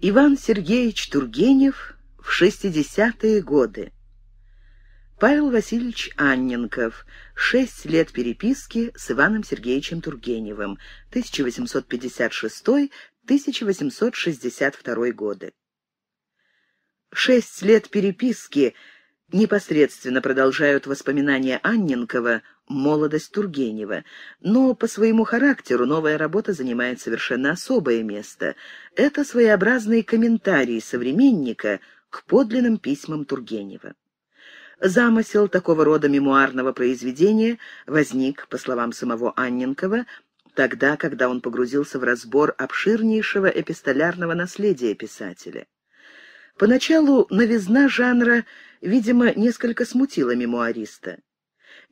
Иван Сергеевич Тургенев в 60-е годы. Павел Васильевич Анненков. Шесть лет переписки с Иваном Сергеевичем Тургеневым. 1856-1862 годы. Шесть лет переписки непосредственно продолжают воспоминания Анненкова молодость Тургенева, но по своему характеру новая работа занимает совершенно особое место. Это своеобразные комментарии современника к подлинным письмам Тургенева. Замысел такого рода мемуарного произведения возник, по словам самого Анненкова, тогда, когда он погрузился в разбор обширнейшего эпистолярного наследия писателя. Поначалу новизна жанра, видимо, несколько смутила мемуариста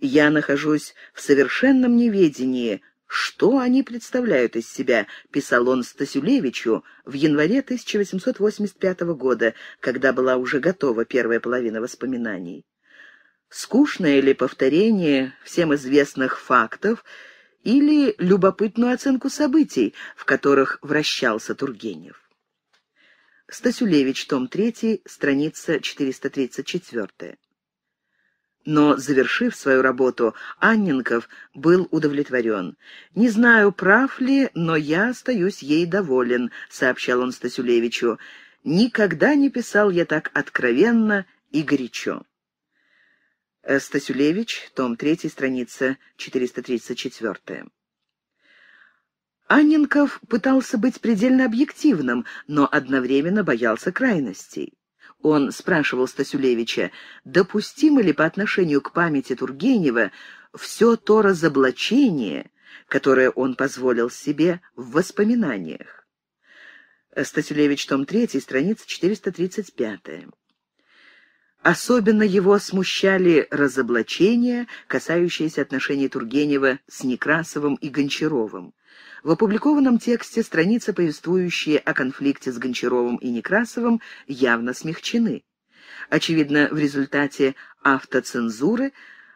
я нахожусь в совершенном неведении, что они представляют из себя, писал он Стасюлевичу в январе 1885 года, когда была уже готова первая половина воспоминаний. Скучное ли повторение всем известных фактов или любопытную оценку событий, в которых вращался Тургенев? Стасюлевич, том 3, страница 434. Но, завершив свою работу, Анненков был удовлетворен. «Не знаю, прав ли, но я остаюсь ей доволен», — сообщал он Стасюлевичу. «Никогда не писал я так откровенно и горячо». Э, Стасюлевич, том 3, страница 434. Анненков пытался быть предельно объективным, но одновременно боялся крайностей. Он спрашивал Стасюлевича, допустимо ли по отношению к памяти Тургенева все то разоблачение, которое он позволил себе в воспоминаниях. Стасюлевич, том 3, страница 435. Особенно его смущали разоблачения, касающиеся отношений Тургенева с Некрасовым и Гончаровым. В опубликованном тексте страницы, повествующие о конфликте с Гончаровым и Некрасовым, явно смягчены. Очевидно, в результате автоцензуры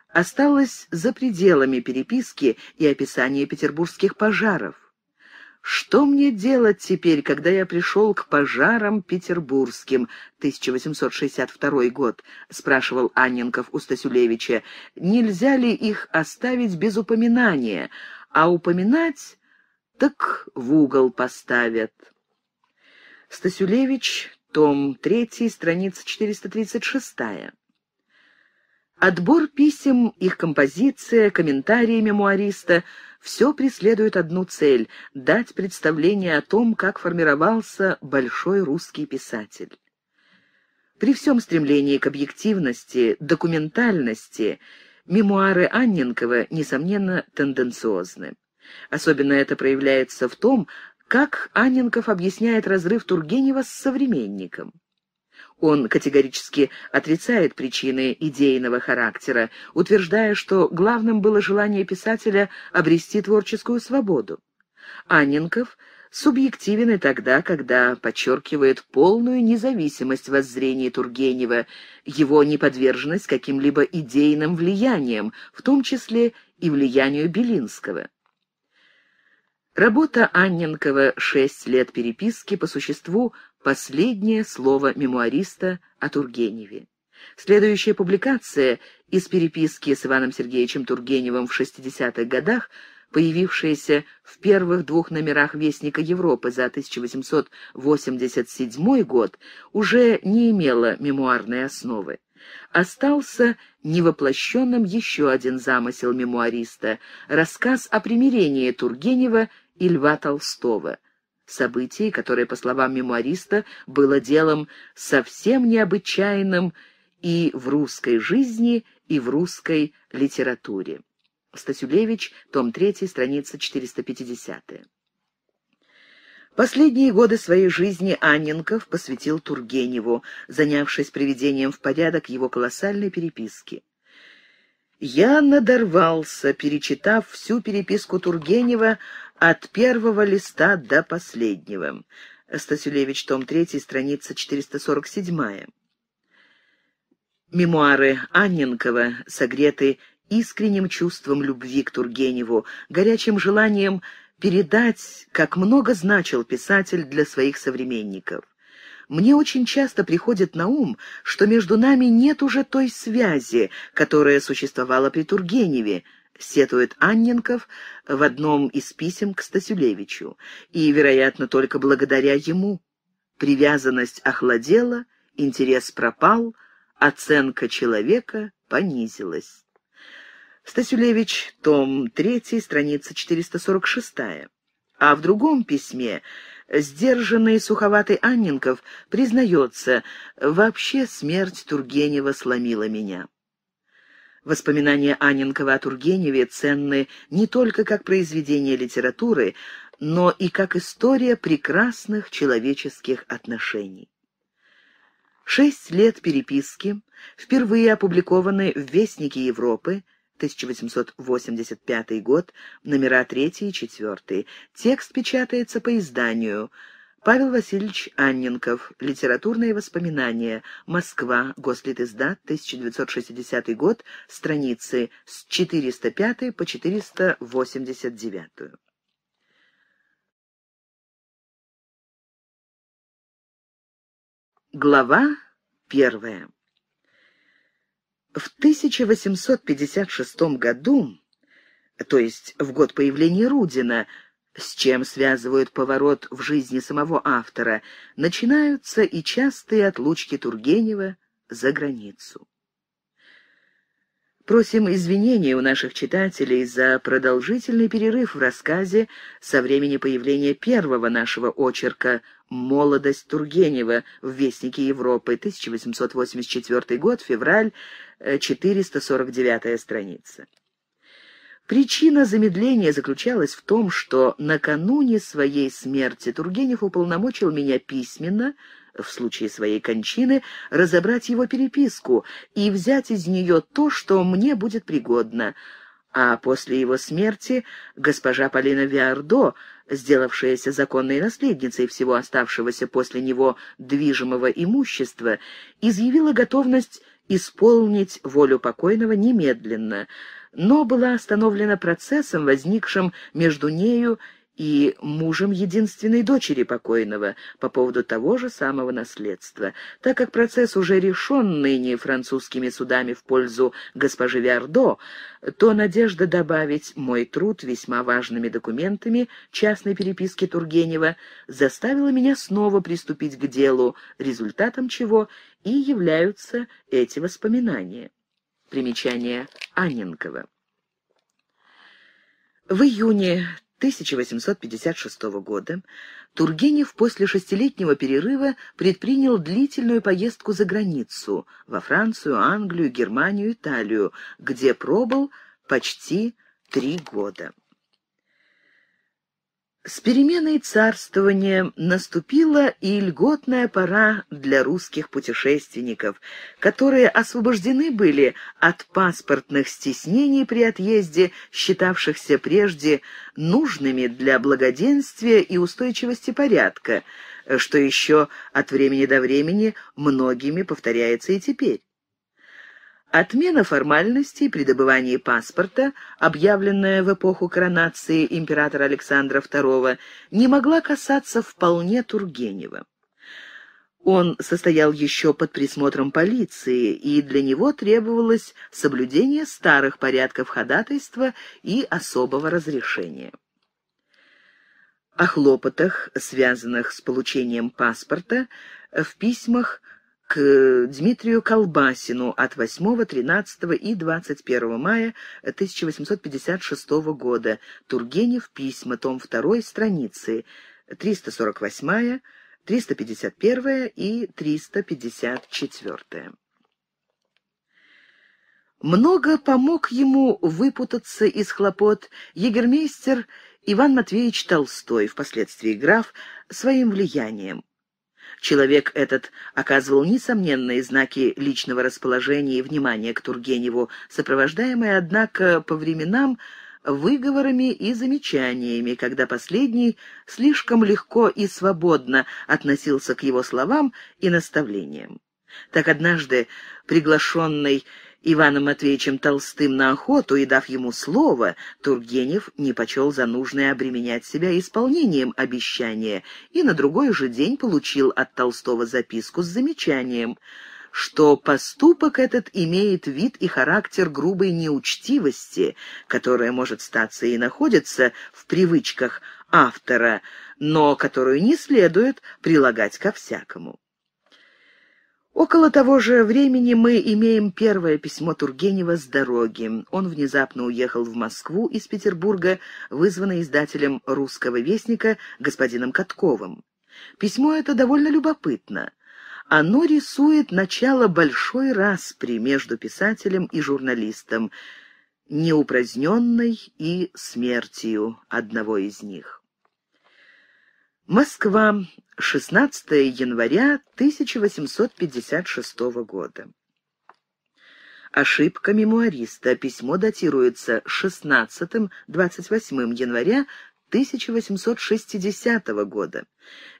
осталось за пределами переписки и описания петербургских пожаров. «Что мне делать теперь, когда я пришел к пожарам петербургским?» 1862 год, спрашивал Анненков у Стасюлевича. «Нельзя ли их оставить без упоминания? А упоминать так в угол поставят. Стасюлевич, том 3, страница 436. Отбор писем, их композиция, комментарии мемуариста — все преследует одну цель — дать представление о том, как формировался большой русский писатель. При всем стремлении к объективности, документальности, мемуары Анненкова, несомненно, тенденциозны. Особенно это проявляется в том, как Анненков объясняет разрыв Тургенева с современником. Он категорически отрицает причины идейного характера, утверждая, что главным было желание писателя обрести творческую свободу. Анненков субъективен и тогда, когда подчеркивает полную независимость воззрений Тургенева, его неподверженность каким-либо идейным влияниям, в том числе и влиянию Белинского. Работа Анненкова «Шесть лет переписки» по существу последнее слово мемуариста о Тургеневе. Следующая публикация из переписки с Иваном Сергеевичем Тургеневым в 60-х годах, появившаяся в первых двух номерах Вестника Европы за 1887 год, уже не имела мемуарной основы. Остался невоплощенным еще один замысел мемуариста – рассказ о примирении Тургенева и Льва Толстого. Событие, которое, по словам мемуариста, было делом совсем необычайным и в русской жизни, и в русской литературе. Стасюлевич, том 3, страница 450. Последние годы своей жизни Анненков посвятил Тургеневу, занявшись приведением в порядок его колоссальной переписки. Я надорвался, перечитав всю переписку Тургенева от первого листа до последнего. Стасюлевич, том 3, страница 447. Мемуары Анненкова согреты искренним чувством любви к Тургеневу, горячим желанием передать, как много значил писатель для своих современников. Мне очень часто приходит на ум, что между нами нет уже той связи, которая существовала при Тургеневе, сетует Анненков в одном из писем к Стасюлевичу, и, вероятно, только благодаря ему. Привязанность охладела, интерес пропал, оценка человека понизилась. Стасюлевич, том 3, страница 446. А в другом письме сдержанный суховатый Анненков признается «Вообще смерть Тургенева сломила меня». Воспоминания Аненкова о Тургеневе ценны не только как произведение литературы, но и как история прекрасных человеческих отношений. Шесть лет переписки впервые опубликованы в «Вестнике Европы», 1885 год, номера 3 и 4. Текст печатается по изданию – Павел Васильевич Анненков. Литературные воспоминания. Москва. Гослитиздат. 1960 год. Страницы с 405 по 489. Глава первая. В 1856 году, то есть в год появления Рудина, с чем связывают поворот в жизни самого автора, начинаются и частые отлучки Тургенева за границу. Просим извинения у наших читателей за продолжительный перерыв в рассказе со времени появления первого нашего очерка «Молодость Тургенева» в «Вестнике Европы», 1884 год, февраль, 449 э, страница. Причина замедления заключалась в том, что накануне своей смерти Тургенев уполномочил меня письменно, в случае своей кончины, разобрать его переписку и взять из нее то, что мне будет пригодно. А после его смерти госпожа Полина Виардо, сделавшаяся законной наследницей всего оставшегося после него движимого имущества, изъявила готовность исполнить волю покойного немедленно — но была остановлена процессом, возникшим между нею и мужем единственной дочери покойного по поводу того же самого наследства. Так как процесс уже решен ныне французскими судами в пользу госпожи Виардо, то надежда добавить «мой труд» весьма важными документами частной переписки Тургенева заставила меня снова приступить к делу, результатом чего и являются эти воспоминания. Примечание Анненкова. В июне 1856 года Тургенев после шестилетнего перерыва предпринял длительную поездку за границу, во Францию, Англию, Германию, Италию, где пробыл почти три года. С переменой царствования наступила и льготная пора для русских путешественников, которые освобождены были от паспортных стеснений при отъезде, считавшихся прежде нужными для благоденствия и устойчивости порядка, что еще от времени до времени многими повторяется и теперь. Отмена формальностей при добывании паспорта, объявленная в эпоху коронации императора Александра II, не могла касаться вполне Тургенева. Он состоял еще под присмотром полиции, и для него требовалось соблюдение старых порядков ходатайства и особого разрешения. О хлопотах, связанных с получением паспорта, в письмах к Дмитрию Колбасину от 8, 13 и 21 мая 1856 года. Тургенев. Письма. Том 2. Страницы. 348, 351 и 354. Много помог ему выпутаться из хлопот егермейстер Иван Матвеевич Толстой, впоследствии граф, своим влиянием. Человек этот оказывал несомненные знаки личного расположения и внимания к Тургеневу, сопровождаемые, однако, по временам выговорами и замечаниями, когда последний слишком легко и свободно относился к его словам и наставлениям. Так однажды приглашенный Иваном Матвеевичем Толстым на охоту и дав ему слово, Тургенев не почел за нужное обременять себя исполнением обещания и на другой же день получил от Толстого записку с замечанием, что поступок этот имеет вид и характер грубой неучтивости, которая может статься и находится в привычках автора, но которую не следует прилагать ко всякому. Около того же времени мы имеем первое письмо Тургенева с дороги. Он внезапно уехал в Москву из Петербурга, вызванный издателем «Русского вестника» господином Катковым. Письмо это довольно любопытно. Оно рисует начало большой распри между писателем и журналистом, неупраздненной и смертью одного из них. Москва, 16 января 1856 года. Ошибка мемуариста. Письмо датируется 16-28 января 1860 года.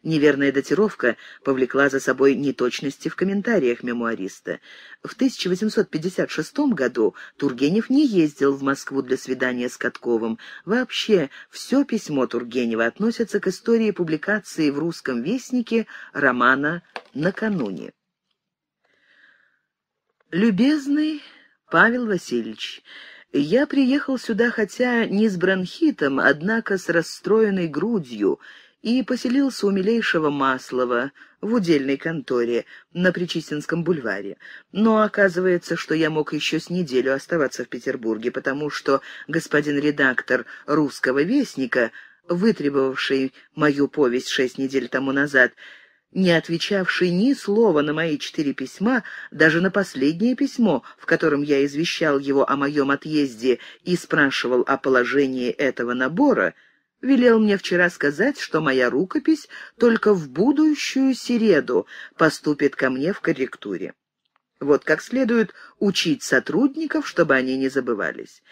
Неверная датировка повлекла за собой неточности в комментариях мемуариста. В 1856 году Тургенев не ездил в Москву для свидания с Катковым. Вообще, все письмо Тургенева относится к истории публикации в «Русском вестнике» романа «Накануне». «Любезный Павел Васильевич, я приехал сюда, хотя не с бронхитом, однако с расстроенной грудью, и поселился у милейшего Маслова в удельной конторе на Причистинском бульваре. Но оказывается, что я мог еще с неделю оставаться в Петербурге, потому что господин редактор «Русского вестника», вытребовавший мою повесть шесть недель тому назад, не отвечавший ни слова на мои четыре письма, даже на последнее письмо, в котором я извещал его о моем отъезде и спрашивал о положении этого набора, велел мне вчера сказать, что моя рукопись только в будущую середу поступит ко мне в корректуре. Вот как следует учить сотрудников, чтобы они не забывались.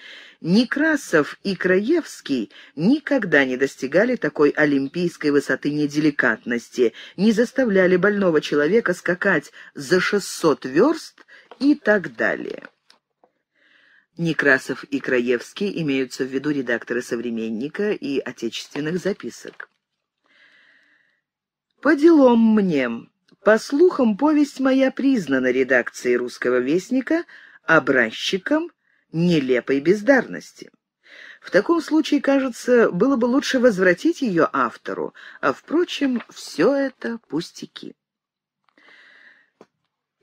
Некрасов и Краевский никогда не достигали такой олимпийской высоты неделикатности, не заставляли больного человека скакать за 600 верст и так далее. Некрасов и Краевский имеются в виду редакторы «Современника» и отечественных записок. «По делам мне». По слухам, повесть моя признана редакцией «Русского вестника» образчиком нелепой бездарности. В таком случае, кажется, было бы лучше возвратить ее автору, а, впрочем, все это пустяки.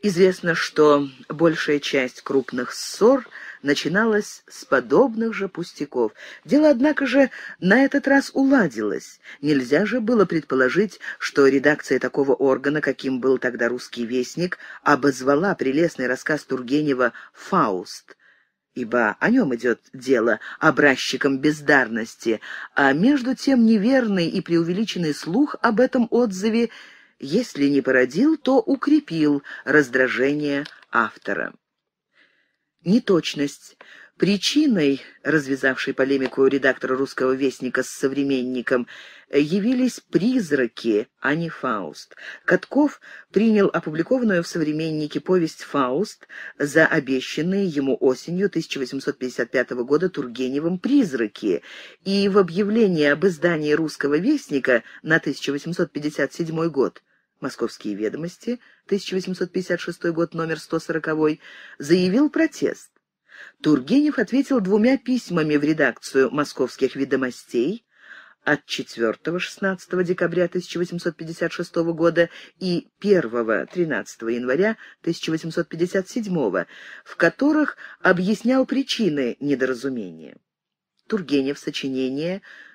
Известно, что большая часть крупных ссор – начиналось с подобных же пустяков. Дело, однако же, на этот раз уладилось. Нельзя же было предположить, что редакция такого органа, каким был тогда «Русский вестник», обозвала прелестный рассказ Тургенева «Фауст» ибо о нем идет дело, образчиком бездарности, а между тем неверный и преувеличенный слух об этом отзыве, если не породил, то укрепил раздражение автора. Неточность. Причиной, развязавшей полемику редактора «Русского вестника» с современником, явились призраки, а не Фауст. Катков принял опубликованную в «Современнике» повесть «Фауст» за обещанные ему осенью 1855 года Тургеневым «Призраки», и в объявлении об издании «Русского вестника» на 1857 год «Московские ведомости», 1856 год, номер 140, заявил протест. Тургенев ответил двумя письмами в редакцию «Московских ведомостей» от 4-16 декабря 1856 года и 1-13 января 1857, в которых объяснял причины недоразумения. Тургенев сочинение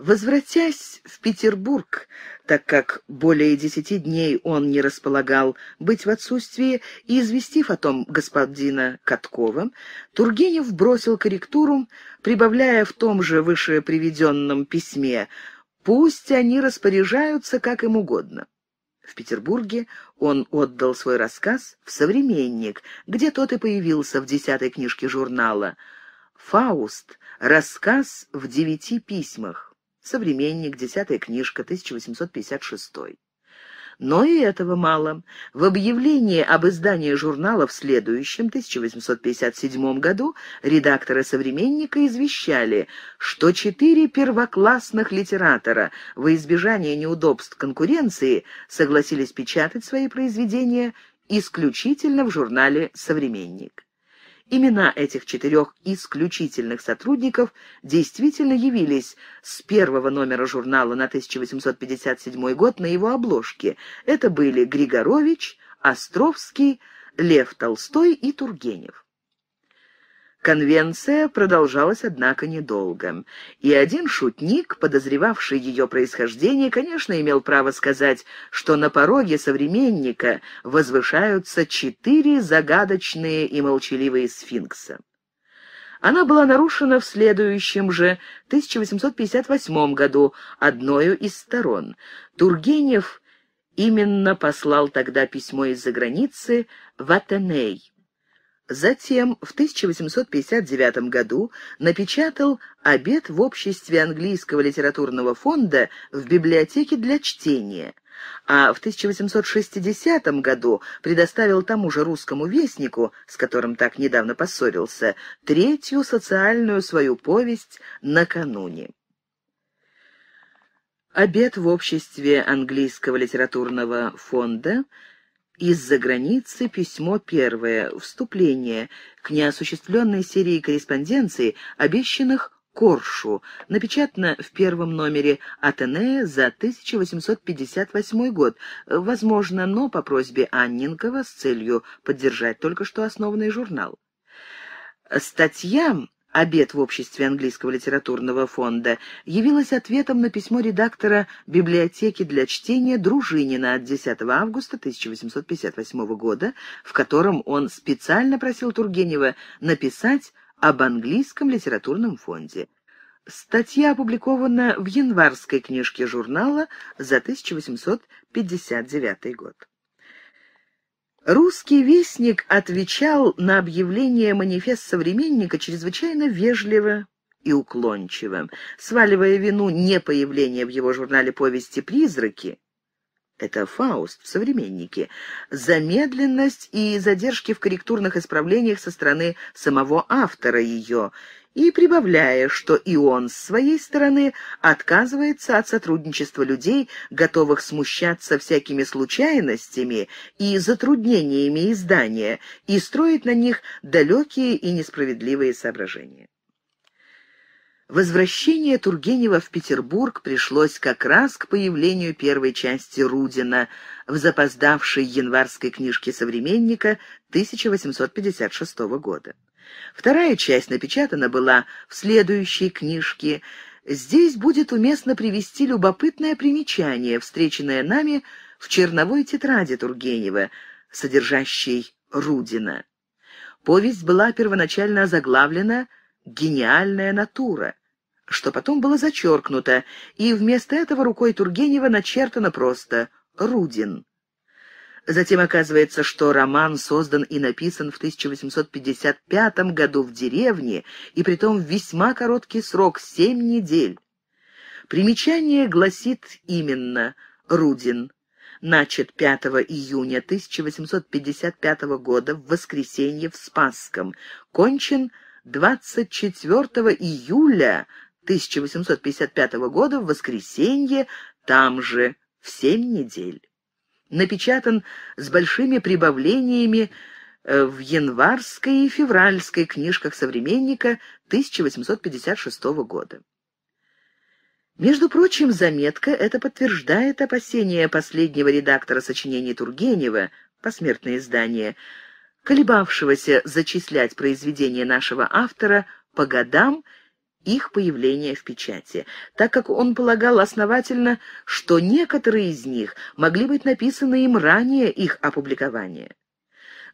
Возвратясь в Петербург, так как более десяти дней он не располагал быть в отсутствии, и известив о том господина Каткова, Тургенев бросил корректуру, прибавляя в том же выше приведенном письме «Пусть они распоряжаются как им угодно». В Петербурге он отдал свой рассказ в «Современник», где тот и появился в десятой книжке журнала «Фауст. Рассказ в девяти письмах». Современник, десятая книжка, 1856. Но и этого мало. В объявлении об издании журнала в следующем, 1857 году, редакторы «Современника» извещали, что четыре первоклассных литератора во избежание неудобств конкуренции согласились печатать свои произведения исключительно в журнале «Современник». Имена этих четырех исключительных сотрудников действительно явились с первого номера журнала на 1857 год на его обложке. Это были Григорович, Островский, Лев Толстой и Тургенев. Конвенция продолжалась, однако, недолго, и один шутник, подозревавший ее происхождение, конечно, имел право сказать, что на пороге современника возвышаются четыре загадочные и молчаливые сфинкса. Она была нарушена в следующем же 1858 году одною из сторон. Тургенев именно послал тогда письмо из-за границы в Атеней Затем в 1859 году напечатал «Обед в обществе английского литературного фонда в библиотеке для чтения», а в 1860 году предоставил тому же русскому вестнику, с которым так недавно поссорился, третью социальную свою повесть «Накануне». Обед в обществе английского литературного фонда – из-за границы письмо первое. Вступление к неосуществленной серии корреспонденции, обещанных Коршу. Напечатано в первом номере Атенея за 1858 год. Возможно, но по просьбе Анненкова с целью поддержать только что основанный журнал. Статья обед в обществе английского литературного фонда, явилась ответом на письмо редактора библиотеки для чтения Дружинина от 10 августа 1858 года, в котором он специально просил Тургенева написать об английском литературном фонде. Статья опубликована в январской книжке журнала за 1859 год. Русский вестник отвечал на объявление манифест современника чрезвычайно вежливо и уклончиво, сваливая вину не появления в его журнале повести «Призраки» это Фауст в «Современнике», замедленность и задержки в корректурных исправлениях со стороны самого автора ее – и прибавляя, что и он с своей стороны отказывается от сотрудничества людей, готовых смущаться всякими случайностями и затруднениями издания, и строит на них далекие и несправедливые соображения. Возвращение Тургенева в Петербург пришлось как раз к появлению первой части Рудина в запоздавшей январской книжке «Современника» 1856 года. Вторая часть напечатана была в следующей книжке. Здесь будет уместно привести любопытное примечание, встреченное нами в черновой тетради Тургенева, содержащей Рудина. Повесть была первоначально заглавлена «Гениальная натура», что потом было зачеркнуто, и вместо этого рукой Тургенева начертано просто «Рудин». Затем оказывается, что роман создан и написан в 1855 году в деревне, и притом в весьма короткий срок — семь недель. Примечание гласит именно «Рудин». Начат 5 июня 1855 года в воскресенье в Спасском. Кончен 24 июля 1855 года в воскресенье там же в семь недель напечатан с большими прибавлениями э, в январской и февральской книжках «Современника» 1856 года. Между прочим, заметка это подтверждает опасения последнего редактора сочинений Тургенева, посмертное издание, колебавшегося зачислять произведения нашего автора по годам их появления в печати, так как он полагал основательно, что некоторые из них могли быть написаны им ранее их опубликования.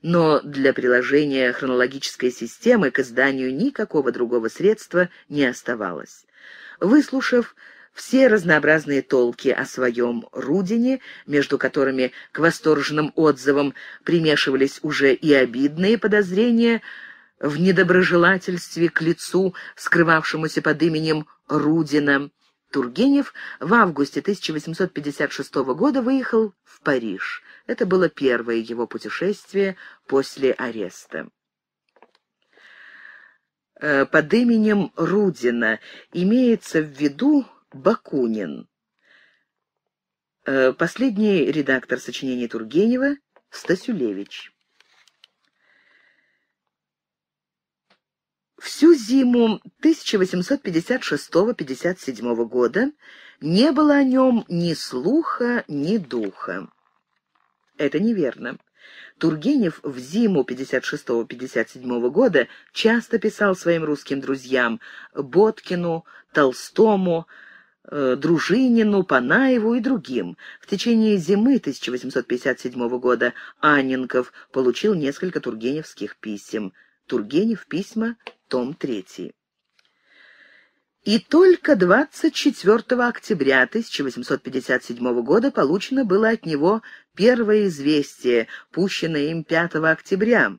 Но для приложения хронологической системы к изданию никакого другого средства не оставалось. Выслушав все разнообразные толки о своем Рудине, между которыми к восторженным отзывам примешивались уже и обидные подозрения – в недоброжелательстве к лицу, скрывавшемуся под именем Рудина. Тургенев в августе 1856 года выехал в Париж. Это было первое его путешествие после ареста. Э, под именем Рудина имеется в виду Бакунин. Э, последний редактор сочинений Тургенева Стасюлевич. Всю зиму 1856-57 года не было о нем ни слуха, ни духа. Это неверно. Тургенев в зиму 56-57 года часто писал своим русским друзьям Боткину, Толстому, э, Дружинину, Панаеву и другим. В течение зимы 1857 года Анненков получил несколько тургеневских писем. Тургенев письма том 3. И только 24 октября 1857 года получено было от него первое известие, пущенное им 5 октября,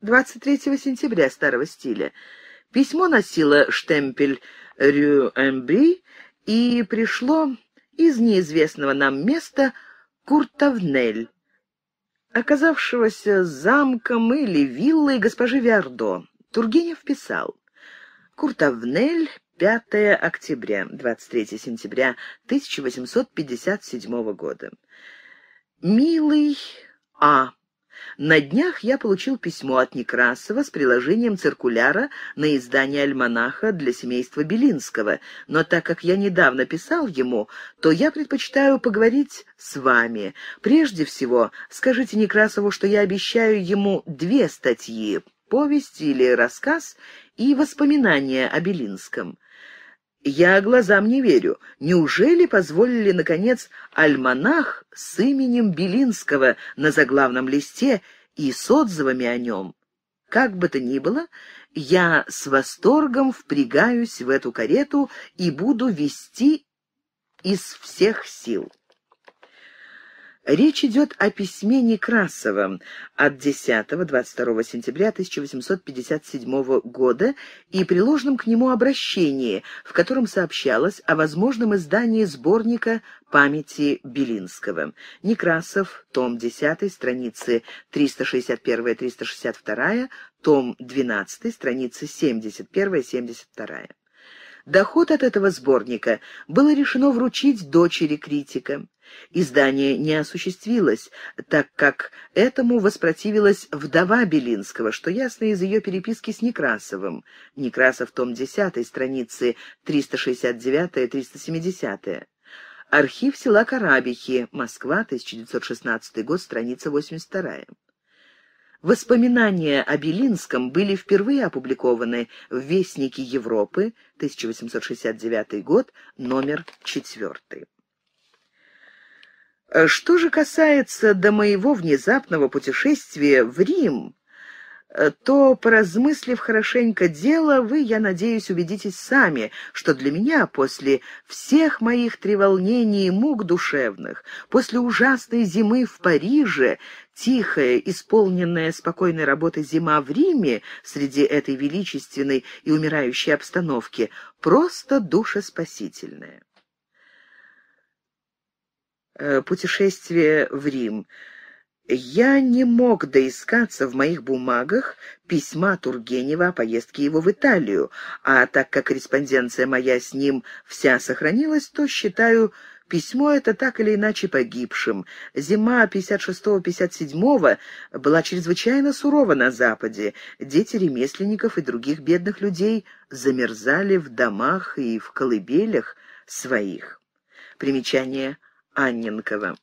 23 сентября старого стиля. Письмо носило штемпель «Рю Эмбри» и пришло из неизвестного нам места Куртавнель, оказавшегося замком или виллой госпожи Виардо. Тургенев писал Куртовнель 5 октября, 23 сентября 1857 года. Милый А. На днях я получил письмо от Некрасова с приложением циркуляра на издание альманаха для семейства Белинского, но так как я недавно писал ему, то я предпочитаю поговорить с вами. Прежде всего, скажите Некрасову, что я обещаю ему две статьи повесть или рассказ и воспоминания о Белинском. Я глазам не верю. Неужели позволили, наконец, альманах с именем Белинского на заглавном листе и с отзывами о нем? Как бы то ни было, я с восторгом впрягаюсь в эту карету и буду вести из всех сил. Речь идет о письме Некрасова от 10-22 сентября 1857 года и приложенном к нему обращении, в котором сообщалось о возможном издании сборника памяти Белинского. Некрасов, том 10, страницы 361-362, том 12, страницы 71-72. Доход от этого сборника было решено вручить дочери критика. Издание не осуществилось, так как этому воспротивилась вдова Белинского, что ясно из ее переписки с Некрасовым. Некрасов, том 10, страницы 369-370. Архив села Карабихи, Москва, 1916 год, страница 82. Воспоминания о Белинском были впервые опубликованы в «Вестнике Европы», 1869 год, номер 4. Что же касается до моего внезапного путешествия в Рим, Э, то, поразмыслив хорошенько дело, вы, я надеюсь, убедитесь сами, что для меня после всех моих треволнений и мук душевных, после ужасной зимы в Париже, тихая, исполненная спокойной работы зима в Риме среди этой величественной и умирающей обстановки, просто душеспасительная. Э, путешествие в Рим — я не мог доискаться в моих бумагах письма Тургенева о поездке его в Италию, а так как корреспонденция моя с ним вся сохранилась, то считаю письмо это так или иначе погибшим. Зима 56-57 была чрезвычайно сурова на Западе. Дети ремесленников и других бедных людей замерзали в домах и в колыбелях своих. Примечание Анненкова.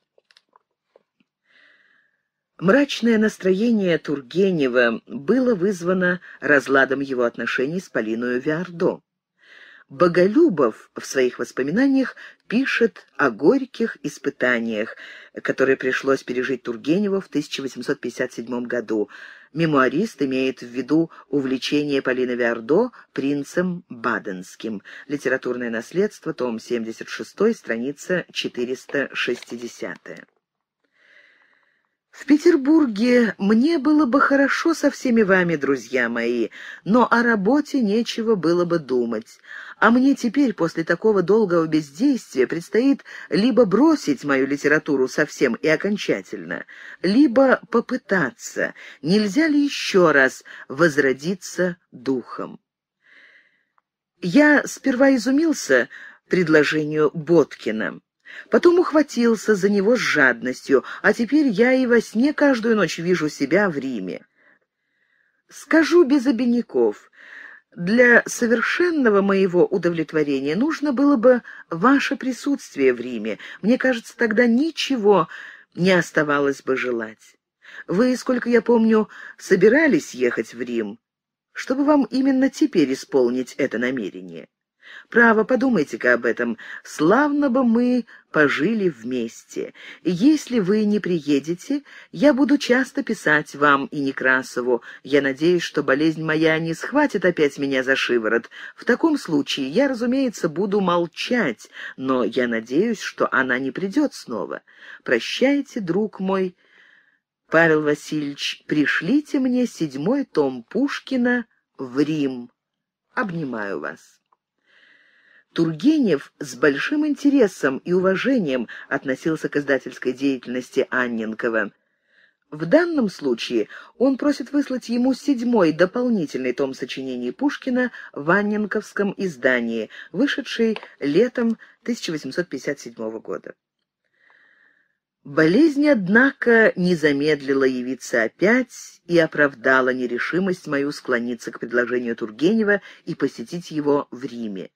Мрачное настроение Тургенева было вызвано разладом его отношений с Полиной Виардо. Боголюбов в своих воспоминаниях пишет о горьких испытаниях, которые пришлось пережить Тургеневу в 1857 году. Мемуарист имеет в виду увлечение Полины Виардо принцем Баденским. Литературное наследство, том 76, страница 460. В Петербурге мне было бы хорошо со всеми вами, друзья мои, но о работе нечего было бы думать. А мне теперь, после такого долгого бездействия, предстоит либо бросить мою литературу совсем и окончательно, либо попытаться, нельзя ли еще раз возродиться духом. Я сперва изумился предложению Боткина. Потом ухватился за него с жадностью, а теперь я и во сне каждую ночь вижу себя в Риме. Скажу без обиняков. Для совершенного моего удовлетворения нужно было бы ваше присутствие в Риме. Мне кажется, тогда ничего не оставалось бы желать. Вы, сколько я помню, собирались ехать в Рим. Чтобы вам именно теперь исполнить это намерение? Право, подумайте-ка об этом. Славно бы мы пожили вместе. Если вы не приедете, я буду часто писать вам и Некрасову. Я надеюсь, что болезнь моя не схватит опять меня за шиворот. В таком случае я, разумеется, буду молчать, но я надеюсь, что она не придет снова. Прощайте, друг мой. Павел Васильевич, пришлите мне седьмой том Пушкина в Рим. Обнимаю вас. Тургенев с большим интересом и уважением относился к издательской деятельности Анненкова. В данном случае он просит выслать ему седьмой дополнительный том сочинений Пушкина в Анненковском издании, вышедший летом 1857 года. Болезнь, однако, не замедлила явиться опять и оправдала нерешимость мою склониться к предложению Тургенева и посетить его в Риме.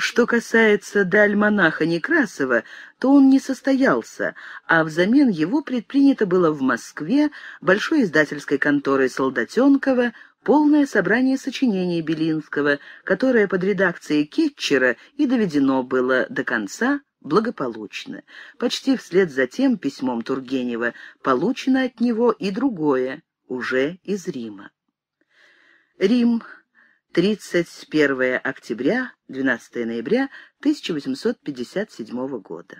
Что касается до альманаха Некрасова, то он не состоялся, а взамен его предпринято было в Москве большой издательской конторой Солдатенкова полное собрание сочинений Белинского, которое под редакцией Кетчера и доведено было до конца благополучно. Почти вслед за тем письмом Тургенева получено от него и другое, уже из Рима. Рим, 31 октября 12 ноября 1857 года.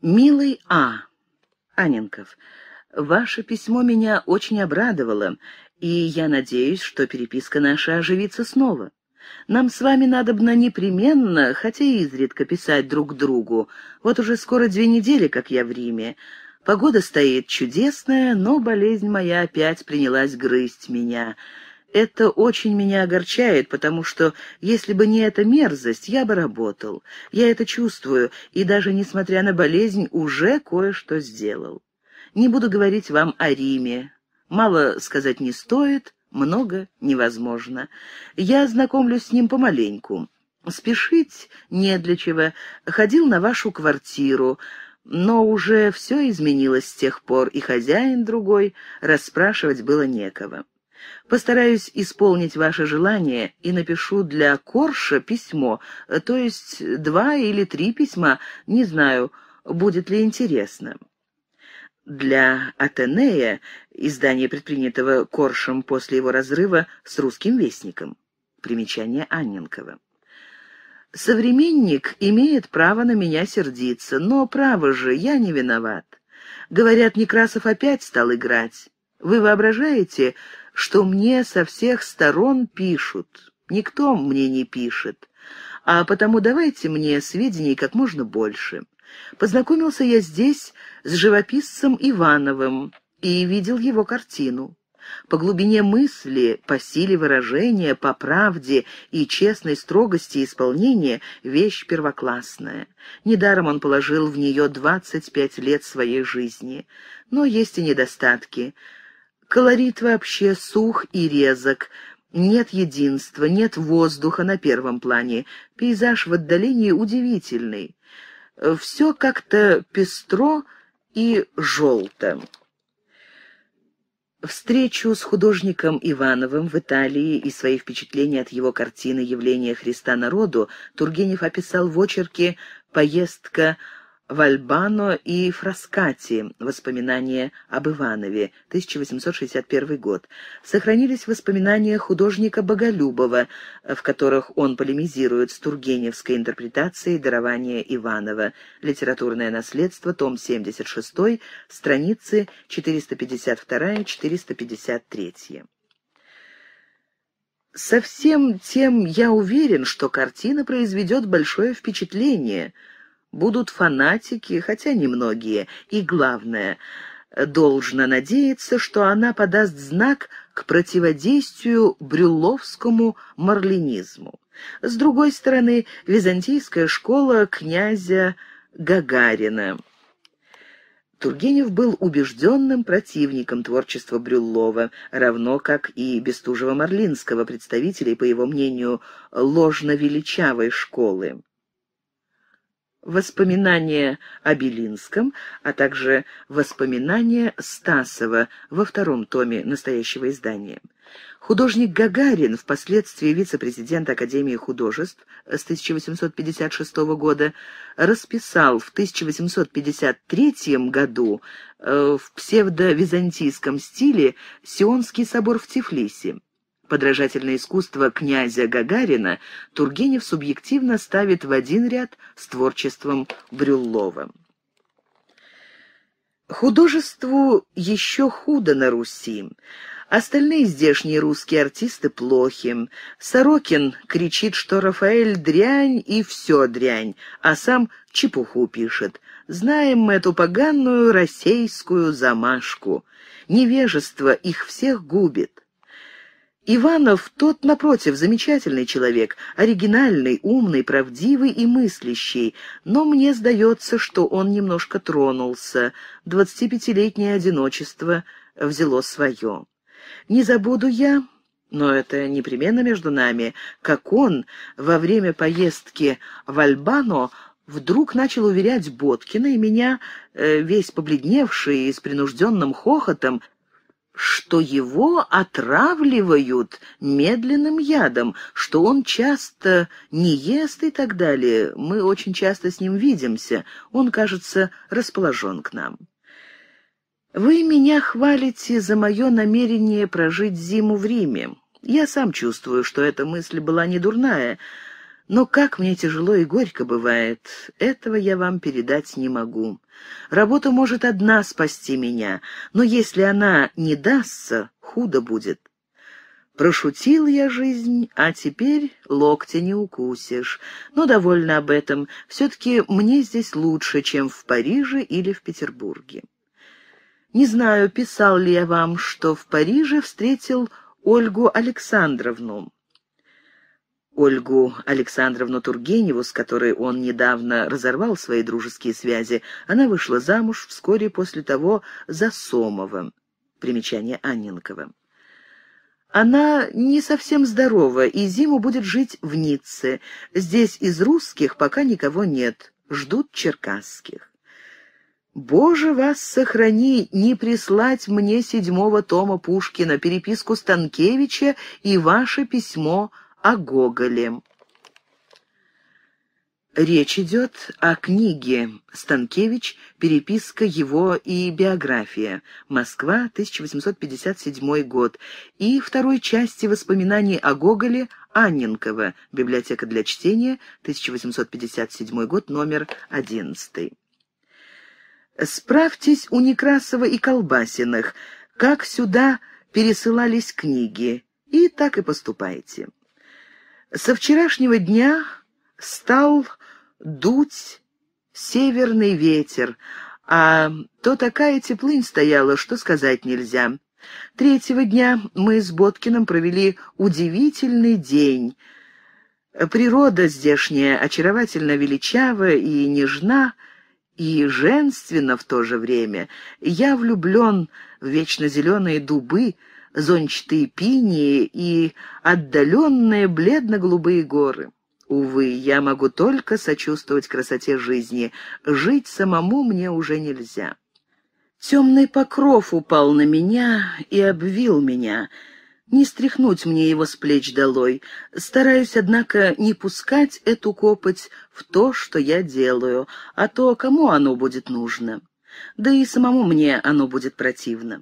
«Милый А. Аненков, ваше письмо меня очень обрадовало, и я надеюсь, что переписка наша оживится снова. Нам с вами надобно непременно, хотя и изредка, писать друг другу. Вот уже скоро две недели, как я в Риме. Погода стоит чудесная, но болезнь моя опять принялась грызть меня». Это очень меня огорчает, потому что, если бы не эта мерзость, я бы работал. Я это чувствую, и даже несмотря на болезнь, уже кое-что сделал. Не буду говорить вам о Риме. Мало сказать не стоит, много невозможно. Я знакомлюсь с ним помаленьку. Спешить не для чего. Ходил на вашу квартиру, но уже все изменилось с тех пор, и хозяин другой, расспрашивать было некого. Постараюсь исполнить ваше желание и напишу для Корша письмо, э, то есть два или три письма, не знаю, будет ли интересно. Для Атенея, издание, предпринятого Коршем после его разрыва с русским вестником. Примечание Анненкова. Современник имеет право на меня сердиться, но, право же, я не виноват. Говорят, Некрасов опять стал играть. Вы воображаете, что мне со всех сторон пишут. Никто мне не пишет. А потому давайте мне сведений как можно больше. Познакомился я здесь с живописцем Ивановым и видел его картину. По глубине мысли, по силе выражения, по правде и честной строгости исполнения вещь первоклассная. Недаром он положил в нее двадцать пять лет своей жизни. Но есть и недостатки. Колорит вообще сух и резок. Нет единства, нет воздуха на первом плане. Пейзаж в отдалении удивительный. Все как-то пестро и желто. Встречу с художником Ивановым в Италии и свои впечатления от его картины «Явление Христа народу» Тургенев описал в очерке «Поездка Вальбано и Фраскати «Воспоминания об Иванове», 1861 год. Сохранились воспоминания художника Боголюбова, в которых он полемизирует с Тургеневской интерпретацией дарования Иванова. Литературное наследство, том 76, страницы 452-453. Совсем тем я уверен, что картина произведет большое впечатление – Будут фанатики, хотя немногие. И главное, должна надеяться, что она подаст знак к противодействию брюлловскому марлинизму. С другой стороны, византийская школа князя Гагарина. Тургенев был убежденным противником творчества Брюллова, равно как и Бестужева-Марлинского, представителей, по его мнению, ложно-величавой школы. Воспоминания о Белинском, а также воспоминания Стасова во втором томе настоящего издания. Художник Гагарин, впоследствии вице-президент Академии художеств с 1856 года, расписал в 1853 году э, в псевдовизантийском стиле Сионский собор в Тифлисе подражательное искусство князя Гагарина Тургенев субъективно ставит в один ряд с творчеством Брюллова. Художеству еще худо на Руси. Остальные здешние русские артисты плохи. Сорокин кричит, что Рафаэль дрянь и все дрянь, а сам чепуху пишет. Знаем мы эту поганную российскую замашку. Невежество их всех губит. Иванов тот, напротив, замечательный человек, оригинальный, умный, правдивый и мыслящий, но мне сдается, что он немножко тронулся. Двадцатипятилетнее одиночество взяло свое. Не забуду я, но это непременно между нами, как он во время поездки в Альбано вдруг начал уверять Боткина и меня, э, весь побледневший и с принужденным хохотом, что его отравливают медленным ядом, что он часто не ест и так далее. Мы очень часто с ним видимся. Он, кажется, расположен к нам. Вы меня хвалите за мое намерение прожить зиму в Риме. Я сам чувствую, что эта мысль была не дурная, но как мне тяжело и горько бывает, этого я вам передать не могу. Работа может одна спасти меня, но если она не дастся, худо будет. Прошутил я жизнь, а теперь локти не укусишь. Но довольна об этом. Все-таки мне здесь лучше, чем в Париже или в Петербурге. Не знаю, писал ли я вам, что в Париже встретил Ольгу Александровну. Ольгу Александровну Тургеневу, с которой он недавно разорвал свои дружеские связи, она вышла замуж вскоре после того за Сомовым. Примечание Анненкова. Она не совсем здорова и зиму будет жить в Ницце. Здесь из русских пока никого нет. Ждут черкасских. «Боже вас сохрани, не прислать мне седьмого тома Пушкина, переписку Станкевича и ваше письмо о Гоголе. Речь идет о книге «Станкевич. Переписка его и биография. Москва, 1857 год» и второй части воспоминаний о Гоголе Анненкова «Библиотека для чтения. 1857 год. Номер 11». Справьтесь у Некрасова и Колбасиных, как сюда пересылались книги, и так и поступайте. Со вчерашнего дня стал дуть северный ветер, а то такая теплынь стояла, что сказать нельзя. Третьего дня мы с Боткиным провели удивительный день. Природа здешняя очаровательно величава и нежна, и женственна в то же время. Я влюблен в вечно зеленые дубы, зончатые пинии и отдаленные бледно-голубые горы. Увы, я могу только сочувствовать красоте жизни. Жить самому мне уже нельзя. Темный покров упал на меня и обвил меня. Не стряхнуть мне его с плеч долой. Стараюсь, однако, не пускать эту копоть в то, что я делаю, а то кому оно будет нужно. Да и самому мне оно будет противно.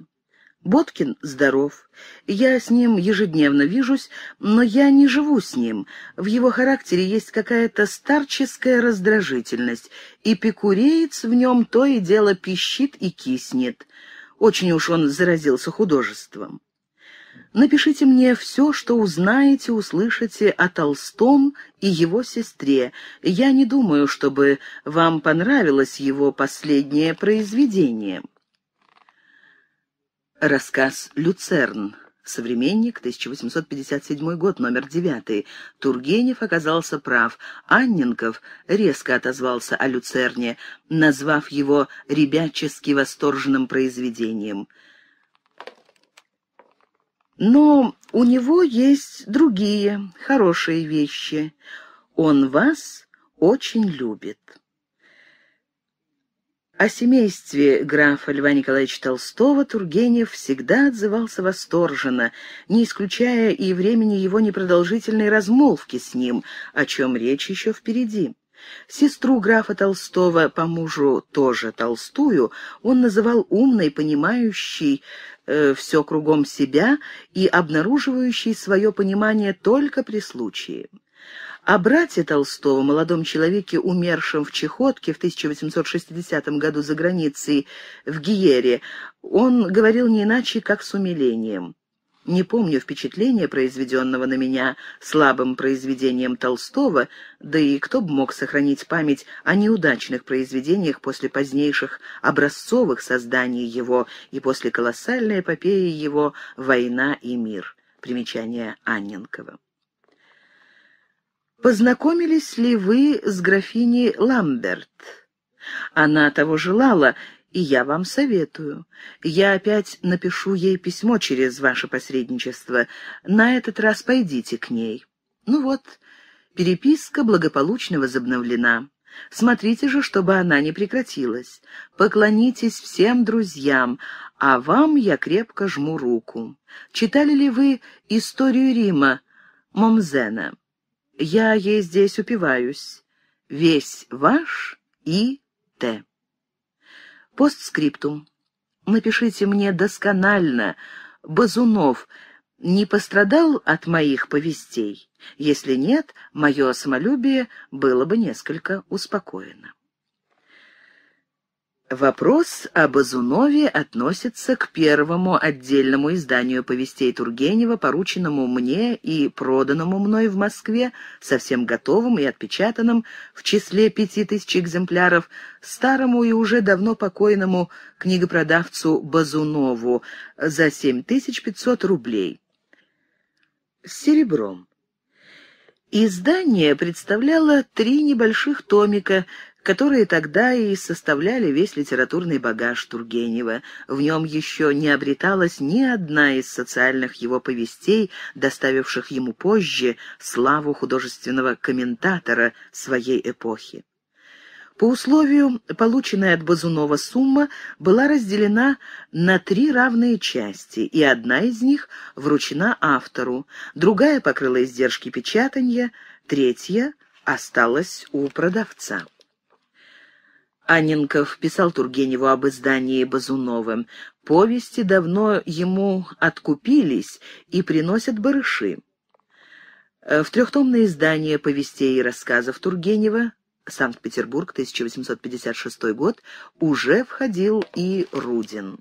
Боткин здоров. Я с ним ежедневно вижусь, но я не живу с ним. В его характере есть какая-то старческая раздражительность, и пикуреец в нем то и дело пищит и киснет. Очень уж он заразился художеством. Напишите мне все, что узнаете, услышите о Толстом и его сестре. Я не думаю, чтобы вам понравилось его последнее произведение. Рассказ «Люцерн». Современник, 1857 год, номер 9. Тургенев оказался прав. Анненков резко отозвался о Люцерне, назвав его ребячески восторженным произведением. Но у него есть другие хорошие вещи. Он вас очень любит. О семействе графа Льва Николаевича Толстого Тургенев всегда отзывался восторженно, не исключая и времени его непродолжительной размолвки с ним, о чем речь еще впереди. Сестру графа Толстого по мужу тоже Толстую он называл умной, понимающей э, все кругом себя и обнаруживающей свое понимание только при случае. О брате Толстого, молодом человеке, умершем в чехотке в 1860 году за границей в Гиере, он говорил не иначе, как с умилением. Не помню впечатления, произведенного на меня слабым произведением Толстого, да и кто бы мог сохранить память о неудачных произведениях после позднейших образцовых созданий его и после колоссальной эпопеи его «Война и мир». Примечание Анненкова. Познакомились ли вы с графиней Ламберт? Она того желала, и я вам советую. Я опять напишу ей письмо через ваше посредничество. На этот раз пойдите к ней. Ну вот, переписка благополучно возобновлена. Смотрите же, чтобы она не прекратилась. Поклонитесь всем друзьям, а вам я крепко жму руку. Читали ли вы «Историю Рима» Момзена? Я ей здесь упиваюсь. Весь ваш И. Т. Постскриптум. Напишите мне досконально, Базунов не пострадал от моих повестей? Если нет, мое самолюбие было бы несколько успокоено. Вопрос об Азунове относится к первому отдельному изданию повестей Тургенева, порученному мне и проданному мной в Москве, совсем готовым и отпечатанным в числе пяти тысяч экземпляров, старому и уже давно покойному книгопродавцу Базунову за 7500 рублей. С серебром. Издание представляло три небольших томика которые тогда и составляли весь литературный багаж Тургенева. В нем еще не обреталась ни одна из социальных его повестей, доставивших ему позже славу художественного комментатора своей эпохи. По условию, полученная от Базунова сумма была разделена на три равные части, и одна из них вручена автору, другая покрыла издержки печатания, третья осталась у продавца. Анненков писал Тургеневу об издании Базуновым. «Повести давно ему откупились и приносят барыши». Э, в трехтомное издание повестей и рассказов Тургенева Санкт-Петербург, 1856 год, уже входил и Рудин.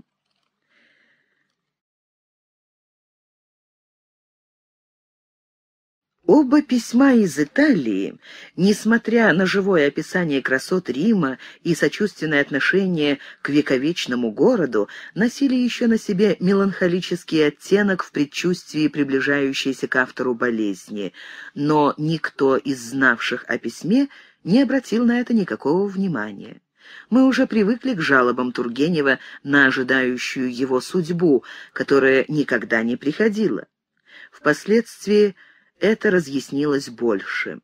Оба письма из Италии, несмотря на живое описание красот Рима и сочувственное отношение к вековечному городу, носили еще на себе меланхолический оттенок в предчувствии приближающейся к автору болезни, но никто из знавших о письме не обратил на это никакого внимания. Мы уже привыкли к жалобам Тургенева на ожидающую его судьбу, которая никогда не приходила. Впоследствии это разъяснилось больше.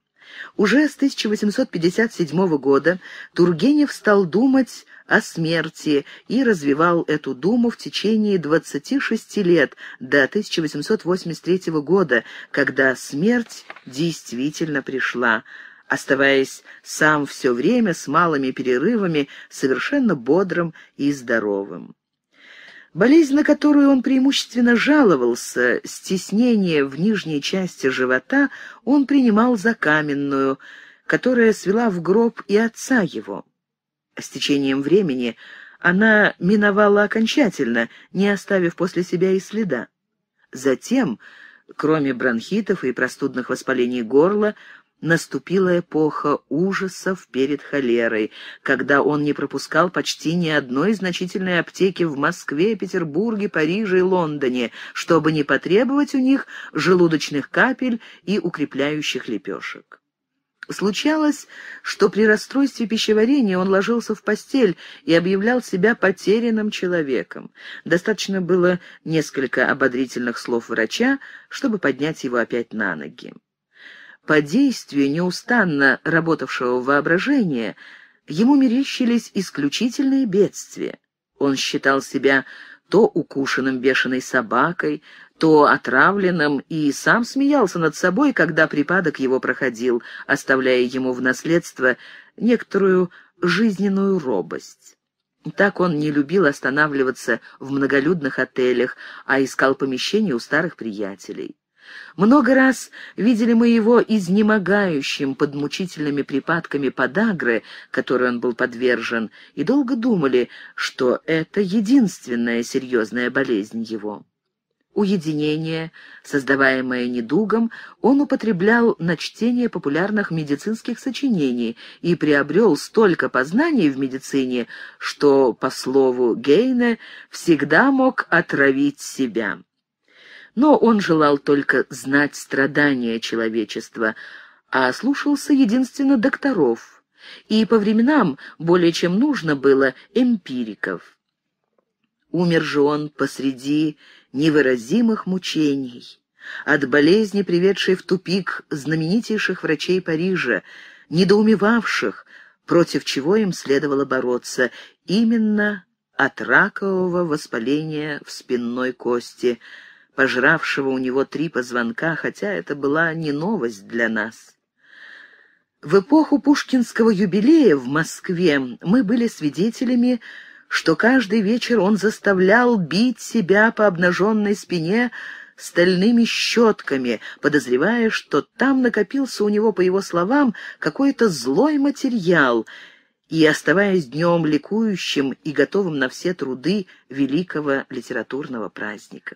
Уже с 1857 года Тургенев стал думать о смерти и развивал эту думу в течение 26 лет до 1883 года, когда смерть действительно пришла, оставаясь сам все время с малыми перерывами совершенно бодрым и здоровым. Болезнь, на которую он преимущественно жаловался, стеснение в нижней части живота, он принимал за каменную, которая свела в гроб и отца его. С течением времени она миновала окончательно, не оставив после себя и следа. Затем, кроме бронхитов и простудных воспалений горла, наступила эпоха ужасов перед холерой, когда он не пропускал почти ни одной значительной аптеки в Москве, Петербурге, Париже и Лондоне, чтобы не потребовать у них желудочных капель и укрепляющих лепешек. Случалось, что при расстройстве пищеварения он ложился в постель и объявлял себя потерянным человеком. Достаточно было несколько ободрительных слов врача, чтобы поднять его опять на ноги. По действию неустанно работавшего воображения ему мерещились исключительные бедствия. Он считал себя то укушенным бешеной собакой, то отравленным, и сам смеялся над собой, когда припадок его проходил, оставляя ему в наследство некоторую жизненную робость. Так он не любил останавливаться в многолюдных отелях, а искал помещение у старых приятелей. Много раз видели мы его изнемогающим под мучительными припадками подагры, которой он был подвержен, и долго думали, что это единственная серьезная болезнь его. Уединение, создаваемое недугом, он употреблял на чтение популярных медицинских сочинений и приобрел столько познаний в медицине, что, по слову Гейне, всегда мог отравить себя но он желал только знать страдания человечества, а слушался единственно докторов и по временам более чем нужно было эмпириков. Умер же он посреди невыразимых мучений от болезни, приведшей в тупик знаменитейших врачей Парижа, недоумевавших, против чего им следовало бороться, именно от ракового воспаления в спинной кости – пожравшего у него три позвонка, хотя это была не новость для нас. В эпоху пушкинского юбилея в Москве мы были свидетелями, что каждый вечер он заставлял бить себя по обнаженной спине стальными щетками, подозревая, что там накопился у него, по его словам, какой-то злой материал, и, оставаясь днем ликующим и готовым на все труды великого литературного праздника.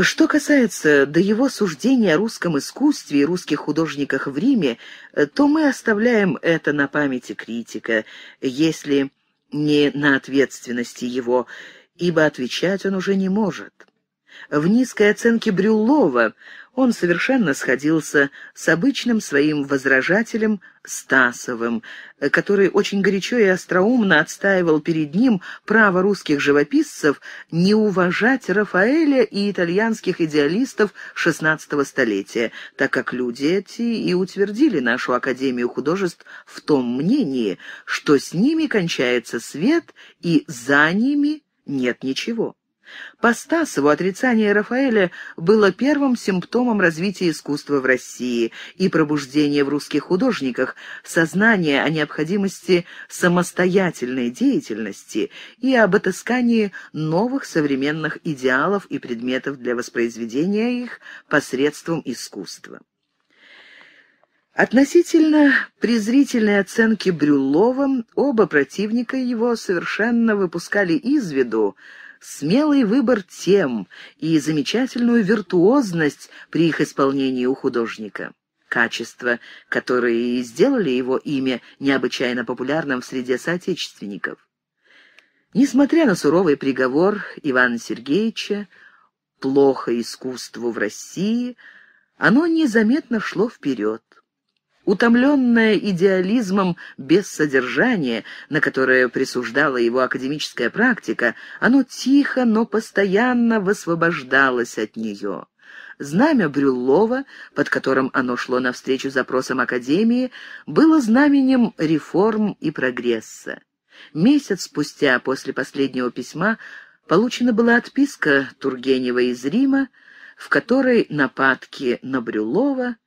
Что касается до его суждения о русском искусстве и русских художниках в Риме, э, то мы оставляем это на памяти критика, если не на ответственности его, ибо отвечать он уже не может. В низкой оценке Брюллова он совершенно сходился с обычным своим возражателем Стасовым, э, который очень горячо и остроумно отстаивал перед ним право русских живописцев не уважать Рафаэля и итальянских идеалистов XVI столетия, так как люди эти и утвердили нашу Академию художеств в том мнении, что с ними кончается свет и за ними нет ничего. По Стасову отрицание Рафаэля было первым симптомом развития искусства в России и пробуждения в русских художниках сознания о необходимости самостоятельной деятельности и об отыскании новых современных идеалов и предметов для воспроизведения их посредством искусства. Относительно презрительной оценки Брюлловым оба противника его совершенно выпускали из виду смелый выбор тем и замечательную виртуозность при их исполнении у художника. Качества, которые и сделали его имя необычайно популярным среди соотечественников. Несмотря на суровый приговор Ивана Сергеевича, плохо искусству в России, оно незаметно шло вперед. Утомленное идеализмом без содержания, на которое присуждала его академическая практика, оно тихо, но постоянно высвобождалось от нее. Знамя Брюллова, под которым оно шло навстречу запросам Академии, было знаменем реформ и прогресса. Месяц спустя после последнего письма получена была отписка Тургенева из Рима, в которой нападки на Брюлова –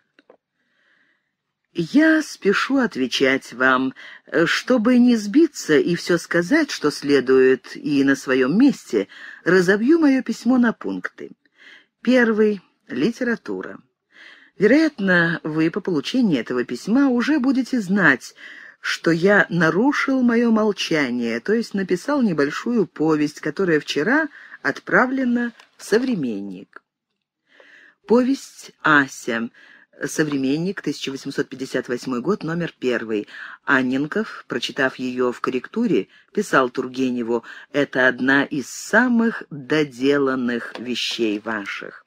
Я спешу отвечать вам, э, чтобы не сбиться и все сказать, что следует, и на своем месте, разобью мое письмо на пункты. Первый — литература. Вероятно, вы по получении этого письма уже будете знать, что я нарушил мое молчание, то есть написал небольшую повесть, которая вчера отправлена в «Современник». Повесть «Ася» «Современник», 1858 год, номер первый. Анненков, прочитав ее в корректуре, писал Тургеневу «Это одна из самых доделанных вещей ваших».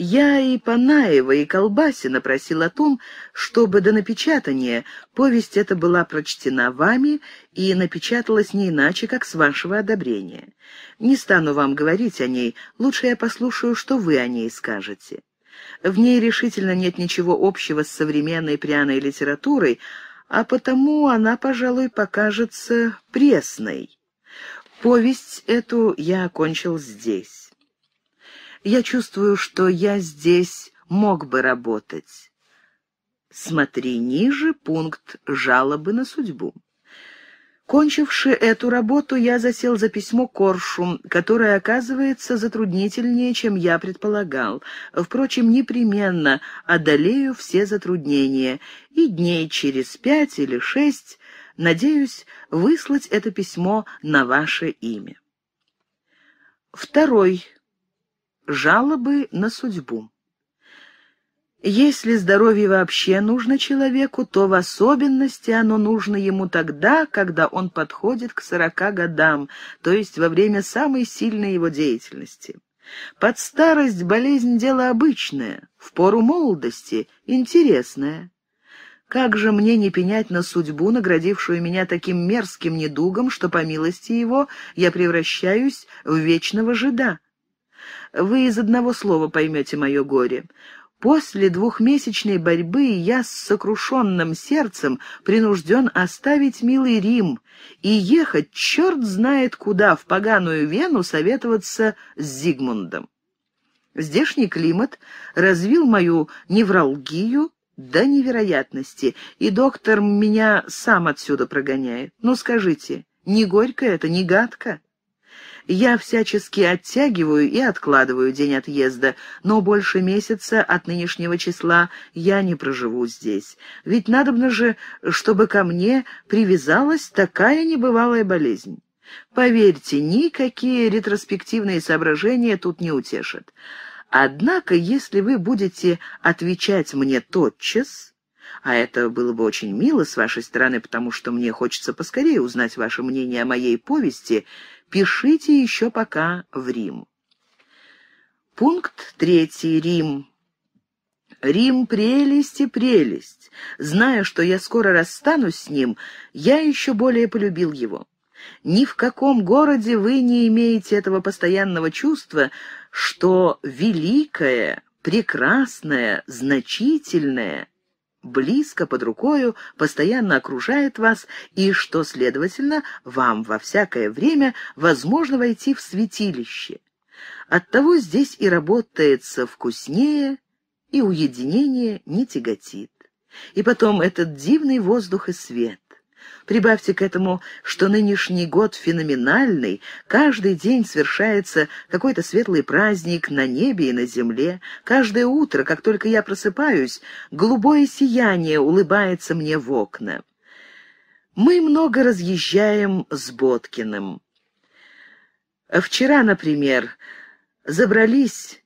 Я и Панаева, и Колбасина просил о том, чтобы до напечатания повесть эта была прочтена вами и напечаталась не иначе, как с вашего одобрения. Не стану вам говорить о ней, лучше я послушаю, что вы о ней скажете. В ней решительно нет ничего общего с современной пряной литературой, а потому она, пожалуй, покажется пресной. Повесть эту я окончил здесь. Я чувствую, что я здесь мог бы работать. Смотри ниже пункт «Жалобы на судьбу». Кончивши эту работу, я засел за письмо Коршу, которое оказывается затруднительнее, чем я предполагал. Впрочем, непременно одолею все затруднения, и дней через пять или шесть надеюсь выслать это письмо на ваше имя. Второй. Жалобы на судьбу. Если здоровье вообще нужно человеку, то в особенности оно нужно ему тогда, когда он подходит к сорока годам, то есть во время самой сильной его деятельности. Под старость болезнь – дело обычное, в пору молодости – интересное. Как же мне не пенять на судьбу, наградившую меня таким мерзким недугом, что, по милости его, я превращаюсь в вечного жида? Вы из одного слова поймете мое горе. После двухмесячной борьбы я с сокрушенным сердцем принужден оставить милый Рим и ехать черт знает куда, в поганую Вену, советоваться с Зигмундом. Здешний климат развил мою невралгию до невероятности, и доктор меня сам отсюда прогоняет. Ну скажите, не горько это, не гадко? Я всячески оттягиваю и откладываю день отъезда, но больше месяца от нынешнего числа я не проживу здесь. Ведь надобно же, чтобы ко мне привязалась такая небывалая болезнь. Поверьте, никакие ретроспективные соображения тут не утешат. Однако, если вы будете отвечать мне тотчас, а это было бы очень мило с вашей стороны, потому что мне хочется поскорее узнать ваше мнение о моей повести, Пишите еще пока в Рим. Пункт третий. Рим. Рим — прелесть и прелесть. Зная, что я скоро расстанусь с ним, я еще более полюбил его. Ни в каком городе вы не имеете этого постоянного чувства, что великое, прекрасное, значительное близко под рукою, постоянно окружает вас, и что, следовательно, вам во всякое время возможно войти в святилище. Оттого здесь и работается вкуснее, и уединение не тяготит. И потом этот дивный воздух и свет. Прибавьте к этому, что нынешний год феноменальный, каждый день совершается какой-то светлый праздник на небе и на земле. Каждое утро, как только я просыпаюсь, голубое сияние улыбается мне в окна. Мы много разъезжаем с Боткиным. Вчера, например, забрались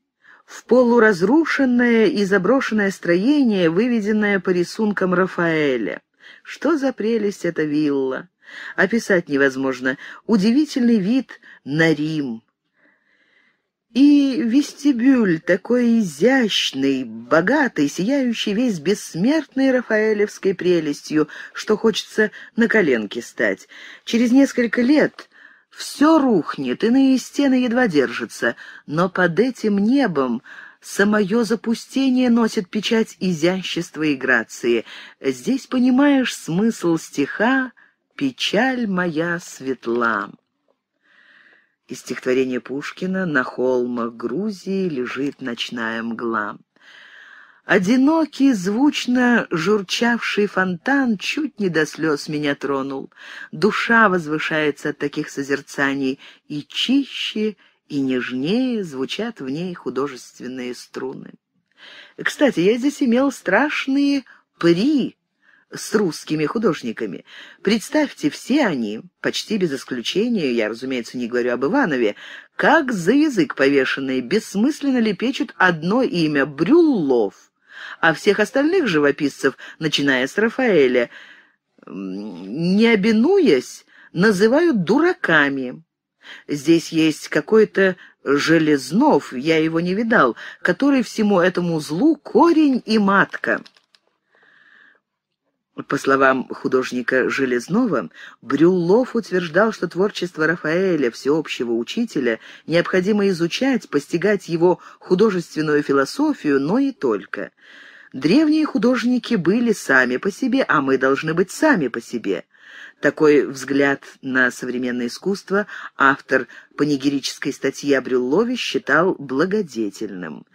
в полуразрушенное и заброшенное строение, выведенное по рисункам Рафаэля. Что за прелесть эта вилла! Описать невозможно. Удивительный вид на Рим. И вестибюль такой изящный, богатый, сияющий весь бессмертной рафаэлевской прелестью, что хочется на коленки стать. Через несколько лет все рухнет, иные стены едва держатся, но под этим небом самое запустение носит печать изящества и грации. Здесь понимаешь смысл стиха «Печаль моя светла». Из стихотворения Пушкина «На холмах Грузии лежит ночная мгла». Одинокий, звучно журчавший фонтан чуть не до слез меня тронул. Душа возвышается от таких созерцаний и чище, и нежнее звучат в ней художественные струны. Кстати, я здесь имел страшные «при» с русскими художниками. Представьте, все они, почти без исключения, я, разумеется, не говорю об Иванове, как за язык повешенные, бессмысленно лепечут одно имя — Брюллов, а всех остальных живописцев, начиная с Рафаэля, не обинуясь, называют дураками. Здесь есть какой-то Железнов, я его не видал, который всему этому злу корень и матка». По словам художника Железнова, Брюллов утверждал, что творчество Рафаэля, всеобщего учителя, необходимо изучать, постигать его художественную философию, но и только. Древние художники были сами по себе, а мы должны быть сами по себе. Такой взгляд на современное искусство автор панигерической статьи о Брюллове считал благодетельным.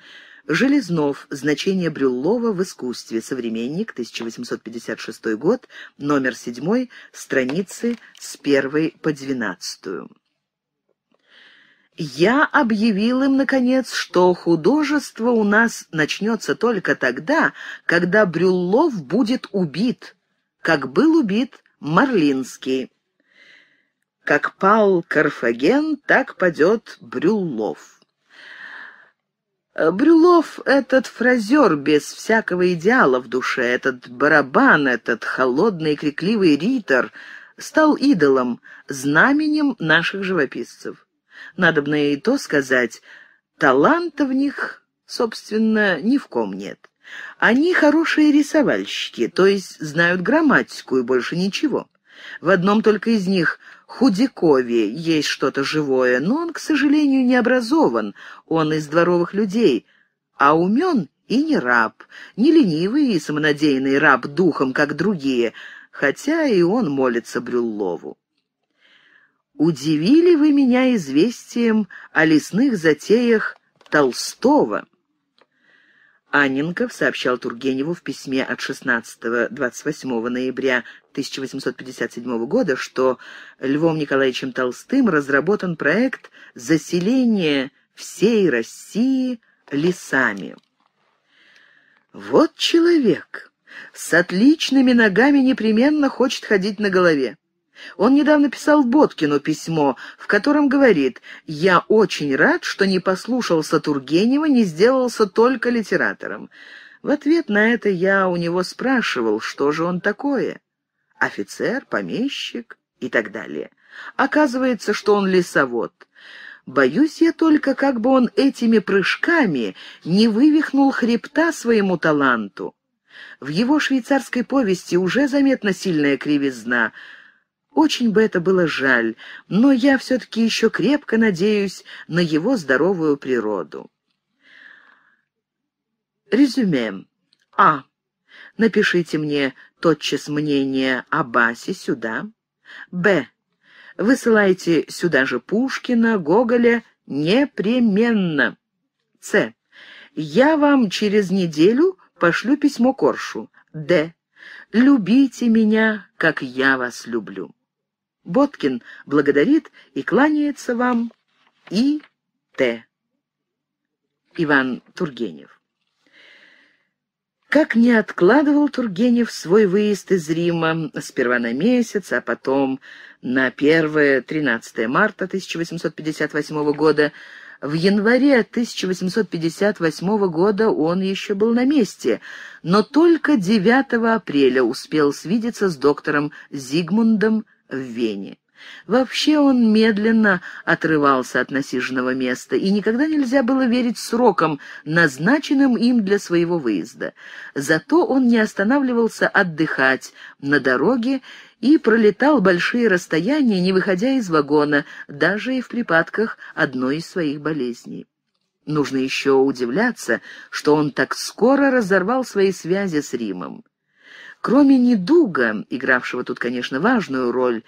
Железнов. Значение Брюллова в искусстве. Современник. 1856 год. Номер 7. Страницы с 1 по 12. Я объявил им, наконец, что художество у нас начнется только тогда, когда Брюллов будет убит, как был убит Марлинский. Как пал Карфаген, так падет Брюллов. Э, Брюлов — этот фразер без всякого идеала в душе, этот барабан, этот холодный и крикливый ритор стал идолом, знаменем наших живописцев. Надобно и то сказать, таланта в них, собственно, ни в ком нет. Они хорошие рисовальщики, то есть знают грамматику и больше ничего. В одном только из них, Худякове, есть что-то живое, но он, к сожалению, не образован, он из дворовых людей, а умен и не раб, не ленивый и самонадеянный раб духом, как другие, хотя и он молится Брюллову. «Удивили вы меня известием о лесных затеях Толстого». Анненков сообщал Тургеневу в письме от 16-28 ноября 1857 года, что Львом Николаевичем Толстым разработан проект «Заселение всей России лесами». «Вот человек! С отличными ногами непременно хочет ходить на голове. Он недавно писал Боткину письмо, в котором говорит «Я очень рад, что не послушался Тургенева, не сделался только литератором». В ответ на это я у него спрашивал, что же он такое. Офицер, помещик и так далее. Оказывается, что он лесовод. Боюсь я только, как бы он этими прыжками не вывихнул хребта своему таланту. В его швейцарской повести уже заметна сильная кривизна — очень бы это было жаль, но я все-таки еще крепко надеюсь на его здоровую природу. Резюме. А. Напишите мне тотчас мнение о Басе сюда. Б. Высылайте сюда же Пушкина, Гоголя непременно. С. Я вам через неделю пошлю письмо Коршу. Д. Любите меня, как я вас люблю. Боткин благодарит и кланяется вам И. Т. Иван Тургенев. Как не откладывал Тургенев свой выезд из Рима сперва на месяц, а потом на 1-13 марта 1858 года, в январе 1858 года он еще был на месте, но только 9 апреля успел свидеться с доктором Зигмундом в Вене. Вообще он медленно отрывался от насиженного места, и никогда нельзя было верить срокам, назначенным им для своего выезда. Зато он не останавливался отдыхать на дороге и пролетал большие расстояния, не выходя из вагона, даже и в припадках одной из своих болезней. Нужно еще удивляться, что он так скоро разорвал свои связи с Римом. Кроме недуга, игравшего тут, конечно, важную роль,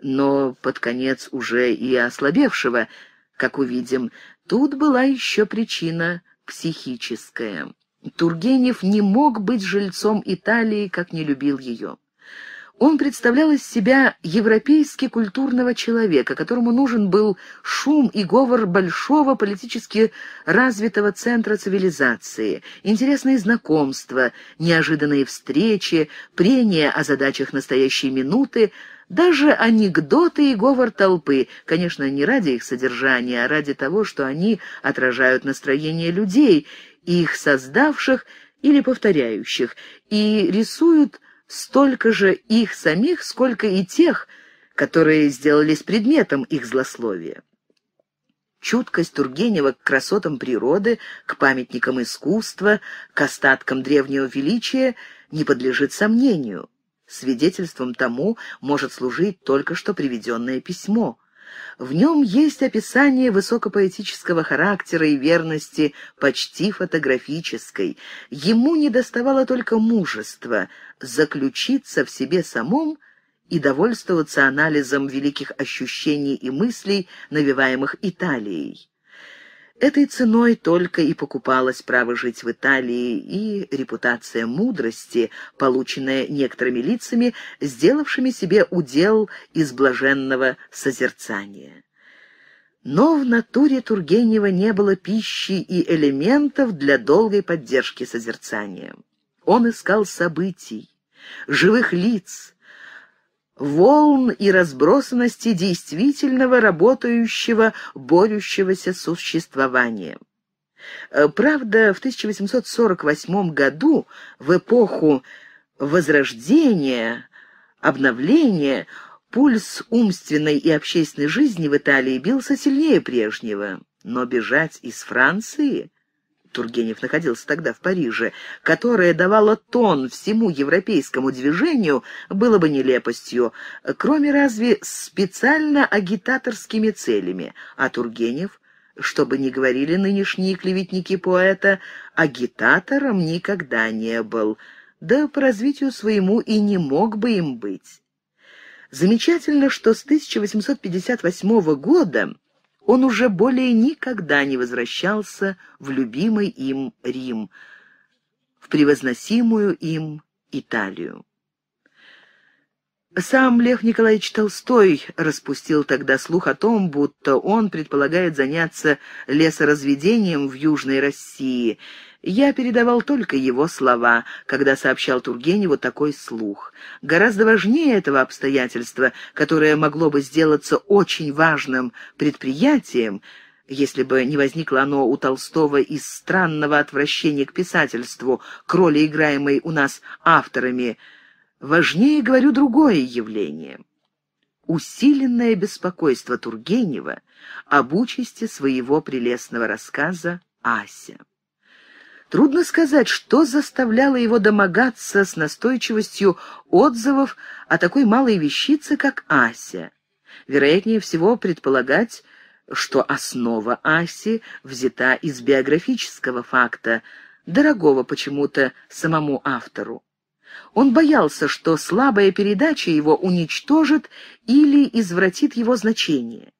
но под конец уже и ослабевшего, как увидим, тут была еще причина психическая. Тургенев не мог быть жильцом Италии, как не любил ее. Он представлял из себя европейски культурного человека, которому нужен был шум и говор большого политически развитого центра цивилизации, интересные знакомства, неожиданные встречи, прения о задачах настоящей минуты, даже анекдоты и говор толпы, конечно, не ради их содержания, а ради того, что они отражают настроение людей, их создавших или повторяющих, и рисуют столько же их самих, сколько и тех, которые сделались предметом их злословия. Чуткость Тургенева к красотам природы, к памятникам искусства, к остаткам древнего величия не подлежит сомнению. Свидетельством тому может служить только что приведенное письмо. В нем есть описание высокопоэтического характера и верности, почти фотографической. Ему недоставало только мужества заключиться в себе самом и довольствоваться анализом великих ощущений и мыслей, навеваемых Италией. Этой ценой только и покупалось право жить в Италии и репутация мудрости, полученная некоторыми лицами, сделавшими себе удел из блаженного созерцания. Но в натуре Тургенева не было пищи и элементов для долгой поддержки созерцания. Он искал событий, живых лиц, волн и разбросанности действительного работающего, борющегося существования. Э, правда, в 1848 году, в эпоху Возрождения, обновления, пульс умственной и общественной жизни в Италии бился сильнее прежнего. Но бежать из Франции Тургенев находился тогда в Париже, которое давало тон всему европейскому движению, было бы нелепостью, кроме разве специально агитаторскими целями. А Тургенев, чтобы не говорили нынешние клеветники поэта, агитатором никогда не был, да по развитию своему и не мог бы им быть. Замечательно, что с 1858 года он уже более никогда не возвращался в любимый им Рим, в превозносимую им Италию. Сам Лев Николаевич Толстой распустил тогда слух о том, будто он предполагает заняться лесоразведением в Южной России – я передавал только его слова, когда сообщал Тургеневу такой слух. Гораздо важнее этого обстоятельства, которое могло бы сделаться очень важным предприятием, если бы не возникло оно у Толстого из странного отвращения к писательству, к роли, играемой у нас авторами, важнее, говорю, другое явление — усиленное беспокойство Тургенева об участи своего прелестного рассказа «Ася». Трудно сказать, что заставляло его домогаться с настойчивостью отзывов о такой малой вещице, как Ася. Вероятнее всего предполагать, что основа Аси взята из биографического факта, дорогого почему-то самому автору. Он боялся, что слабая передача его уничтожит или извратит его значение.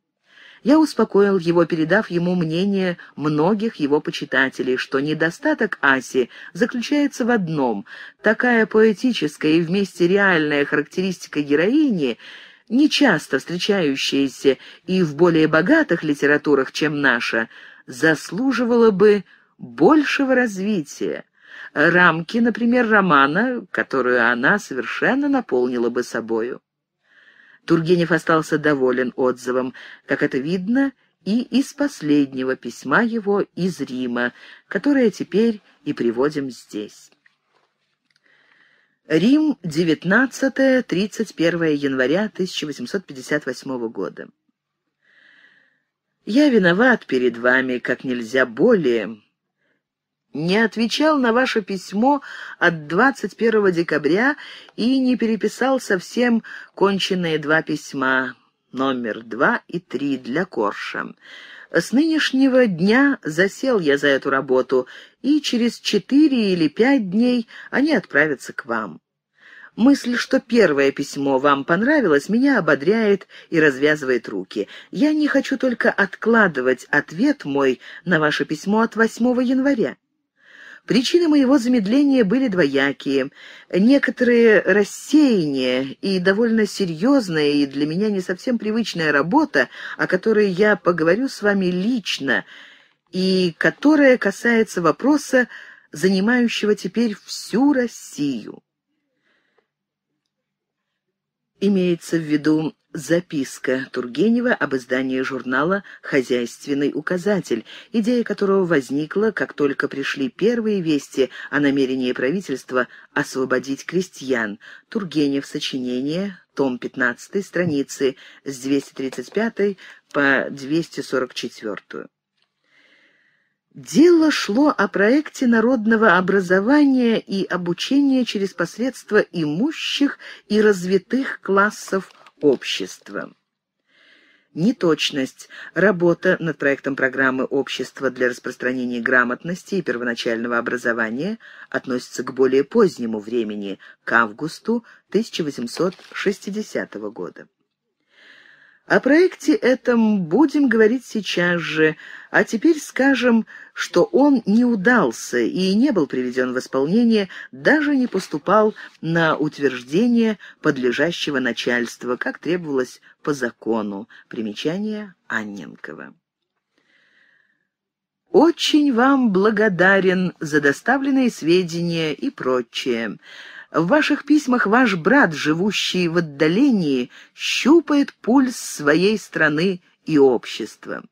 Я успокоил его, передав ему мнение многих его почитателей, что недостаток Аси заключается в одном — такая поэтическая и вместе реальная характеристика героини — нечасто встречающаяся и в более богатых литературах, чем наша, заслуживала бы большего развития. Рамки, например, романа, которую она совершенно наполнила бы собою. Тургенев остался доволен отзывом, как это видно, и из последнего письма его из Рима, которое теперь и приводим здесь. Рим, 19-31 января 1858 года. «Я виноват перед вами как нельзя более, не отвечал на ваше письмо от 21 декабря и не переписал совсем конченные два письма, номер два и три для Корша. С нынешнего дня засел я за эту работу, и через четыре или пять дней они отправятся к вам. Мысль, что первое письмо вам понравилось, меня ободряет и развязывает руки. Я не хочу только откладывать ответ мой на ваше письмо от 8 января. Причины моего замедления были двоякие. Некоторые рассеяния и довольно серьезная и для меня не совсем привычная работа, о которой я поговорю с вами лично, и которая касается вопроса, занимающего теперь всю Россию имеется в виду записка Тургенева об издании журнала «Хозяйственный указатель», идея которого возникла, как только пришли первые вести о намерении правительства освободить крестьян. Тургенев, сочинение, том 15, страницы с 235 по 244. Дело шло о проекте народного образования и обучения через посредство имущих и развитых классов общества. Неточность. Работа над проектом программы общества для распространения грамотности и первоначального образования» относится к более позднему времени, к августу 1860 года. О проекте этом будем говорить сейчас же, а теперь скажем, что он не удался и не был приведен в исполнение, даже не поступал на утверждение подлежащего начальства, как требовалось по закону. Примечание Анненкова. «Очень вам благодарен за доставленные сведения и прочее». В ваших письмах ваш брат, живущий в отдалении, щупает пульс своей страны и общества.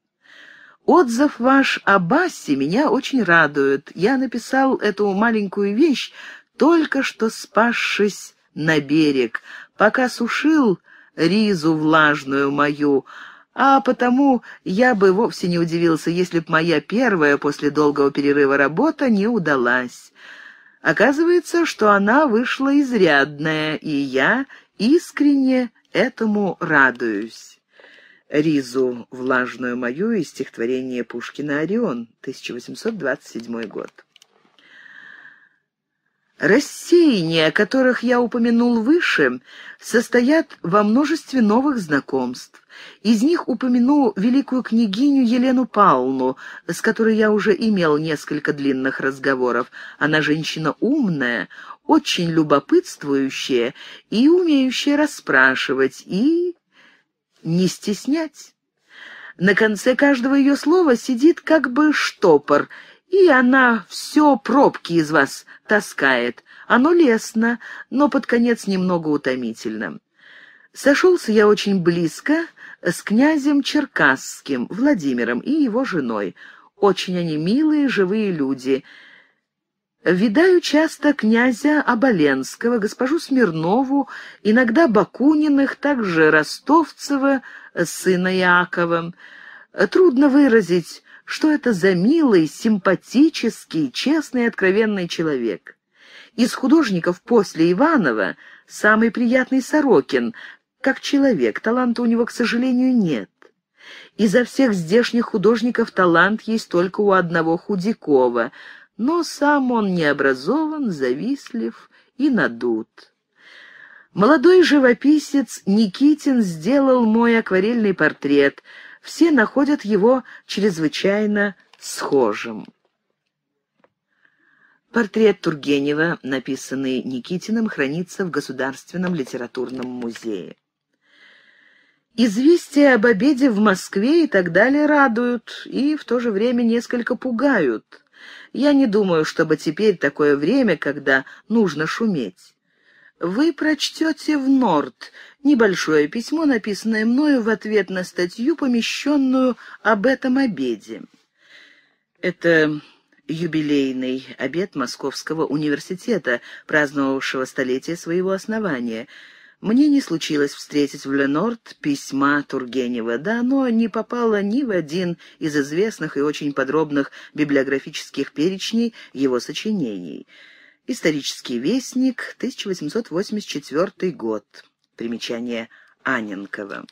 Отзыв ваш о Бассе меня очень радует. Я написал эту маленькую вещь, только что спасшись на берег, пока сушил ризу влажную мою, а потому я бы вовсе не удивился, если б моя первая после долгого перерыва работа не удалась. Оказывается, что она вышла изрядная, и я искренне этому радуюсь. Ризу «Влажную мою» из стихотворения Пушкина «Орион», 1827 год. Рассеяния, о которых я упомянул выше, состоят во множестве новых знакомств. Из них упомяну великую княгиню Елену Павловну, с которой я уже имел несколько длинных разговоров. Она женщина умная, очень любопытствующая и умеющая расспрашивать и не стеснять. На конце каждого ее слова сидит как бы штопор — и она все пробки из вас таскает. Оно лестно, но под конец немного утомительно. Сошелся я очень близко с князем Черкасским, Владимиром и его женой. Очень они милые, живые люди. Видаю часто князя Оболенского, госпожу Смирнову, иногда Бакуниных, также Ростовцева, сына Яковом. Трудно выразить, что это за милый, симпатический, честный откровенный человек? Из художников после Иванова самый приятный Сорокин. Как человек, таланта у него, к сожалению, нет. Изо всех здешних художников талант есть только у одного Худякова, но сам он не образован, завистлив и надут. Молодой живописец Никитин сделал мой акварельный портрет — все находят его чрезвычайно схожим. Портрет Тургенева, написанный Никитиным, хранится в Государственном литературном музее. Известия об обеде в Москве и так далее радуют и в то же время несколько пугают. Я не думаю, чтобы теперь такое время, когда нужно шуметь. Вы прочтете в Норд небольшое письмо, написанное мною в ответ на статью, помещенную об этом обеде. Это юбилейный обед Московского университета, праздновавшего столетие своего основания. Мне не случилось встретить в Ленорд письма Тургенева, да оно не попало ни в один из известных и очень подробных библиографических перечней его сочинений. Исторический вестник, 1884 год. Примечание Аненкова.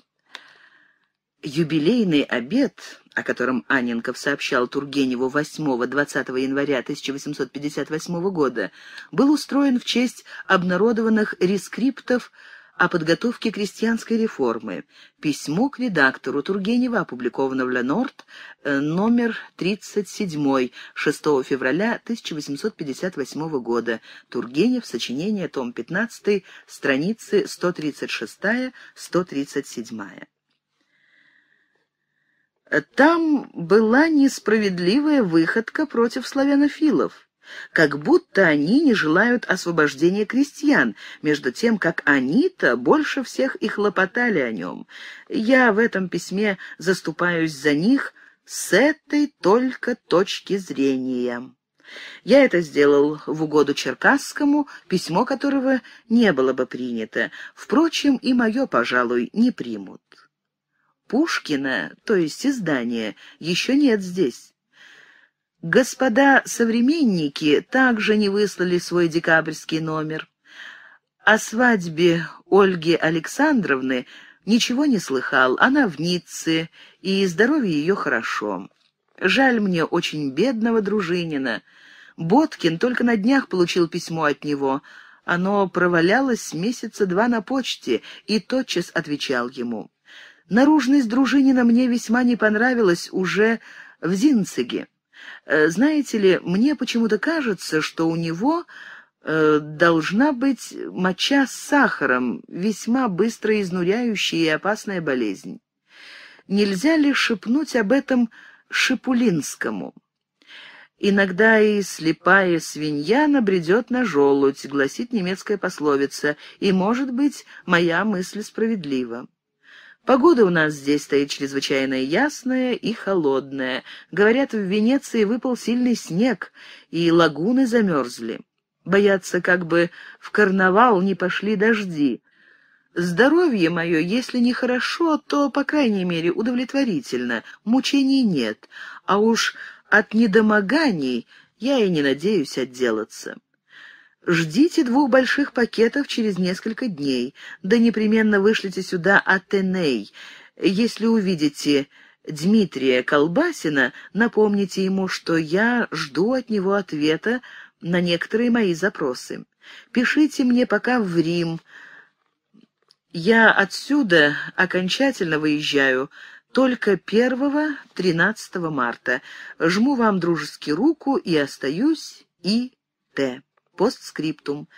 Юбилейный обед, о котором Аненков сообщал Тургеневу 8-20 января 1858 года, был устроен в честь обнародованных рескриптов о подготовке крестьянской реформы. Письмо к редактору Тургенева опубликовано в Ленорд, э, номер 37, 6 февраля 1858 года. Тургенев, сочинение, том 15, страницы 136-137. Там была несправедливая выходка против славянофилов как будто они не желают освобождения крестьян, между тем, как они-то больше всех и хлопотали о нем. Я в этом письме заступаюсь за них с этой только точки зрения. Я это сделал в угоду Черкасскому, письмо которого не было бы принято. Впрочем, и мое, пожалуй, не примут. Пушкина, то есть издание, еще нет здесь. Господа современники также не выслали свой декабрьский номер. О свадьбе Ольги Александровны ничего не слыхал, она в Ницце, и здоровье ее хорошо. Жаль мне очень бедного дружинина. Боткин только на днях получил письмо от него. Оно провалялось месяца два на почте, и тотчас отвечал ему. Наружность дружинина мне весьма не понравилась уже в Зинциге. Э, знаете ли, мне почему-то кажется, что у него э, должна быть моча с сахаром, весьма быстро изнуряющая и опасная болезнь. Нельзя ли шепнуть об этом Шипулинскому? «Иногда и слепая свинья набредет на желудь», — гласит немецкая пословица, «и, может быть, моя мысль справедлива». Погода у нас здесь стоит чрезвычайно ясная и холодная. Говорят, в Венеции выпал сильный снег, и лагуны замерзли. Боятся, как бы в карнавал не пошли дожди. Здоровье мое, если не хорошо, то, по крайней мере, удовлетворительно, мучений нет, а уж от недомоганий я и не надеюсь отделаться. Ждите двух больших пакетов через несколько дней, да непременно вышлите сюда Атеней. Если увидите Дмитрия Колбасина, напомните ему, что я жду от него ответа на некоторые мои запросы. Пишите мне пока в Рим. Я отсюда окончательно выезжаю только 1-13 марта. Жму вам дружески руку и остаюсь И. Т. Постскриптум.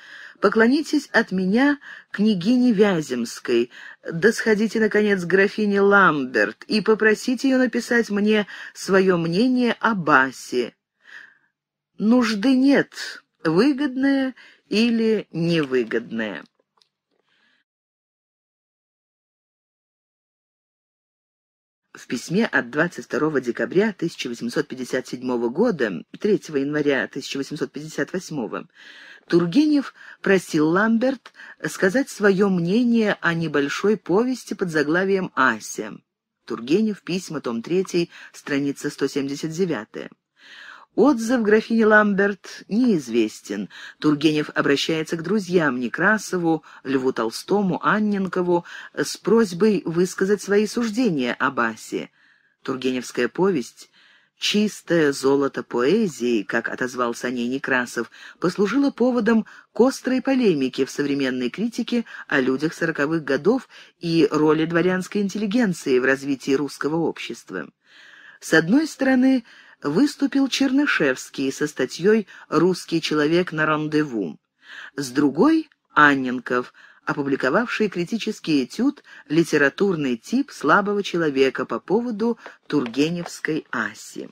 Поклонитесь от меня княгине Вяземской, да сходите, наконец, к графине Ламберт и попросите ее написать мне свое мнение о Басе. Нужды нет, выгодное или невыгодное. В письме от 22 декабря 1857 года, 3 января 1858, Тургенев просил Ламберт сказать свое мнение о небольшой повести под заглавием «Ася». Тургенев, письма, том 3, страница 179. Отзыв графини Ламберт неизвестен. Тургенев обращается к друзьям Некрасову, Льву Толстому, Анненкову с просьбой высказать свои суждения об Асе. Тургеневская повесть «Чистое золото поэзии», как отозвался о ней Некрасов, послужило поводом к острой полемике в современной критике о людях сороковых годов и роли дворянской интеллигенции в развитии русского общества. С одной стороны, выступил Чернышевский со статьей «Русский человек на рандеву». С другой — Анненков, опубликовавший критический этюд «Литературный тип слабого человека» по поводу Тургеневской Аси.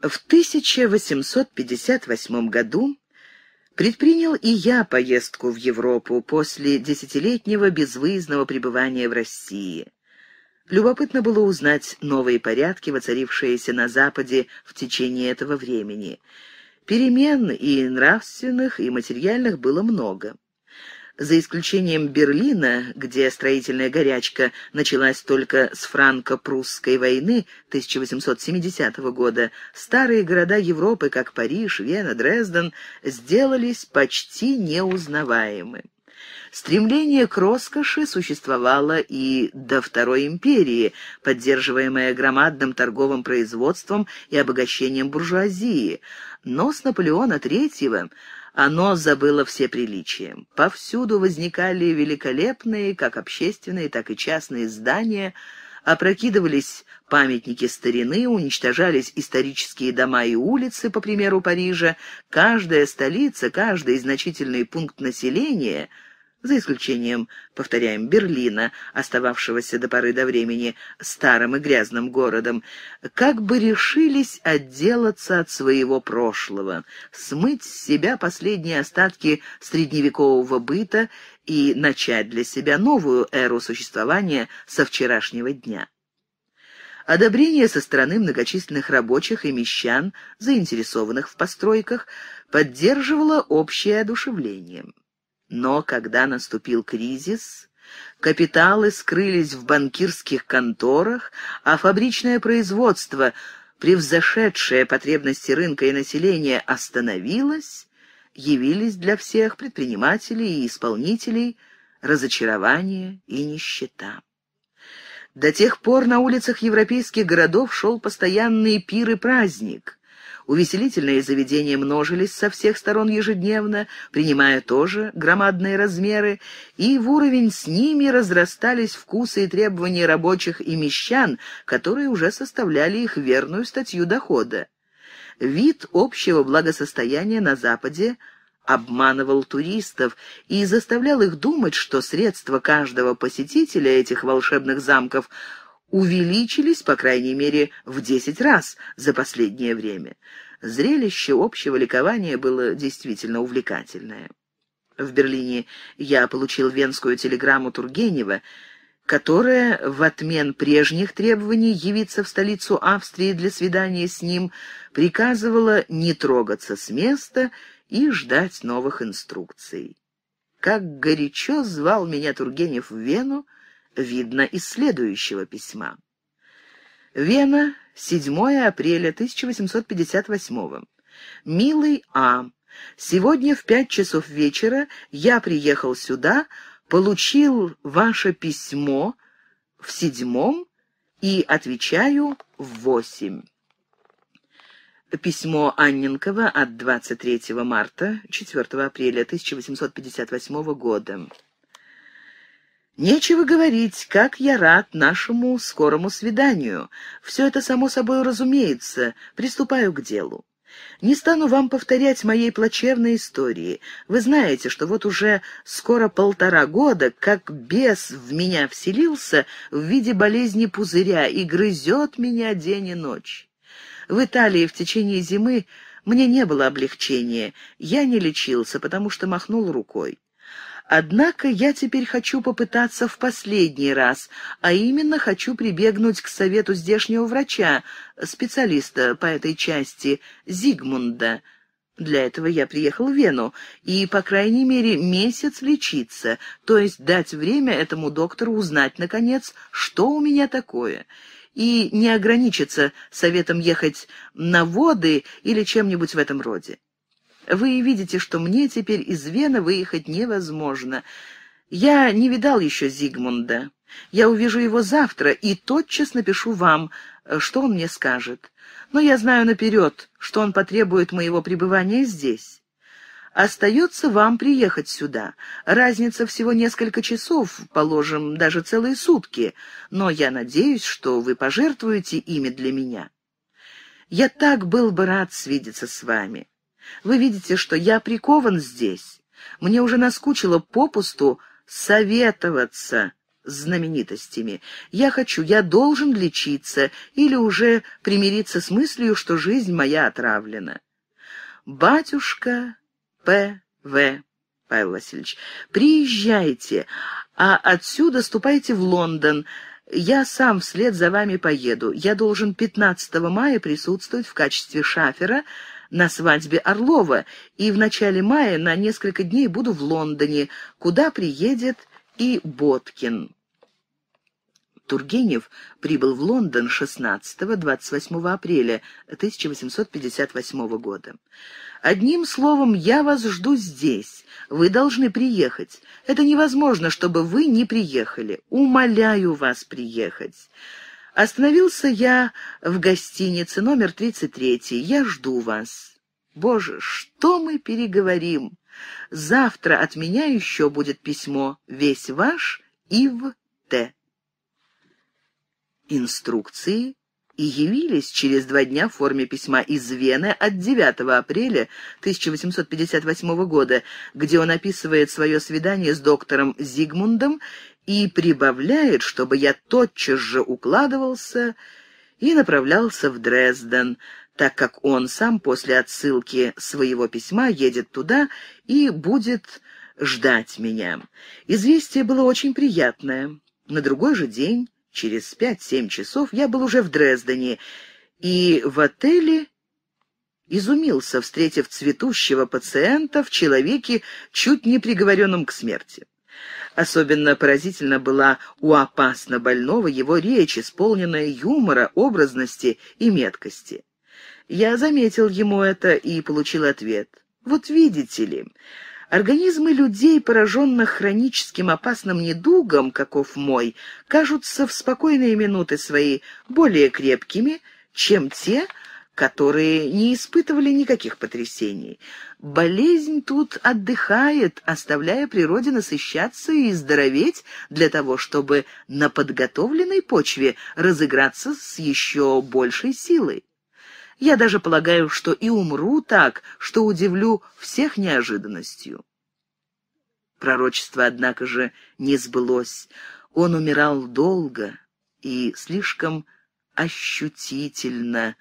В 1858 году предпринял и я поездку в Европу после десятилетнего безвыездного пребывания в России. Любопытно было узнать новые порядки, воцарившиеся на Западе в течение этого времени. Перемен и нравственных, и материальных было много. За исключением Берлина, где строительная горячка началась только с франко-прусской войны 1870 года, старые города Европы, как Париж, Вена, Дрезден, сделались почти неузнаваемы. Стремление к роскоши существовало и до Второй империи, поддерживаемое громадным торговым производством и обогащением буржуазии, но с Наполеона III оно забыло все приличия. Повсюду возникали великолепные, как общественные, так и частные здания, опрокидывались памятники старины, уничтожались исторические дома и улицы, по примеру Парижа. Каждая столица, каждый значительный пункт населения — за исключением, повторяем, Берлина, остававшегося до поры до времени старым и грязным городом, как бы решились отделаться от своего прошлого, смыть с себя последние остатки средневекового быта и начать для себя новую эру существования со вчерашнего дня. Одобрение со стороны многочисленных рабочих и мещан, заинтересованных в постройках, поддерживало общее одушевление. Но когда наступил кризис, капиталы скрылись в банкирских конторах, а фабричное производство, превзошедшее потребности рынка и населения, остановилось, явились для всех предпринимателей и исполнителей разочарование и нищета. До тех пор на улицах европейских городов шел постоянный пир и праздник. Увеселительные заведения множились со всех сторон ежедневно, принимая тоже громадные размеры, и в уровень с ними разрастались вкусы и требования рабочих и мещан, которые уже составляли их верную статью дохода. Вид общего благосостояния на Западе обманывал туристов и заставлял их думать, что средства каждого посетителя этих волшебных замков – увеличились, по крайней мере, в десять раз за последнее время. Зрелище общего ликования было действительно увлекательное. В Берлине я получил венскую телеграмму Тургенева, которая в отмен прежних требований явиться в столицу Австрии для свидания с ним приказывала не трогаться с места и ждать новых инструкций. Как горячо звал меня Тургенев в Вену, видно из следующего письма. Вена, 7 апреля 1858. «Милый А. Сегодня в пять часов вечера я приехал сюда, получил ваше письмо в седьмом и отвечаю в восемь». Письмо Анненкова от 23 марта, 4 апреля 1858 года. Нечего говорить, как я рад нашему скорому свиданию. Все это само собой разумеется. Приступаю к делу. Не стану вам повторять моей плачевной истории. Вы знаете, что вот уже скоро полтора года, как бес в меня вселился в виде болезни пузыря и грызет меня день и ночь. В Италии в течение зимы мне не было облегчения. Я не лечился, потому что махнул рукой. Однако я теперь хочу попытаться в последний раз, а именно хочу прибегнуть к совету здешнего врача, специалиста по этой части, Зигмунда. Для этого я приехал в Вену и, по крайней мере, месяц лечиться, то есть дать время этому доктору узнать, наконец, что у меня такое, и не ограничиться советом ехать на воды или чем-нибудь в этом роде. Вы видите, что мне теперь из Вены выехать невозможно. Я не видал еще Зигмунда. Я увижу его завтра и тотчас напишу вам, что он мне скажет. Но я знаю наперед, что он потребует моего пребывания здесь. Остается вам приехать сюда. Разница всего несколько часов, положим, даже целые сутки, но я надеюсь, что вы пожертвуете ими для меня. Я так был бы рад свидеться с вами. Вы видите, что я прикован здесь. Мне уже наскучило попусту советоваться с знаменитостями. Я хочу, я должен лечиться или уже примириться с мыслью, что жизнь моя отравлена. Батюшка П.В. Павел Васильевич, приезжайте, а отсюда ступайте в Лондон. Я сам вслед за вами поеду. Я должен 15 мая присутствовать в качестве шафера на свадьбе Орлова, и в начале мая на несколько дней буду в Лондоне, куда приедет и Боткин. Тургенев прибыл в Лондон 16-28 апреля 1858 года. «Одним словом, я вас жду здесь. Вы должны приехать. Это невозможно, чтобы вы не приехали. Умоляю вас приехать. Остановился я в гостинице, номер 33. Я жду вас. Боже, что мы переговорим? Завтра от меня еще будет письмо. Весь ваш Ив Т. Инструкции и явились через два дня в форме письма из Вены от 9 апреля 1858 года, где он описывает свое свидание с доктором Зигмундом и прибавляет, чтобы я тотчас же укладывался и направлялся в Дрезден, так как он сам после отсылки своего письма едет туда и будет ждать меня. Известие было очень приятное. На другой же день, через пять-семь часов, я был уже в Дрездене и в отеле изумился, встретив цветущего пациента в человеке, чуть не приговоренном к смерти. Особенно поразительно была у опасно больного его речь, исполненная юмора, образности и меткости. Я заметил ему это и получил ответ. «Вот видите ли...» Организмы людей, пораженных хроническим опасным недугом, каков мой, кажутся в спокойные минуты свои более крепкими, чем те, которые не испытывали никаких потрясений. Болезнь тут отдыхает, оставляя природе насыщаться и здороветь для того, чтобы на подготовленной почве разыграться с еще большей силой. Я даже полагаю, что и умру так, что удивлю всех неожиданностью. Пророчество, однако же, не сбылось. Он умирал долго и слишком ощутительно,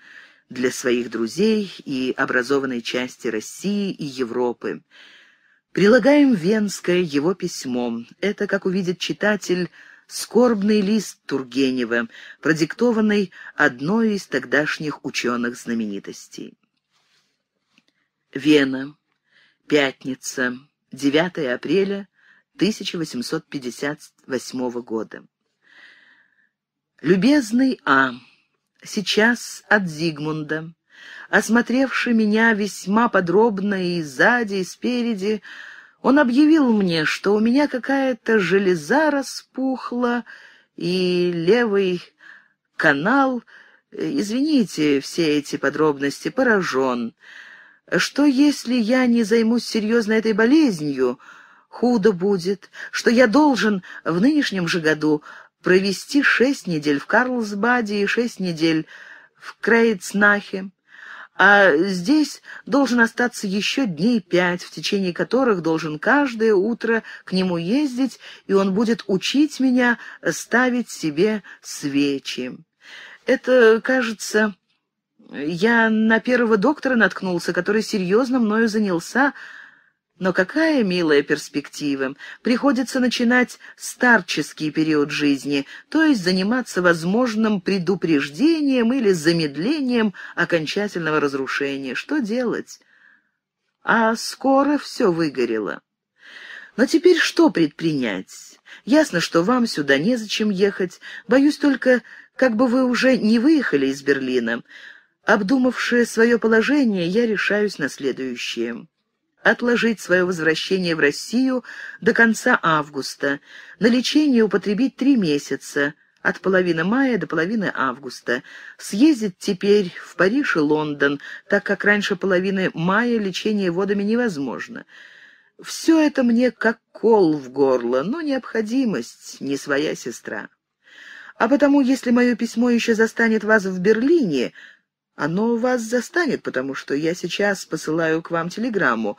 для своих друзей и образованной части России и Европы. Прилагаем Венское его письмо. Это, как увидит читатель, скорбный лист Тургенева, продиктованный одной из тогдашних ученых-знаменитостей. Вена. Пятница. 9 апреля 1858 года. Любезный А сейчас от Зигмунда, осмотревший меня весьма подробно и сзади, и спереди, он объявил мне, что у меня какая-то железа распухла, и левый канал, извините все эти подробности, поражен, что если я не займусь серьезно этой болезнью, худо будет, что я должен в нынешнем же году провести шесть недель в Карлсбаде и шесть недель в Крейцнахе, а здесь должен остаться еще дней пять, в течение которых должен каждое утро к нему ездить, и он будет учить меня ставить себе свечи. Это, кажется, я на первого доктора наткнулся, который серьезно мною занялся, но какая милая перспектива! Приходится начинать старческий период жизни, то есть заниматься возможным предупреждением или замедлением окончательного разрушения. Что делать? А скоро все выгорело. Но теперь что предпринять? Ясно, что вам сюда незачем ехать. Боюсь только, как бы вы уже не выехали из Берлина. Обдумавшее свое положение, я решаюсь на следующее отложить свое возвращение в Россию до конца августа, на лечение употребить три месяца, от половины мая до половины августа. Съездит теперь в Париж и Лондон, так как раньше половины мая лечение водами невозможно. Все это мне как кол в горло, но необходимость, не своя сестра. А потому, если мое письмо еще застанет вас в Берлине, оно вас застанет, потому что я сейчас посылаю к вам телеграмму.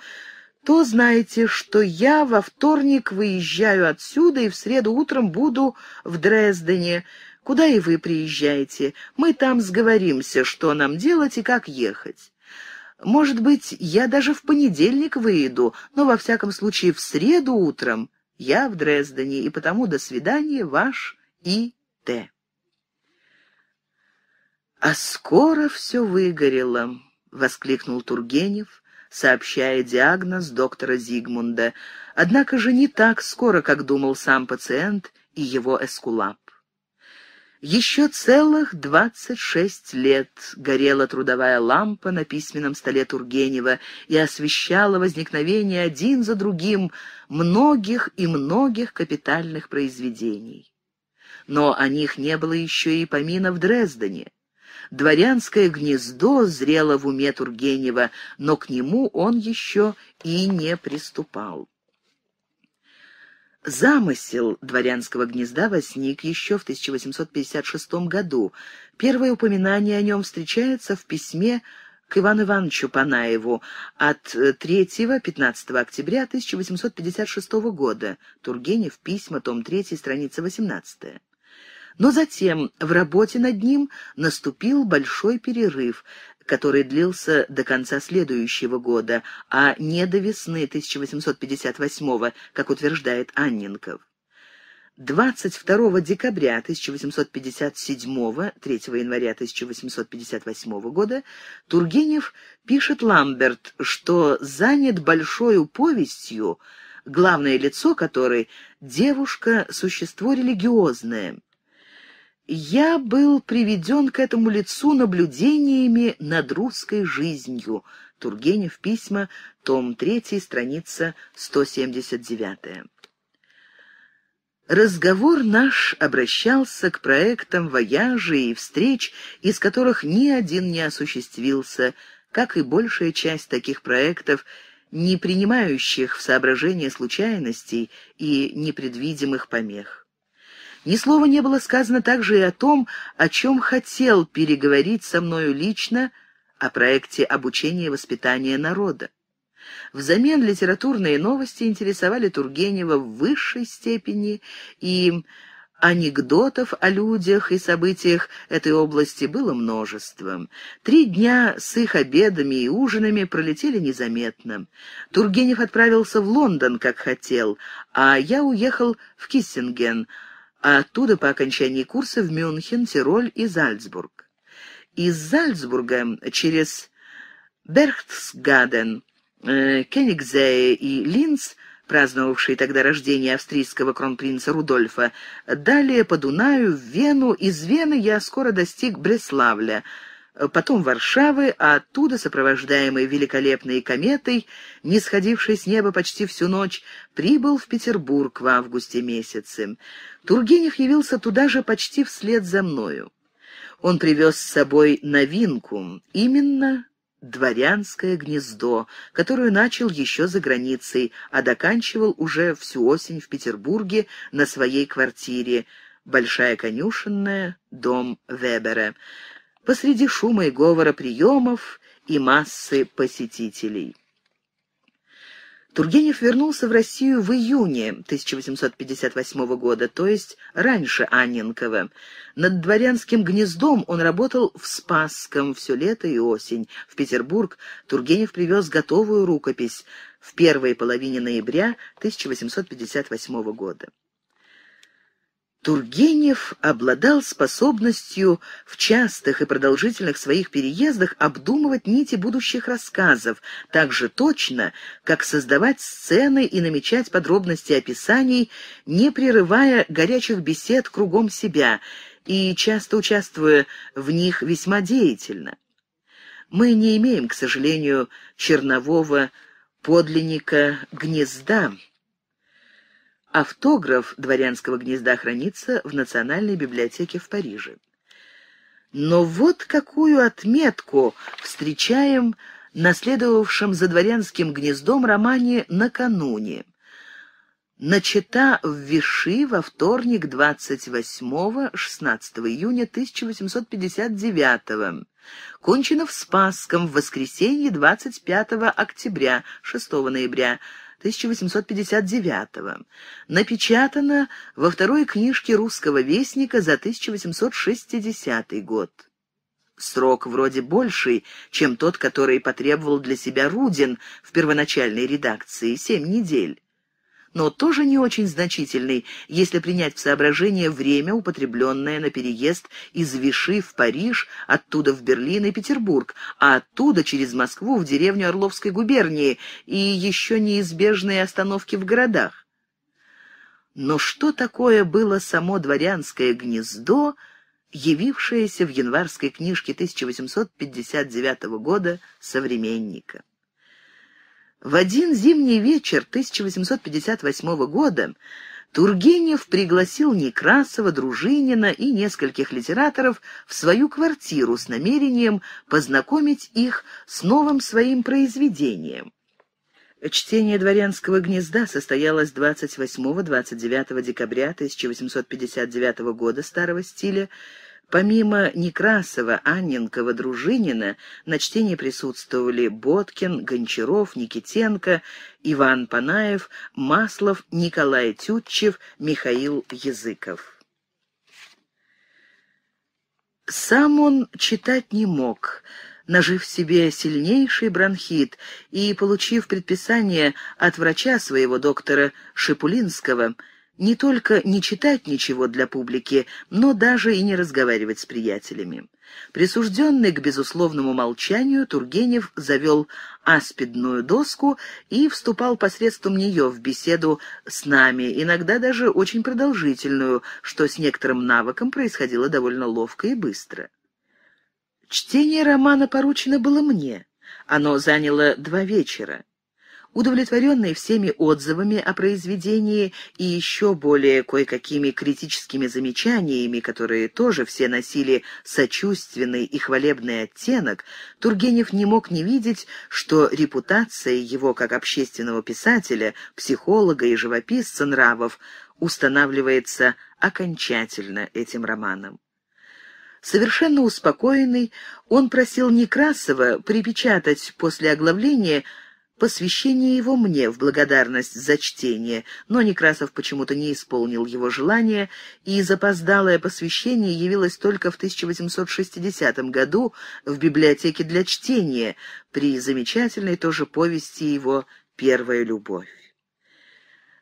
То знаете, что я во вторник выезжаю отсюда и в среду утром буду в Дрездене, куда и вы приезжаете. Мы там сговоримся, что нам делать и как ехать. Может быть, я даже в понедельник выеду, но во всяком случае в среду утром я в Дрездене, и потому до свидания, ваш И.Т. «А скоро все выгорело», — воскликнул Тургенев, сообщая диагноз доктора Зигмунда. Однако же не так скоро, как думал сам пациент и его эскулап. Еще целых двадцать шесть лет горела трудовая лампа на письменном столе Тургенева и освещала возникновение один за другим многих и многих капитальных произведений. Но о них не было еще и помина в Дрездене дворянское гнездо зрело в уме Тургенева, но к нему он еще и не приступал. Замысел дворянского гнезда возник еще в 1856 году. Первое упоминание о нем встречается в письме к Ивану Ивановичу Панаеву от 3-15 октября 1856 года. Тургенев, письма, том 3, страница 18. Но затем в работе над ним наступил большой перерыв, который длился до конца следующего года, а не до весны 1858 как утверждает Анненков. 22 декабря 1857, 3 января 1858 года Тургенев пишет Ламберт, что занят большой повестью, главное лицо которой – девушка, существо религиозное, я был приведен к этому лицу наблюдениями над русской жизнью. Тургенев, письма, том 3, страница 179. Разговор наш обращался к проектам вояжей и встреч, из которых ни один не осуществился, как и большая часть таких проектов, не принимающих в соображение случайностей и непредвидимых помех. Ни слова не было сказано также и о том, о чем хотел переговорить со мною лично о проекте обучения и воспитания народа. Взамен литературные новости интересовали Тургенева в высшей степени, и анекдотов о людях и событиях этой области было множеством. Три дня с их обедами и ужинами пролетели незаметно. Тургенев отправился в Лондон, как хотел, а я уехал в Киссинген — а оттуда по окончании курса в Мюнхен, Тироль и Зальцбург. Из Зальцбурга через Берхтсгаден, э, Кенигзее и Линц – праздновавшие тогда рождение австрийского кронпринца Рудольфа. Далее по Дунаю, в Вену, из Вены я скоро достиг Бреславля, Э, потом Варшавы, а оттуда, сопровождаемый великолепной кометой, не сходившей с неба почти всю ночь, прибыл в Петербург в августе месяце. Тургенев явился туда же почти вслед за мною. Он привез с собой новинку, именно «Дворянское гнездо», которую начал еще за границей, а доканчивал уже всю осень в Петербурге на своей квартире, Большая конюшенная, дом Вебера посреди шума и говора приемов и массы посетителей. Тургенев вернулся в Россию в июне 1858 года, то есть раньше Анненкова. Над дворянским гнездом он работал в Спасском все лето и осень. В Петербург Тургенев привез готовую рукопись в первой половине ноября 1858 года. Тургенев обладал способностью в частых и продолжительных своих переездах обдумывать нити будущих рассказов так же точно, как создавать сцены и намечать подробности описаний, не прерывая горячих бесед кругом себя и часто участвуя в них весьма деятельно. Мы не имеем, к сожалению, чернового подлинника гнезда, Автограф дворянского гнезда хранится в Национальной библиотеке в Париже. Но вот какую отметку встречаем наследовавшем за дворянским гнездом романе «Накануне». Начата в Виши во вторник 28-16 июня 1859 кончено в Спасском в воскресенье 25 октября 6 ноября 1859-го. Напечатано во второй книжке «Русского вестника» за 1860 год. Срок вроде больший, чем тот, который потребовал для себя Рудин в первоначальной редакции, семь недель но тоже не очень значительный, если принять в соображение время, употребленное на переезд из Виши в Париж, оттуда в Берлин и Петербург, а оттуда через Москву в деревню Орловской губернии и еще неизбежные остановки в городах. Но что такое было само дворянское гнездо, явившееся в январской книжке 1859 года «Современника»? В один зимний вечер 1858 года Тургенев пригласил Некрасова, Дружинина и нескольких литераторов в свою квартиру с намерением познакомить их с новым своим произведением. Чтение «Дворянского гнезда» состоялось 28-29 декабря 1859 года старого стиля Помимо Некрасова, Анненкова, Дружинина на чтении присутствовали Боткин, Гончаров, Никитенко, Иван Панаев, Маслов, Николай Тютчев, Михаил Языков. Сам он читать не мог, нажив себе сильнейший бронхит и получив предписание от врача своего доктора Шипулинского – не только не читать ничего для публики, но даже и не разговаривать с приятелями. Присужденный к безусловному молчанию, Тургенев завел аспидную доску и вступал посредством нее в беседу с нами, иногда даже очень продолжительную, что с некоторым навыком происходило довольно ловко и быстро. Чтение романа поручено было мне. Оно заняло два вечера. Удовлетворенный всеми отзывами о произведении и еще более кое-какими критическими замечаниями, которые тоже все носили сочувственный и хвалебный оттенок, Тургенев не мог не видеть, что репутация его как общественного писателя, психолога и живописца нравов устанавливается окончательно этим романом. Совершенно успокоенный, он просил Некрасова припечатать после оглавления посвящение его мне в благодарность за чтение, но Некрасов почему-то не исполнил его желания, и запоздалое посвящение явилось только в 1860 году в библиотеке для чтения при замечательной тоже повести его «Первая любовь».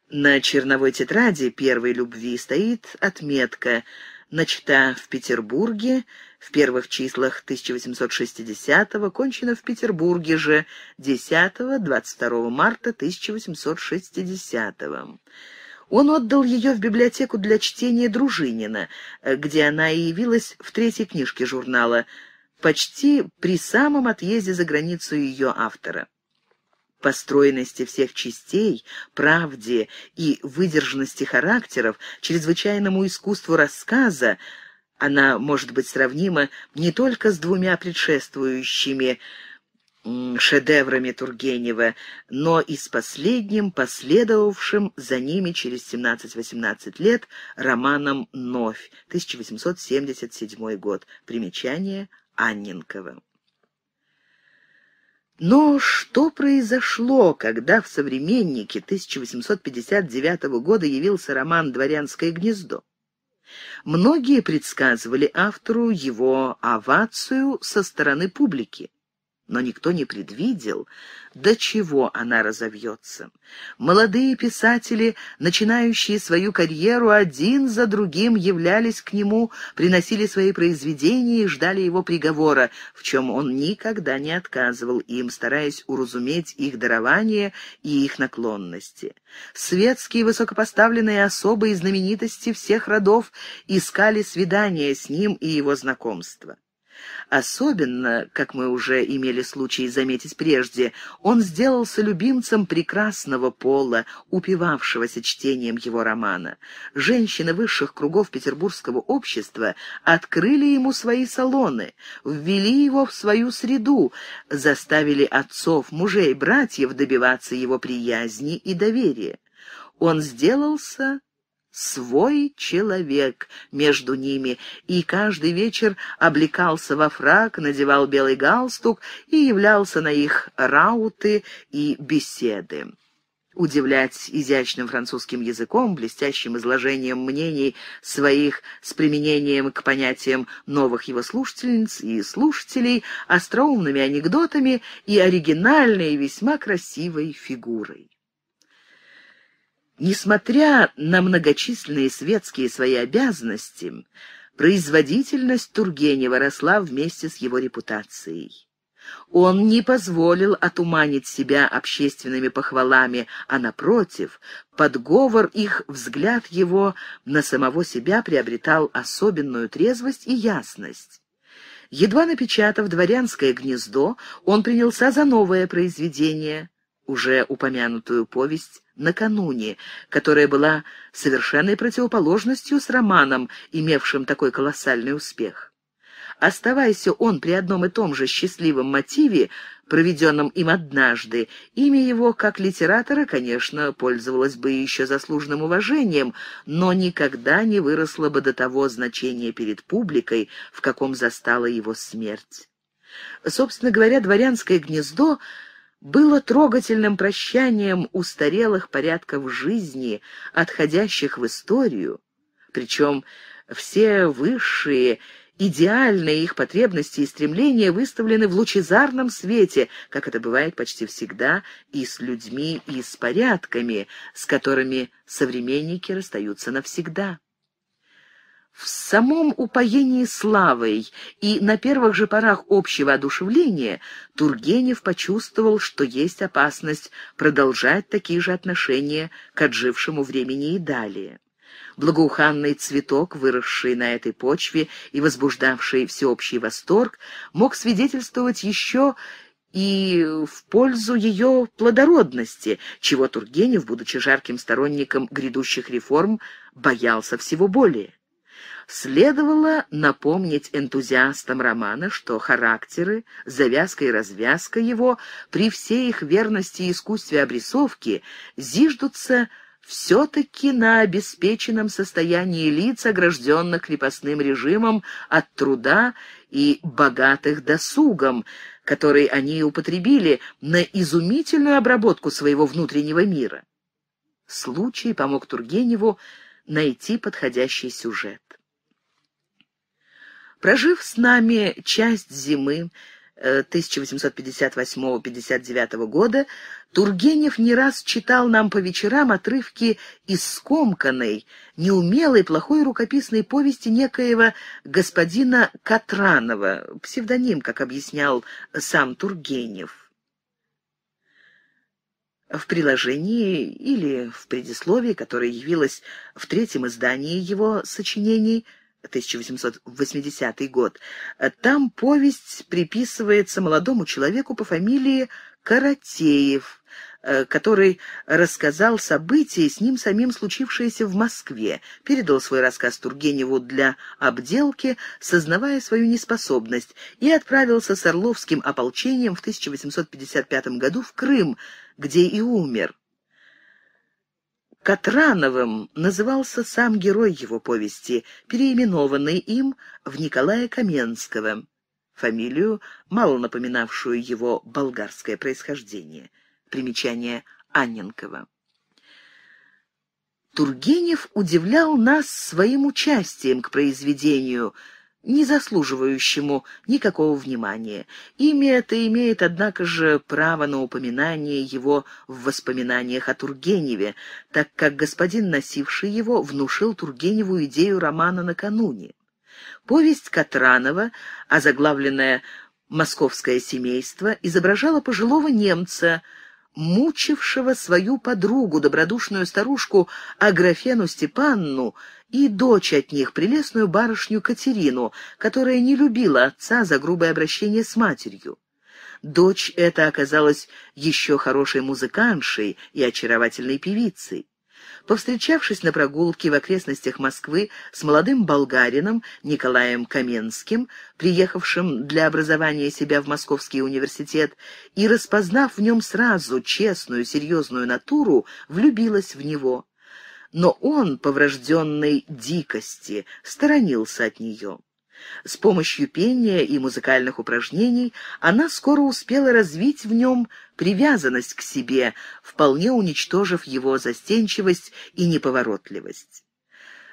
На черновой тетради «Первой любви» стоит отметка «Начата в Петербурге», в первых числах 1860-го, кончено в Петербурге же 10-22 марта 1860-го. Он отдал ее в библиотеку для чтения Дружинина, где она и явилась в третьей книжке журнала, почти при самом отъезде за границу ее автора построенности всех частей, правде и выдержанности характеров, чрезвычайному искусству рассказа, она может быть сравнима не только с двумя предшествующими шедеврами Тургенева, но и с последним, последовавшим за ними через 17-18 лет, романом «Новь», 1877 год. Примечание Анненкова. Но что произошло, когда в «Современнике» 1859 года явился роман «Дворянское гнездо»? Многие предсказывали автору его овацию со стороны публики но никто не предвидел, до чего она разовьется. Молодые писатели, начинающие свою карьеру, один за другим являлись к нему, приносили свои произведения и ждали его приговора, в чем он никогда не отказывал им, стараясь уразуметь их дарование и их наклонности. Светские высокопоставленные особы и знаменитости всех родов искали свидания с ним и его знакомства. Особенно, как мы уже имели случай заметить прежде, он сделался любимцем прекрасного пола, упивавшегося чтением его романа. Женщины высших кругов петербургского общества открыли ему свои салоны, ввели его в свою среду, заставили отцов, мужей, братьев добиваться его приязни и доверия. Он сделался свой человек между ними, и каждый вечер облекался во фраг, надевал белый галстук и являлся на их рауты и беседы. Удивлять изящным французским языком, блестящим изложением мнений своих с применением к понятиям новых его слушательниц и слушателей, остроумными анекдотами и оригинальной и весьма красивой фигурой. Несмотря на многочисленные светские свои обязанности, производительность Тургенева росла вместе с его репутацией. Он не позволил отуманить себя общественными похвалами, а, напротив, подговор их взгляд его на самого себя приобретал особенную трезвость и ясность. Едва напечатав «Дворянское гнездо», он принялся за новое произведение – уже упомянутую повесть «Накануне», которая была совершенной противоположностью с романом, имевшим такой колоссальный успех. Оставаясь он при одном и том же счастливом мотиве, проведенном им однажды, имя его как литератора, конечно, пользовалось бы еще заслуженным уважением, но никогда не выросло бы до того значения перед публикой, в каком застала его смерть. Собственно говоря, «Дворянское гнездо» было трогательным прощанием устарелых порядков жизни, отходящих в историю, причем все высшие, идеальные их потребности и стремления выставлены в лучезарном свете, как это бывает почти всегда и с людьми, и с порядками, с которыми современники расстаются навсегда. В самом упоении славой и на первых же порах общего одушевления Тургенев почувствовал, что есть опасность продолжать такие же отношения к отжившему времени и далее. Благоуханный цветок, выросший на этой почве и возбуждавший всеобщий восторг, мог свидетельствовать еще и в пользу ее плодородности, чего Тургенев, будучи жарким сторонником грядущих реформ, боялся всего более. Следовало напомнить энтузиастам романа, что характеры, завязка и развязка его, при всей их верности и искусстве обрисовки, зиждутся все-таки на обеспеченном состоянии лиц, огражденных крепостным режимом от труда и богатых досугом, который они употребили на изумительную обработку своего внутреннего мира. Случай помог Тургеневу найти подходящий сюжет. Прожив с нами часть зимы 1858-59 э, года, Тургенев не раз читал нам по вечерам отрывки из скомканной, неумелой, плохой рукописной повести некоего господина Катранова, псевдоним, как объяснял сам Тургенев. В приложении или в предисловии, которое явилось в третьем издании его сочинений – 1880 год. Там повесть приписывается молодому человеку по фамилии Каратеев, э, который рассказал события, с ним самим случившиеся в Москве, передал свой рассказ Тургеневу для обделки, сознавая свою неспособность, и отправился с Орловским ополчением в 1855 году в Крым, где и умер. Катрановым назывался сам герой его повести, переименованный им в Николая Каменского, фамилию, мало напоминавшую его болгарское происхождение. Примечание Анненкова. Тургенев удивлял нас своим участием к произведению – не заслуживающему никакого внимания. Имя это имеет, однако же, право на упоминание его в воспоминаниях о Тургеневе, так как господин, носивший его, внушил Тургеневу идею романа накануне. Повесть Катранова, озаглавленная «Московское семейство», изображала пожилого немца, мучившего свою подругу, добродушную старушку Аграфену Степанну, и дочь от них, прелестную барышню Катерину, которая не любила отца за грубое обращение с матерью. Дочь эта оказалась еще хорошей музыканшей и очаровательной певицей. Повстречавшись на прогулке в окрестностях Москвы с молодым болгарином Николаем Каменским, приехавшим для образования себя в Московский университет, и распознав в нем сразу честную, серьезную натуру, влюбилась в него но он, по дикости, сторонился от нее. С помощью пения и музыкальных упражнений она скоро успела развить в нем привязанность к себе, вполне уничтожив его застенчивость и неповоротливость.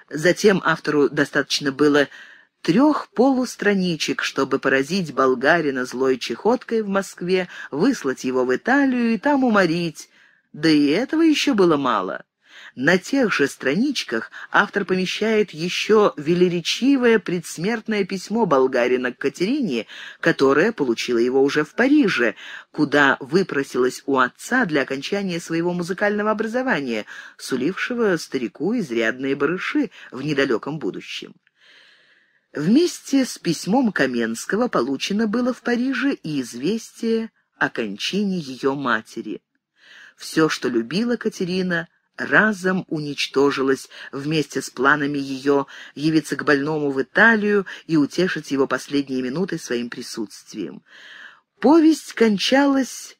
Затем автору достаточно было трех полустраничек, чтобы поразить болгарина злой чехоткой в Москве, выслать его в Италию и там уморить. Да и этого еще было мало. На тех же страничках автор помещает еще велеречивое предсмертное письмо болгарина к Катерине, которое получила его уже в Париже, куда выпросилась у отца для окончания своего музыкального образования, сулившего старику изрядные барыши в недалеком будущем. Вместе с письмом Каменского получено было в Париже и известие о кончине ее матери. Все, что любила Катерина, разом уничтожилась вместе с планами ее явиться к больному в Италию и утешить его последние минуты своим присутствием. Повесть кончалась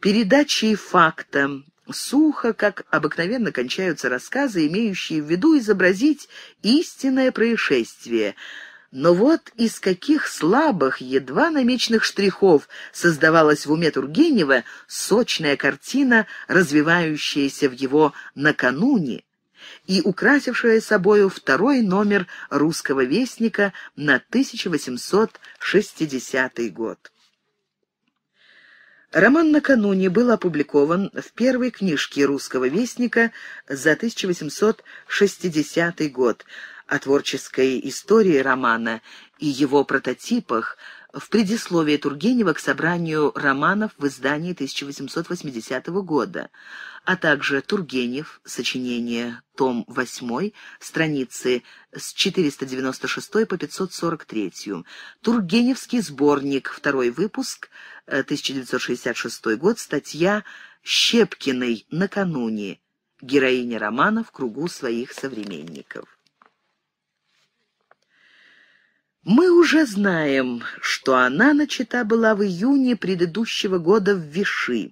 передачей факта, сухо, как обыкновенно кончаются рассказы, имеющие в виду изобразить истинное происшествие — но вот из каких слабых, едва намеченных штрихов создавалась в уме Тургенева сочная картина, развивающаяся в его «накануне» и украсившая собою второй номер «Русского вестника» на 1860 год. Роман «Накануне» был опубликован в первой книжке «Русского вестника» за 1860 год, о творческой истории романа и его прототипах в предисловии Тургенева к собранию романов в издании 1880 года, а также Тургенев, сочинение, том 8, страницы с 496 по 543, Тургеневский сборник, второй выпуск, 1966 э, год, статья «Щепкиной накануне», героиня романа в кругу своих современников. Мы уже знаем, что она начата была в июне предыдущего года в Виши.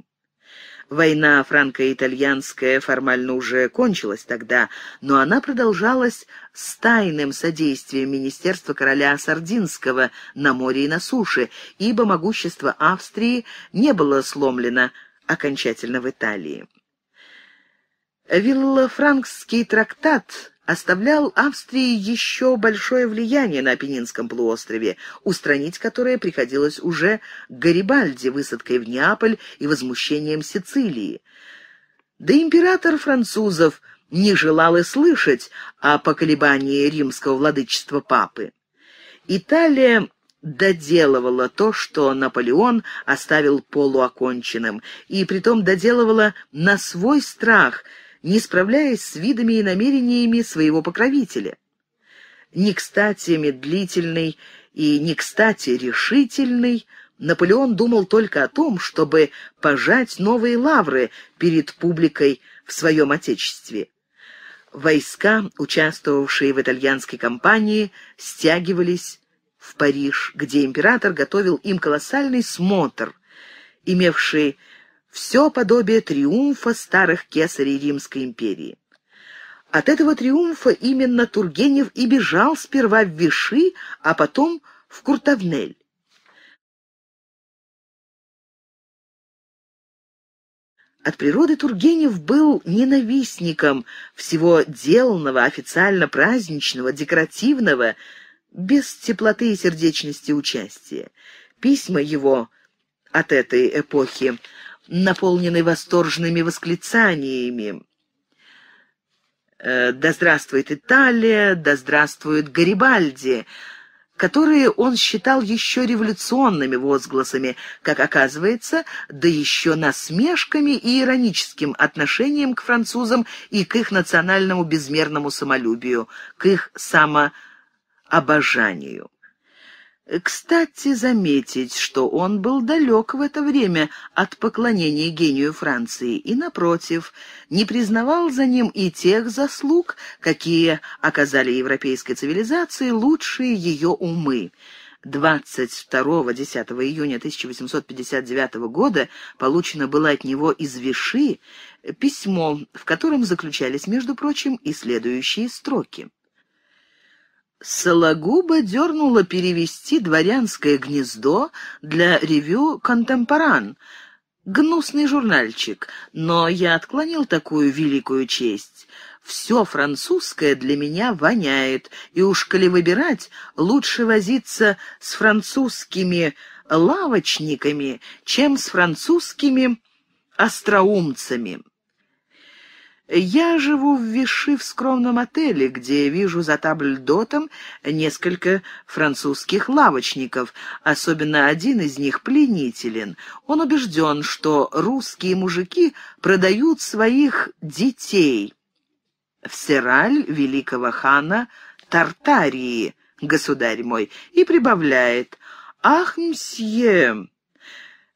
Война франко-итальянская формально уже кончилась тогда, но она продолжалась с тайным содействием Министерства короля Сардинского на море и на суше, ибо могущество Австрии не было сломлено окончательно в Италии. Виллофранкский трактат оставлял Австрии еще большое влияние на Апеннинском полуострове, устранить которое приходилось уже Гарибальди высадкой в Неаполь и возмущением Сицилии. Да император французов не желал и слышать о поколебании римского владычества папы. Италия доделывала то, что Наполеон оставил полуоконченным, и притом доделывала на свой страх – не справляясь с видами и намерениями своего покровителя. Не кстати медлительный и не кстати решительный, Наполеон думал только о том, чтобы пожать новые лавры перед публикой в своем отечестве. Войска, участвовавшие в итальянской кампании, стягивались в Париж, где император готовил им колоссальный смотр, имевший все подобие триумфа старых кесарей Римской империи. От этого триумфа именно Тургенев и бежал сперва в Виши, а потом в Куртовнель. От природы Тургенев был ненавистником всего деланного, официально праздничного, декоративного, без теплоты и сердечности участия. Письма его от этой эпохи наполненный восторженными восклицаниями. «Э, «Да здравствует Италия! Да здравствует Гарибальди!» которые он считал еще революционными возгласами, как оказывается, да еще насмешками и ироническим отношением к французам и к их национальному безмерному самолюбию, к их самообожанию. Кстати, заметить, что он был далек в это время от поклонения гению Франции и, напротив, не признавал за ним и тех заслуг, какие оказали европейской цивилизации лучшие ее умы. 22-10 июня 1859 года получено было от него из Виши письмо, в котором заключались, между прочим, и следующие строки. Сологуба дернула перевести «Дворянское гнездо» для ревю «Контемпоран», гнусный журнальчик, но я отклонил такую великую честь. Все французское для меня воняет, и уж коли выбирать, лучше возиться с французскими лавочниками, чем с французскими остроумцами. Я живу в Виши в скромном отеле, где вижу за табльдотом несколько французских лавочников. Особенно один из них пленителен. Он убежден, что русские мужики продают своих детей в Сераль великого хана Тартарии, государь мой, и прибавляет «Ах, мсье,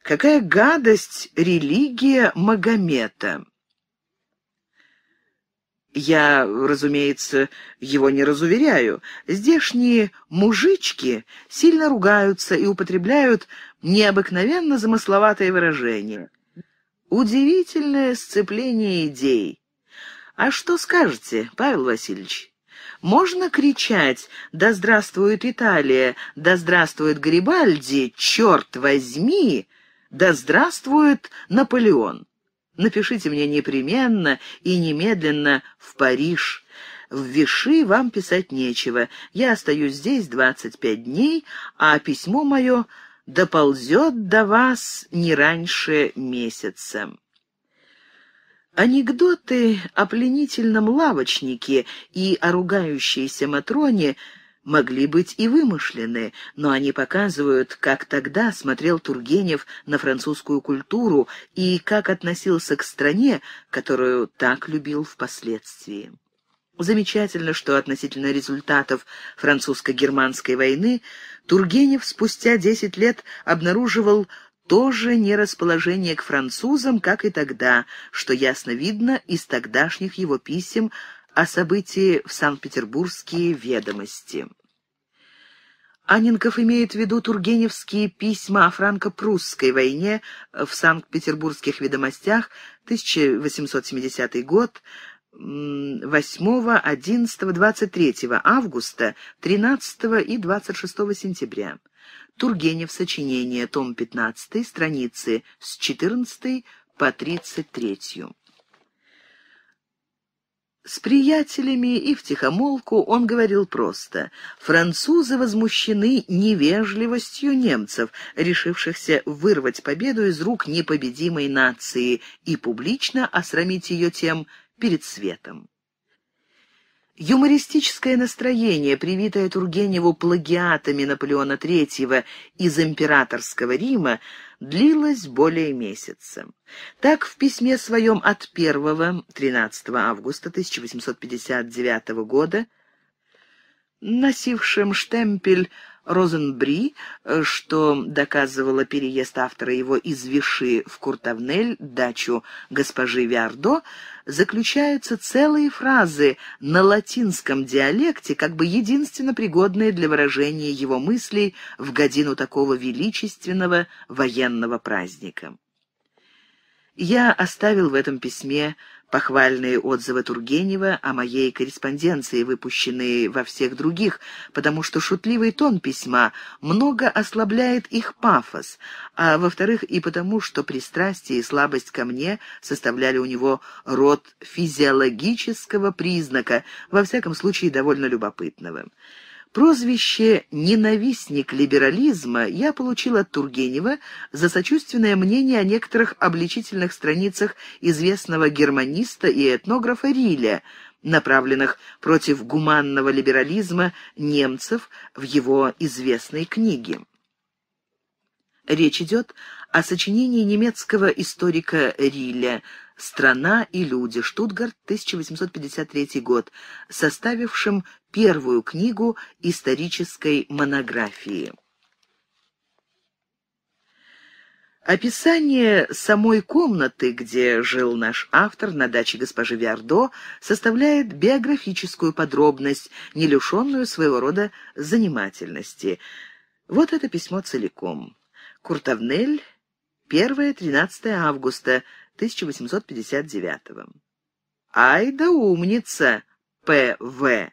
какая гадость религия Магомета!» Я, разумеется, его не разуверяю. Здешние мужички сильно ругаются и употребляют необыкновенно замысловатые выражения. Удивительное сцепление идей. А что скажете, Павел Васильевич? Можно кричать «Да здравствует Италия! Да здравствует Грибальди! Черт возьми! Да здравствует Наполеон!» Напишите мне непременно и немедленно в Париж. В Виши вам писать нечего. Я остаюсь здесь двадцать пять дней, а письмо мое доползет до вас не раньше месяца. Анекдоты о пленительном лавочнике и о ругающейся Матроне — могли быть и вымышлены, но они показывают, как тогда смотрел Тургенев на французскую культуру и как относился к стране, которую так любил впоследствии. Замечательно, что относительно результатов французско-германской войны Тургенев спустя 10 лет обнаруживал тоже же нерасположение к французам, как и тогда, что ясно видно из тогдашних его писем о событии в Санкт-Петербургские ведомости. Анинков имеет в виду тургеневские письма о франко-прусской войне в Санкт-Петербургских ведомостях 1870 год, 8, 11, 23 августа, 13 и 26 сентября. Тургенев, сочинение, том 15, страницы с 14 по 33. С приятелями и втихомолку он говорил просто. Французы возмущены невежливостью немцев, решившихся вырвать победу из рук непобедимой нации и публично осрамить ее тем перед светом. Юмористическое настроение, привитое Тургеневу плагиатами Наполеона III из императорского Рима, длилось более месяца. Так в письме своем от 1 13 августа 1859 года, носившем штемпель Розенбри, э, что доказывало переезд автора его из Виши в Куртавнель, дачу госпожи Виардо, заключаются целые фразы на латинском диалекте, как бы единственно пригодные для выражения его мыслей в годину такого величественного военного праздника. Я оставил в этом письме похвальные отзывы Тургенева о моей корреспонденции, выпущенные во всех других, потому что шутливый тон письма много ослабляет их пафос, а во-вторых и потому, что пристрастие и слабость ко мне составляли у него род физиологического признака, во всяком случае довольно любопытного. Прозвище «ненавистник либерализма» я получил от Тургенева за сочувственное мнение о некоторых обличительных страницах известного германиста и этнографа Риля, направленных против гуманного либерализма немцев в его известной книге. Речь идет о сочинении немецкого историка Риля – «Страна и люди», Штутгарт, 1853 год, составившим первую книгу исторической монографии. Описание самой комнаты, где жил наш автор на даче госпожи Виардо, составляет биографическую подробность, не лишенную своего рода занимательности. Вот это письмо целиком. Куртовнель, 1-13 августа 1859. «Ай да умница, П.В.»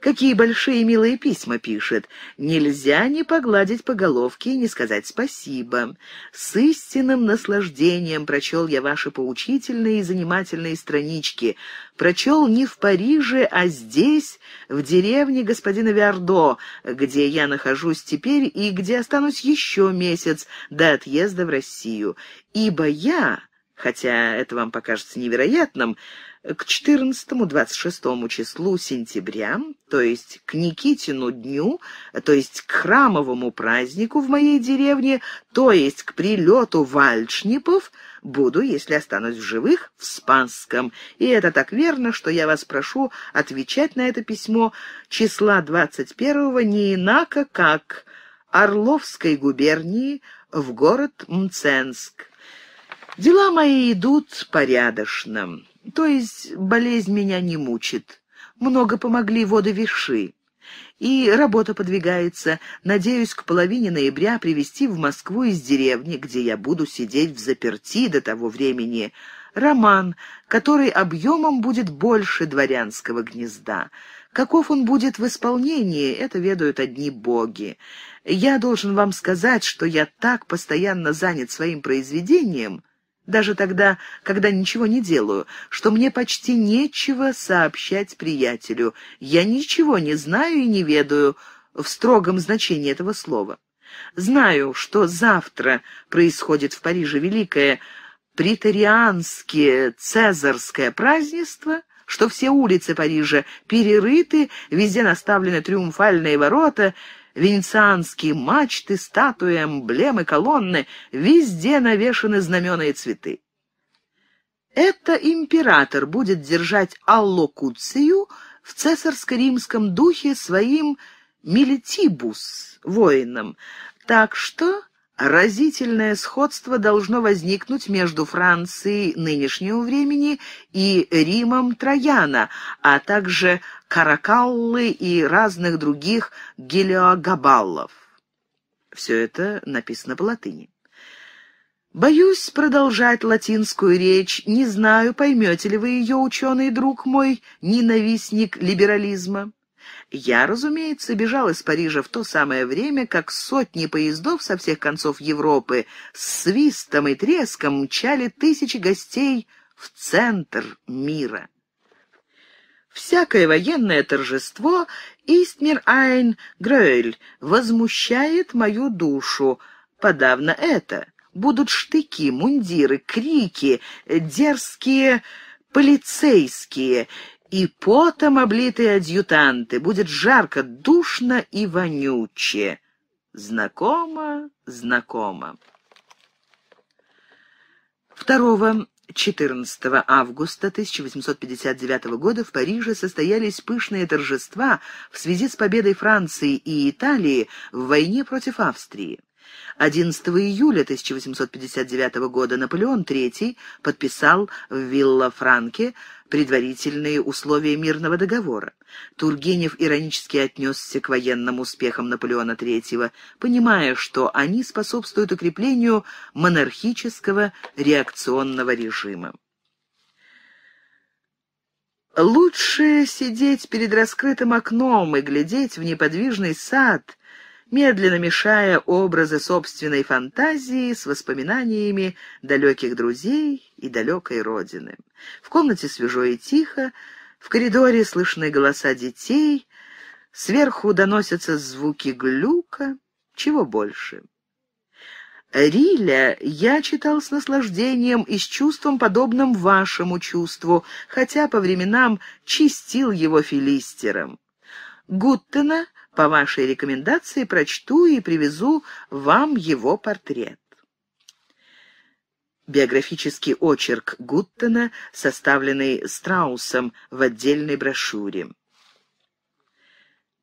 Какие большие милые письма пишет. Нельзя не погладить по головке и не сказать спасибо. С истинным наслаждением прочел я ваши поучительные и занимательные странички. Прочел не в Париже, а здесь, в деревне господина Виардо, где я нахожусь теперь и где останусь еще месяц до отъезда в Россию. Ибо я хотя это вам покажется невероятным, к 14-26 числу сентября, то есть к Никитину дню, то есть к храмовому празднику в моей деревне, то есть к прилету вальшнипов, буду, если останусь в живых, в Спасском. И это так верно, что я вас прошу отвечать на это письмо числа 21-го не инако как Орловской губернии в город Мценск Дела мои идут порядочно, то есть болезнь меня не мучит. Много помогли водовиши. И работа подвигается. Надеюсь, к половине ноября привезти в Москву из деревни, где я буду сидеть в заперти до того времени, роман, который объемом будет больше дворянского гнезда. Каков он будет в исполнении, это ведают одни боги. Я должен вам сказать, что я так постоянно занят своим произведением — даже тогда, когда ничего не делаю, что мне почти нечего сообщать приятелю. Я ничего не знаю и не ведаю в строгом значении этого слова. Знаю, что завтра происходит в Париже великое притарианское цезарское празднество, что все улицы Парижа перерыты, везде наставлены триумфальные ворота — Венецианские мачты, статуи, эмблемы, колонны — везде навешаны знамена и цветы. Это император будет держать аллокуцию в цесарско-римском духе своим милитибус, воинам, так что Разительное сходство должно возникнуть между Францией нынешнего времени и Римом Трояна, а также Каракаллы и разных других гелиогабаллов. Все это написано по латыни. Боюсь продолжать латинскую речь, не знаю, поймете ли вы ее, ученый друг мой, ненавистник либерализма. Я, разумеется, бежал из Парижа в то самое время, как сотни поездов со всех концов Европы с свистом и треском мчали тысячи гостей в центр мира. Всякое военное торжество Истмир Айн Гроэль возмущает мою душу. Подавно это. Будут штыки, мундиры, крики, дерзкие полицейские и потом облитые адъютанты. Будет жарко, душно и вонюче. Знакомо, знакомо. 2-14 августа 1859 года в Париже состоялись пышные торжества в связи с победой Франции и Италии в войне против Австрии. 11 июля 1859 года Наполеон III подписал в Вилла-Франке предварительные условия мирного договора. Тургенев иронически отнесся к военным успехам Наполеона III, понимая, что они способствуют укреплению монархического реакционного режима. Лучше сидеть перед раскрытым окном и глядеть в неподвижный сад, медленно мешая образы собственной фантазии с воспоминаниями далеких друзей и далекой родины. В комнате свежо и тихо, в коридоре слышны голоса детей, сверху доносятся звуки глюка, чего больше. Риля я читал с наслаждением и с чувством, подобным вашему чувству, хотя по временам чистил его филистером. Гуттена по вашей рекомендации прочту и привезу вам его портрет. Биографический очерк Гуттена, составленный Страусом в отдельной брошюре.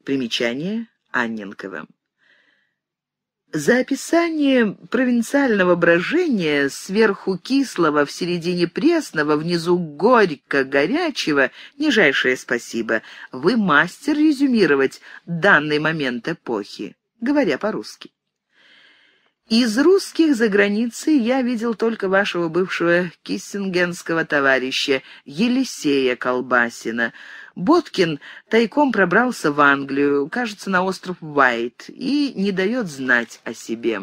Примечание Анненковым. За описание провинциального брожения сверху кислого, в середине пресного, внизу горько, горячего, нижайшее спасибо. Вы мастер резюмировать данный момент эпохи, говоря по-русски. Из русских за границей я видел только вашего бывшего киссингенского товарища Елисея Колбасина. Боткин тайком пробрался в Англию, кажется, на остров Уайт, и не дает знать о себе.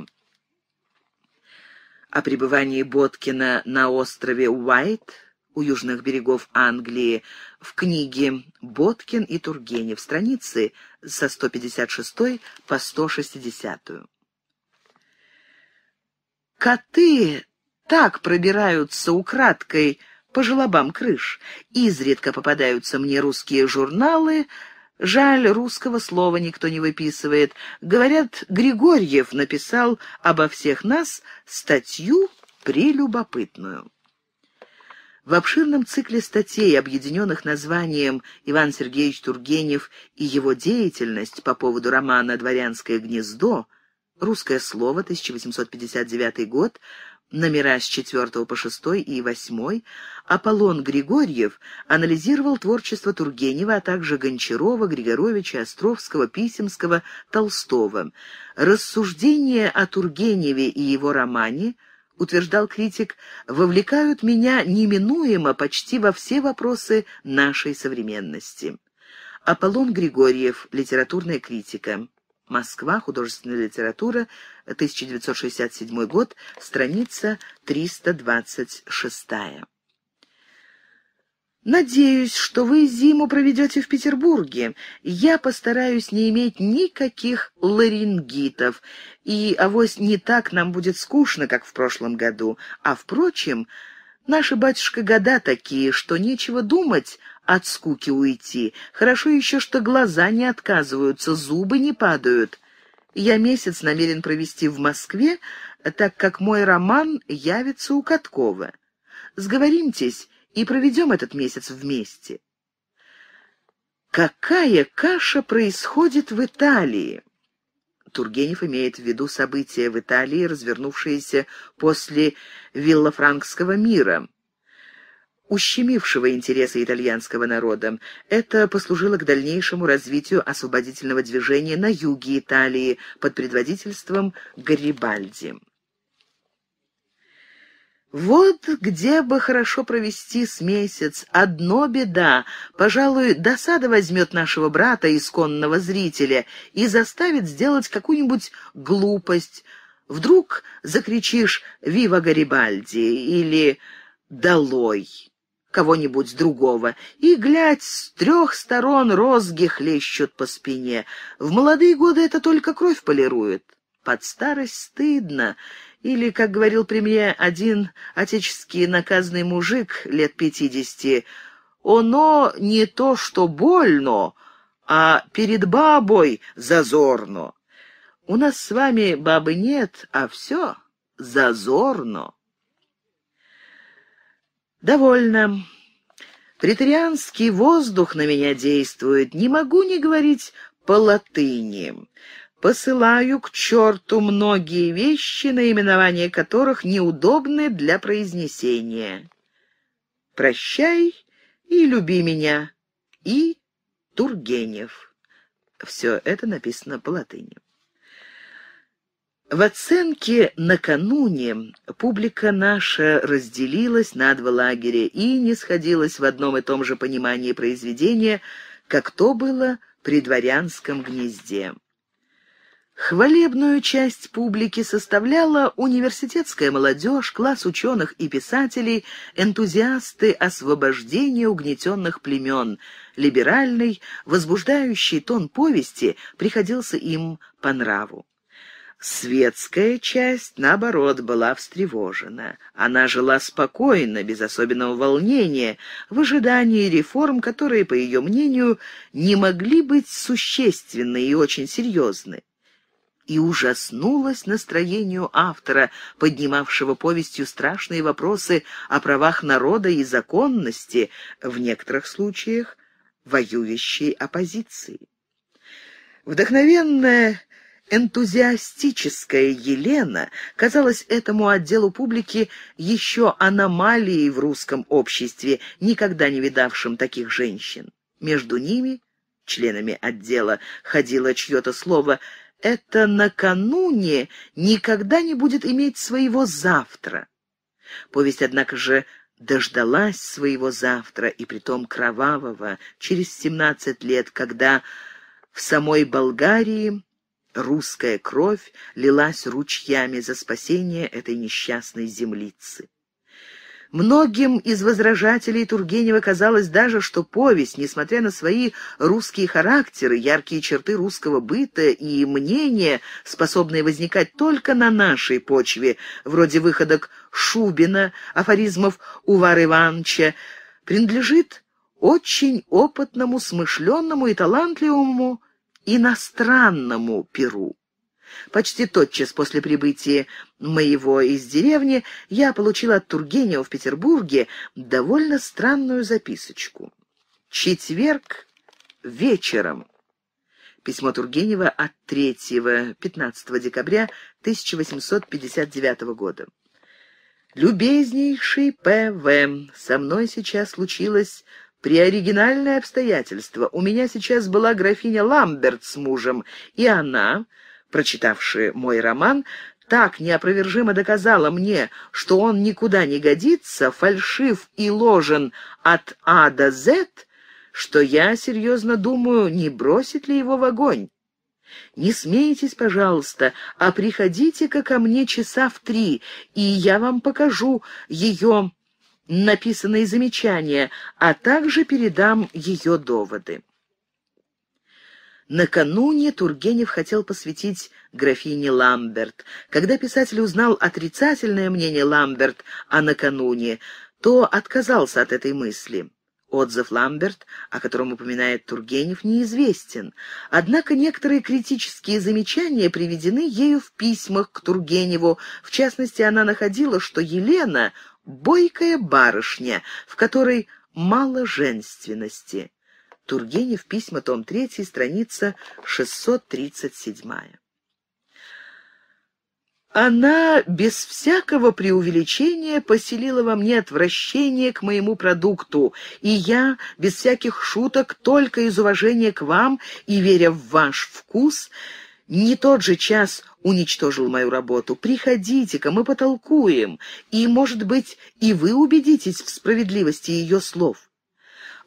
О пребывании Боткина на острове Уайт у южных берегов Англии в книге «Боткин и Тургенев», страницы со 156 по 160. Коты так пробираются украдкой по желобам крыш. Изредка попадаются мне русские журналы. Жаль, русского слова никто не выписывает. Говорят, Григорьев написал обо всех нас статью прелюбопытную. В обширном цикле статей, объединенных названием «Иван Сергеевич Тургенев и его деятельность по поводу романа «Дворянское гнездо», Русское слово, 1859 год, номера с 4 по 6 и 8, Аполлон Григорьев анализировал творчество Тургенева, а также Гончарова, Григоровича, Островского, Писемского, Толстого. Рассуждения о Тургеневе и его романе – утверждал критик, вовлекают меня неминуемо почти во все вопросы нашей современности. Аполлон Григорьев, литературная критика. Москва, художественная литература, 1967 год, страница 326. Надеюсь, что вы зиму проведете в Петербурге. Я постараюсь не иметь никаких ларингитов, и авось не так нам будет скучно, как в прошлом году. А, впрочем, наши батюшка года такие, что нечего думать от скуки уйти. Хорошо еще, что глаза не отказываются, зубы не падают. Я месяц намерен провести в Москве, так как мой роман явится у Каткова. Сговоримтесь и проведем этот месяц вместе. Какая каша происходит в Италии? Тургенев имеет в виду события в Италии, развернувшиеся после Виллафранкского мира ущемившего интересы итальянского народа. Это послужило к дальнейшему развитию освободительного движения на юге Италии под предводительством Гарибальди. Вот где бы хорошо провести с месяц. Одно беда. Пожалуй, досада возьмет нашего брата, исконного зрителя, и заставит сделать какую-нибудь глупость. Вдруг закричишь «Вива Гарибальди» или «Долой!» кого-нибудь другого, и, глядь, с трех сторон розги хлещут по спине. В молодые годы это только кровь полирует. Под старость стыдно. Или, как говорил при мне один отеческий наказанный мужик лет пятидесяти, «Оно не то, что больно, а перед бабой зазорно». У нас с вами бабы нет, а все зазорно. «Довольно. Претерианский воздух на меня действует. Не могу не говорить по-латыни. Посылаю к черту многие вещи, наименования которых неудобны для произнесения. Прощай и люби меня. И Тургенев». Все это написано по латыни. В оценке накануне публика наша разделилась на два лагеря и не сходилась в одном и том же понимании произведения, как то было при дворянском гнезде. Хвалебную часть публики составляла университетская молодежь, класс ученых и писателей, энтузиасты освобождения угнетенных племен. Либеральный, возбуждающий тон повести приходился им по нраву. Светская часть, наоборот, была встревожена. Она жила спокойно, без особенного волнения, в ожидании реформ, которые, по ее мнению, не могли быть существенны и очень серьезны. И ужаснулась настроению автора, поднимавшего повестью страшные вопросы о правах народа и законности, в некоторых случаях воюющей оппозиции. Вдохновенная Энтузиастическая Елена казалась этому отделу публики еще аномалией в русском обществе, никогда не видавшим таких женщин. Между ними, членами отдела, ходило чье-то слово «это накануне никогда не будет иметь своего завтра». Повесть, однако же, дождалась своего завтра, и притом кровавого, через семнадцать лет, когда в самой Болгарии русская кровь лилась ручьями за спасение этой несчастной землицы. Многим из возражателей Тургенева казалось даже, что повесть, несмотря на свои русские характеры, яркие черты русского быта и мнения, способные возникать только на нашей почве, вроде выходок Шубина, афоризмов Увара Ивановича, принадлежит очень опытному, смышленному и талантливому иностранному Перу. Почти тотчас после прибытия моего из деревни я получил от Тургенева в Петербурге довольно странную записочку. «Четверг вечером». Письмо Тургенева от 3-15 декабря 1859 года. «Любезнейший П.В., со мной сейчас случилось Приоригинальное обстоятельство у меня сейчас была графиня Ламберт с мужем, и она, прочитавшая мой роман, так неопровержимо доказала мне, что он никуда не годится, фальшив и ложен от А до З, что я серьезно думаю, не бросит ли его в огонь. Не смейтесь, пожалуйста, а приходите-ка ко мне часа в три, и я вам покажу ее написанные замечания, а также передам ее доводы. Накануне Тургенев хотел посвятить графине Ламберт. Когда писатель узнал отрицательное мнение Ламберт о накануне, то отказался от этой мысли. Отзыв Ламберт, о котором упоминает Тургенев, неизвестен. Однако некоторые критические замечания приведены ею в письмах к Тургеневу. В частности, она находила, что Елена бойкая барышня, в которой мало женственности. Тургенев, письма, том 3, страница 637. Она без всякого преувеличения поселила во мне отвращение к моему продукту, и я, без всяких шуток, только из уважения к вам и веря в ваш вкус, не тот же час уничтожил мою работу. Приходите-ка, мы потолкуем, и, может быть, и вы убедитесь в справедливости ее слов.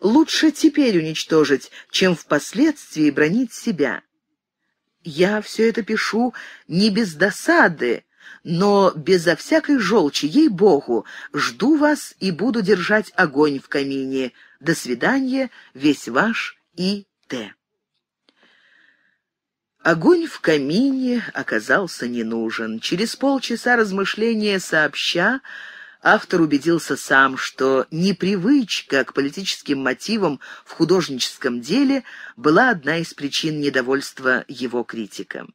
Лучше теперь уничтожить, чем впоследствии бронить себя. Я все это пишу не без досады, но безо всякой желчи, ей-богу, жду вас и буду держать огонь в камине. До свидания, весь ваш И. Т. Огонь в камине оказался не нужен. Через полчаса размышления сообща автор убедился сам, что непривычка к политическим мотивам в художническом деле была одна из причин недовольства его критиком.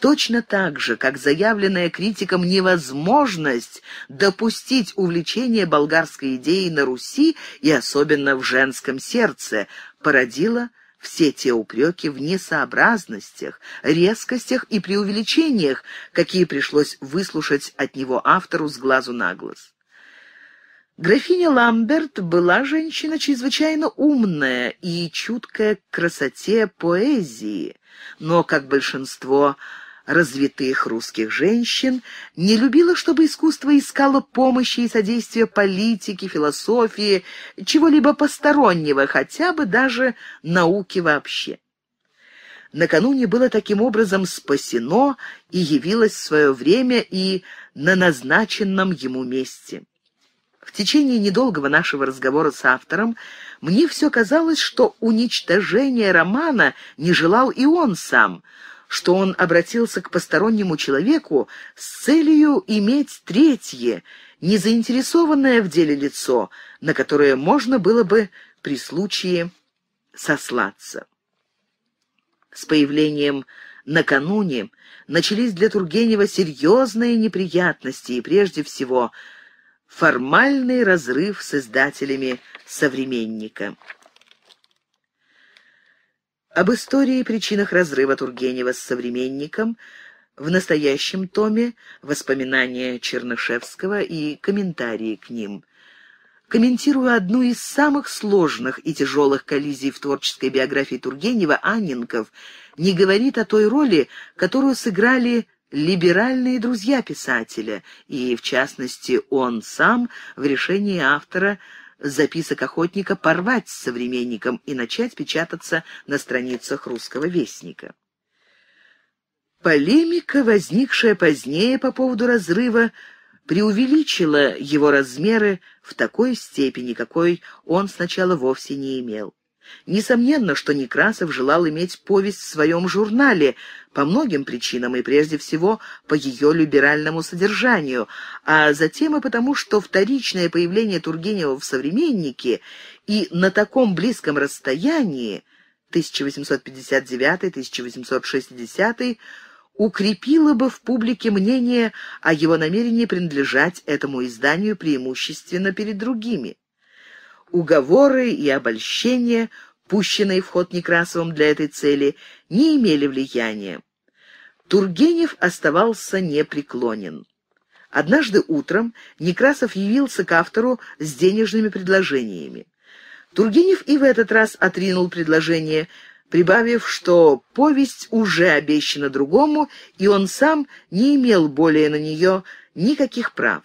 Точно так же, как заявленная критиком невозможность допустить увлечение болгарской идеей на Руси и особенно в женском сердце, породила все те упреки в несообразностях, резкостях и преувеличениях, какие пришлось выслушать от него автору с глазу на глаз. Графиня Ламберт была женщина чрезвычайно умная и чуткая к красоте поэзии, но, как большинство развитых русских женщин, не любила, чтобы искусство искало помощи и содействия политики, философии, чего-либо постороннего, хотя бы даже науки вообще. Накануне было таким образом спасено и явилось в свое время и на назначенном ему месте. В течение недолгого нашего разговора с автором мне все казалось, что уничтожение романа не желал и он сам — что он обратился к постороннему человеку с целью иметь третье, незаинтересованное в деле лицо, на которое можно было бы при случае сослаться. С появлением накануне начались для Тургенева серьезные неприятности и, прежде всего, формальный разрыв с издателями «Современника». Об истории и причинах разрыва Тургенева с современником в настоящем томе «Воспоминания Чернышевского» и комментарии к ним. Комментируя одну из самых сложных и тяжелых коллизий в творческой биографии Тургенева, Анненков не говорит о той роли, которую сыграли либеральные друзья писателя, и, в частности, он сам в решении автора записок охотника порвать с современником и начать печататься на страницах русского вестника. Полемика, возникшая позднее по поводу разрыва, преувеличила его размеры в такой степени, какой он сначала вовсе не имел. Несомненно, что Некрасов желал иметь повесть в своем журнале по многим причинам и прежде всего по ее либеральному содержанию, а затем и потому, что вторичное появление Тургенева в «Современнике» и на таком близком расстоянии 1859-1860 укрепило бы в публике мнение о его намерении принадлежать этому изданию преимущественно перед другими. Уговоры и обольщения, пущенные в ход Некрасовым для этой цели, не имели влияния. Тургенев оставался непреклонен. Однажды утром Некрасов явился к автору с денежными предложениями. Тургенев и в этот раз отринул предложение, прибавив, что повесть уже обещана другому, и он сам не имел более на нее никаких прав.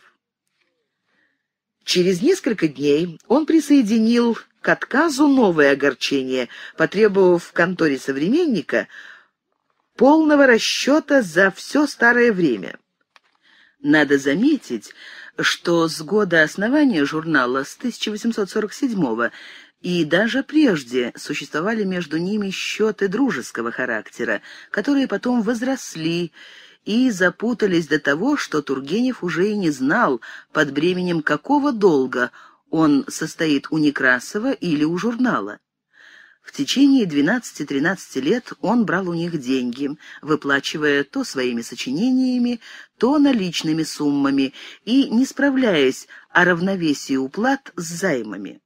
Через несколько дней он присоединил к отказу новое огорчение, потребовав в конторе современника полного расчета за все старое время. Надо заметить, что с года основания журнала, с 1847 и даже прежде существовали между ними счеты дружеского характера, которые потом возросли и запутались до того, что Тургенев уже и не знал, под бременем какого долга он состоит у Некрасова или у журнала. В течение 12-13 лет он брал у них деньги, выплачивая то своими сочинениями, то наличными суммами и не справляясь о равновесии уплат с займами.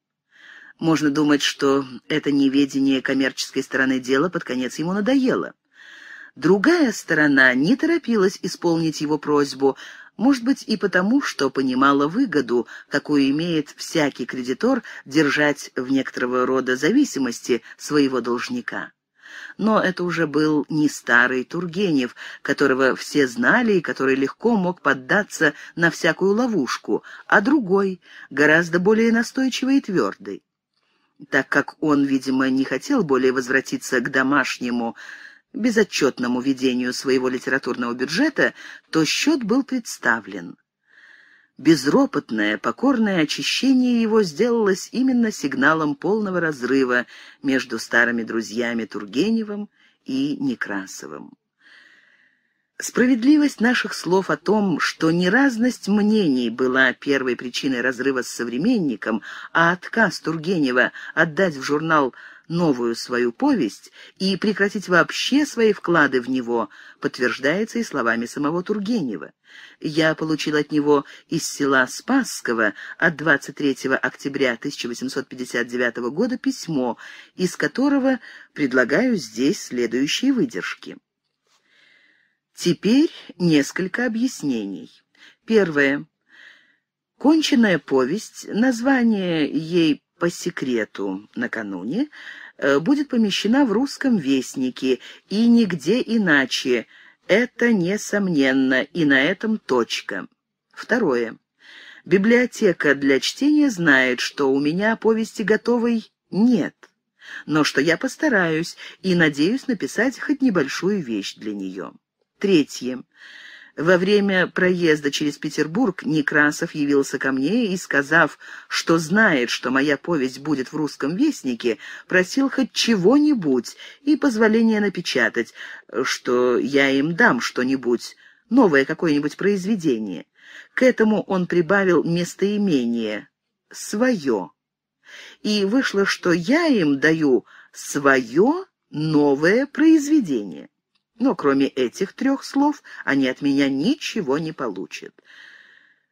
Можно думать, что это неведение коммерческой стороны дела под конец ему надоело. Другая сторона не торопилась исполнить его просьбу, может быть, и потому, что понимала выгоду, какую имеет всякий кредитор держать в некоторого рода зависимости своего должника. Но это уже был не старый Тургенев, которого все знали и который легко мог поддаться на всякую ловушку, а другой, гораздо более настойчивый и твердый. Так как он, видимо, не хотел более возвратиться к домашнему, безотчетному ведению своего литературного бюджета, то счет был представлен. Безропотное, покорное очищение его сделалось именно сигналом полного разрыва между старыми друзьями Тургеневым и Некрасовым. Справедливость наших слов о том, что неразность мнений была первой причиной разрыва с современником, а отказ Тургенева отдать в журнал новую свою повесть и прекратить вообще свои вклады в него, подтверждается и словами самого Тургенева. Я получил от него из села Спасского от 23 октября 1859 года письмо, из которого предлагаю здесь следующие выдержки. Теперь несколько объяснений. Первое. Конченная повесть, название ей по секрету накануне э, будет помещена в русском вестнике и нигде иначе. Это несомненно, и на этом точка. Второе. Библиотека для чтения знает, что у меня повести готовой нет, но что я постараюсь и надеюсь написать хоть небольшую вещь для нее. Третье. Во время проезда через Петербург Некрасов явился ко мне и, сказав, что знает, что моя повесть будет в «Русском вестнике», просил хоть чего-нибудь и позволение напечатать, что я им дам что-нибудь, новое какое-нибудь произведение. К этому он прибавил местоимение «свое». И вышло, что я им даю «свое новое произведение». Но кроме этих трех слов они от меня ничего не получат.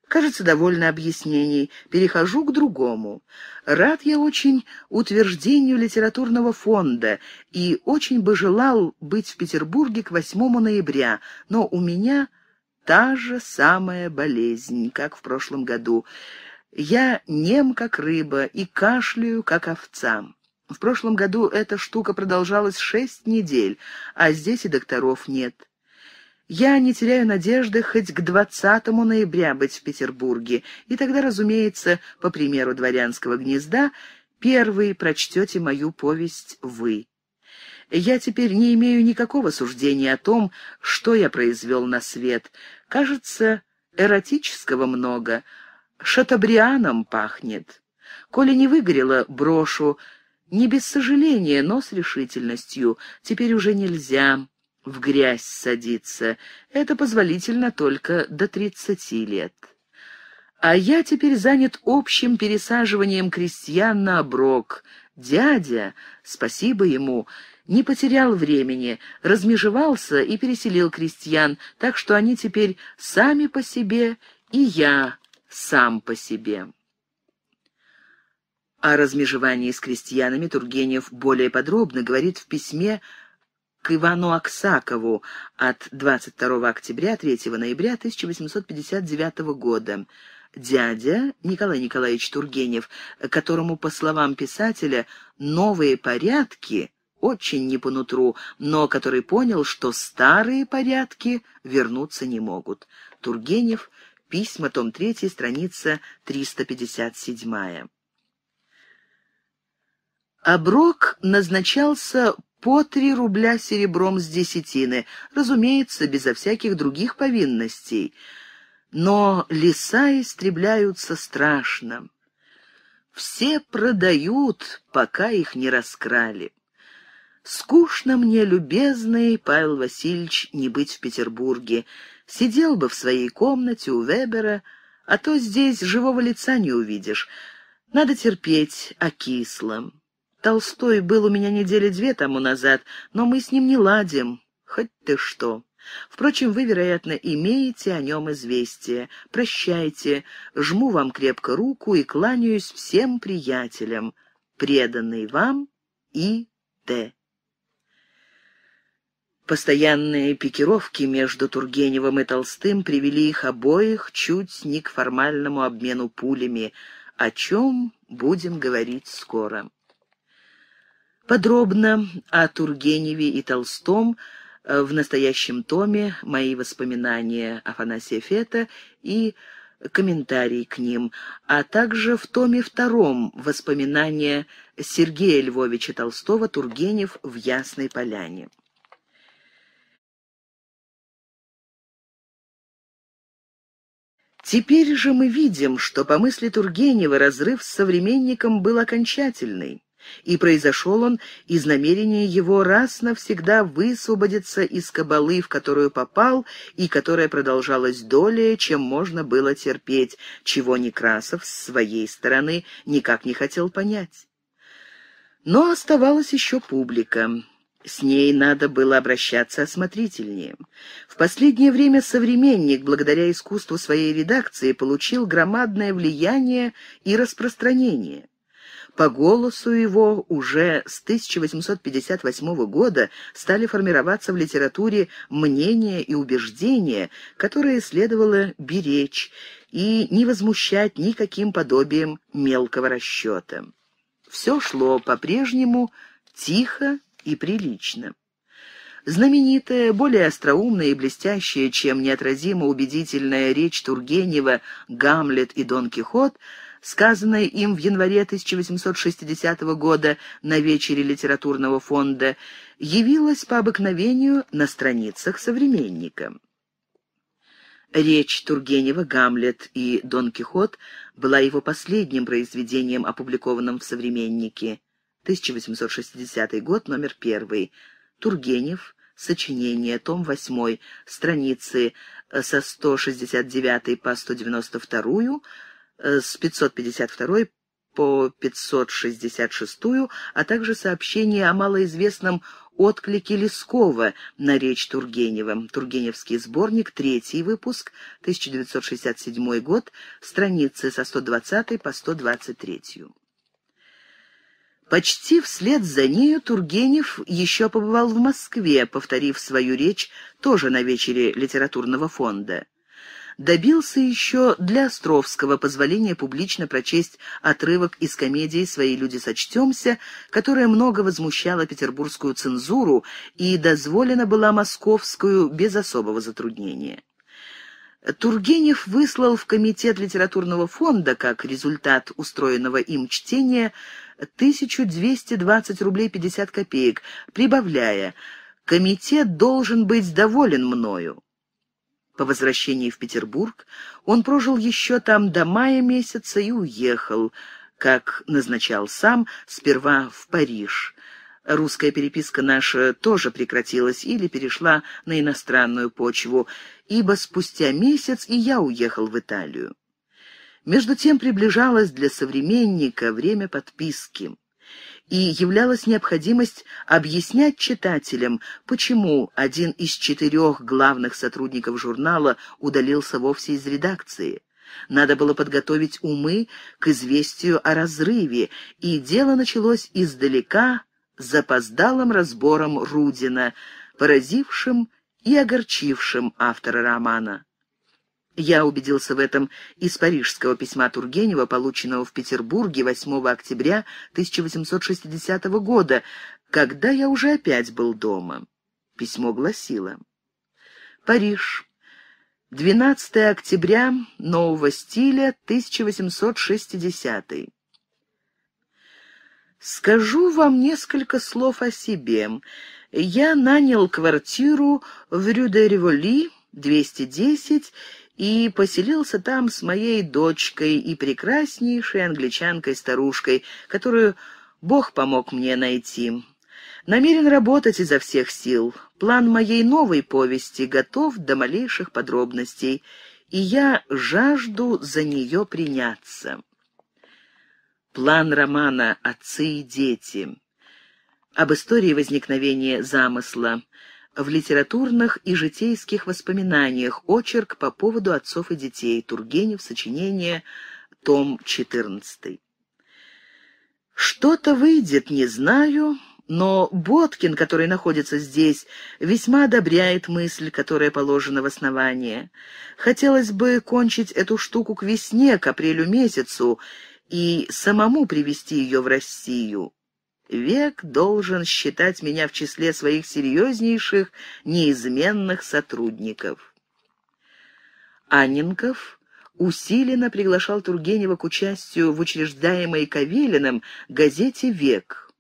Кажется, довольно объяснений. Перехожу к другому. Рад я очень утверждению литературного фонда и очень бы желал быть в Петербурге к 8 ноября, но у меня та же самая болезнь, как в прошлом году. Я нем, как рыба, и кашляю, как овцам. В прошлом году эта штука продолжалась шесть недель, а здесь и докторов нет. Я не теряю надежды хоть к 20 ноября быть в Петербурге, и тогда, разумеется, по примеру «Дворянского гнезда», первый прочтете мою повесть вы. Я теперь не имею никакого суждения о том, что я произвел на свет. Кажется, эротического много, шатабрианом пахнет. Коли не выгорела, брошу, не без сожаления, но с решительностью. Теперь уже нельзя в грязь садиться. Это позволительно только до тридцати лет. А я теперь занят общим пересаживанием крестьян на оброк. Дядя, спасибо ему, не потерял времени, размежевался и переселил крестьян, так что они теперь сами по себе и я сам по себе. О размежевании с крестьянами Тургенев более подробно говорит в письме к Ивану Аксакову от 22 октября 3 ноября 1859 года. Дядя Николай Николаевич Тургенев, которому, по словам писателя, новые порядки очень не по нутру, но который понял, что старые порядки вернуться не могут. Тургенев, письма, том 3, страница 357. Оброк а назначался по три рубля серебром с десятины, разумеется, безо всяких других повинностей. Но леса истребляются страшно. Все продают, пока их не раскрали. Скучно мне, любезный Павел Васильевич, не быть в Петербурге. Сидел бы в своей комнате у Вебера, а то здесь живого лица не увидишь. Надо терпеть окислом. А Толстой был у меня недели две тому назад, но мы с ним не ладим. Хоть ты что. Впрочем, вы, вероятно, имеете о нем известие. Прощайте. Жму вам крепко руку и кланяюсь всем приятелям. Преданный вам И. Т. Постоянные пикировки между Тургеневым и Толстым привели их обоих чуть не к формальному обмену пулями, о чем будем говорить скоро. Подробно о Тургеневе и Толстом э, в настоящем томе «Мои воспоминания Афанасия Фета» и комментарий к ним, а также в томе втором «Воспоминания Сергея Львовича Толстого Тургенев в Ясной Поляне». Теперь же мы видим, что по мысли Тургенева разрыв с современником был окончательный и произошел он из намерения его раз навсегда высвободиться из кабалы, в которую попал, и которая продолжалась долее, чем можно было терпеть, чего Некрасов с своей стороны никак не хотел понять. Но оставалась еще публика. С ней надо было обращаться осмотрительнее. В последнее время «Современник», благодаря искусству своей редакции, получил громадное влияние и распространение. По голосу его уже с 1858 года стали формироваться в литературе мнения и убеждения, которые следовало беречь и не возмущать никаким подобием мелкого расчета. Все шло по-прежнему тихо и прилично. Знаменитая, более остроумная и блестящая, чем неотразимо убедительная речь Тургенева «Гамлет и Дон Кихот» сказанное им в январе 1860 года на вечере литературного фонда, явилось по обыкновению на страницах «Современника». Речь Тургенева «Гамлет» и «Дон Кихот» была его последним произведением, опубликованным в «Современнике». 1860 год, номер 1. Тургенев, сочинение, том 8, страницы э, со 169 по 192, с 552 по 566, а также сообщение о малоизвестном отклике Лескова на речь Тургенева. Тургеневский сборник, третий выпуск, 1967 год, страницы со 120 по 123. Почти вслед за нею Тургенев еще побывал в Москве, повторив свою речь тоже на вечере литературного фонда добился еще для Островского позволения публично прочесть отрывок из комедии «Свои люди сочтемся», которая много возмущала петербургскую цензуру и дозволена была московскую без особого затруднения. Тургенев выслал в Комитет литературного фонда, как результат устроенного им чтения, 1220 рублей 50 копеек, прибавляя «Комитет должен быть доволен мною». По возвращении в Петербург он прожил еще там до мая месяца и уехал, как назначал сам, сперва в Париж. Русская переписка наша тоже прекратилась или перешла на иностранную почву, ибо спустя месяц и я уехал в Италию. Между тем приближалось для современника время подписки и являлась необходимость объяснять читателям, почему один из четырех главных сотрудников журнала удалился вовсе из редакции. Надо было подготовить умы к известию о разрыве, и дело началось издалека запоздалым разбором Рудина, поразившим и огорчившим автора романа. Я убедился в этом из парижского письма Тургенева, полученного в Петербурге 8 октября 1860 года, когда я уже опять был дома. Письмо гласило «Париж, 12 октября нового стиля 1860 Скажу вам несколько слов о себе. Я нанял квартиру в Рю-де-Револи 210 и поселился там с моей дочкой и прекраснейшей англичанкой-старушкой, которую Бог помог мне найти. Намерен работать изо всех сил. План моей новой повести готов до малейших подробностей, и я жажду за нее приняться. План романа «Отцы и дети» об истории возникновения замысла – в литературных и житейских воспоминаниях, очерк по поводу отцов и детей, Тургенев, сочинение, том 14. Что-то выйдет, не знаю, но Боткин, который находится здесь, весьма одобряет мысль, которая положена в основание. Хотелось бы кончить эту штуку к весне, к апрелю месяцу, и самому привести ее в Россию век должен считать меня в числе своих серьезнейших, неизменных сотрудников. Анненков усиленно приглашал Тургенева к участию в учреждаемой Кавелиным газете «Век».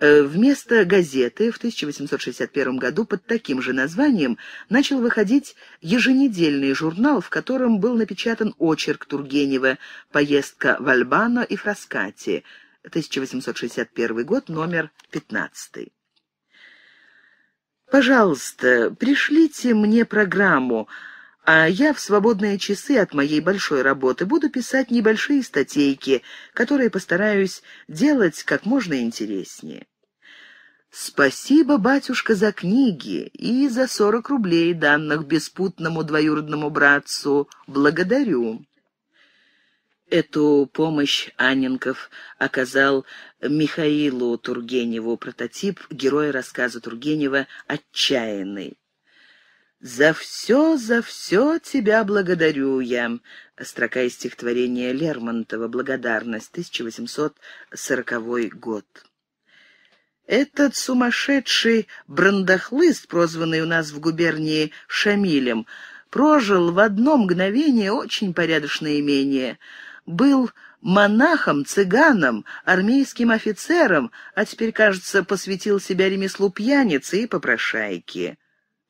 Э, вместо газеты в 1861 году под таким же названием начал выходить еженедельный журнал, в котором был напечатан очерк Тургенева «Поездка в Альбано и Фраскати», 1861 год, номер 15. «Пожалуйста, пришлите мне программу, а я в свободные часы от моей большой работы буду писать небольшие статейки, которые постараюсь делать как можно интереснее». «Спасибо, батюшка, за книги и за сорок рублей, данных беспутному двоюродному братцу. Благодарю». Эту помощь Анненков оказал Михаилу Тургеневу, прототип героя рассказа Тургенева «Отчаянный». «За все, за все тебя благодарю я» — строка из стихотворения Лермонтова «Благодарность», 1840 год. Этот сумасшедший брандахлыст, прозванный у нас в губернии Шамилем, прожил в одно мгновение очень порядочное имение — был монахом, цыганом, армейским офицером, а теперь, кажется, посвятил себя ремеслу пьяницы и попрошайки.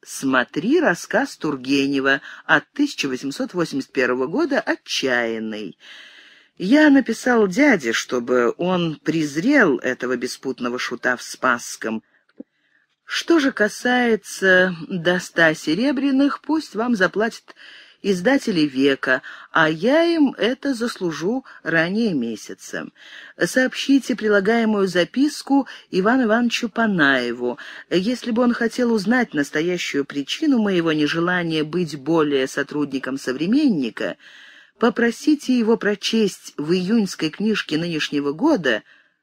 Смотри рассказ Тургенева от 1881 года «Отчаянный». Я написал дяде, чтобы он презрел этого беспутного шута в Спасском. Что же касается до ста серебряных, пусть вам заплатит издатели «Века», а я им это заслужу ранее месяца. Сообщите прилагаемую записку Ивану Ивановичу Панаеву. Если бы он хотел узнать настоящую причину моего нежелания быть более сотрудником «Современника», попросите его прочесть в июньской книжке нынешнего года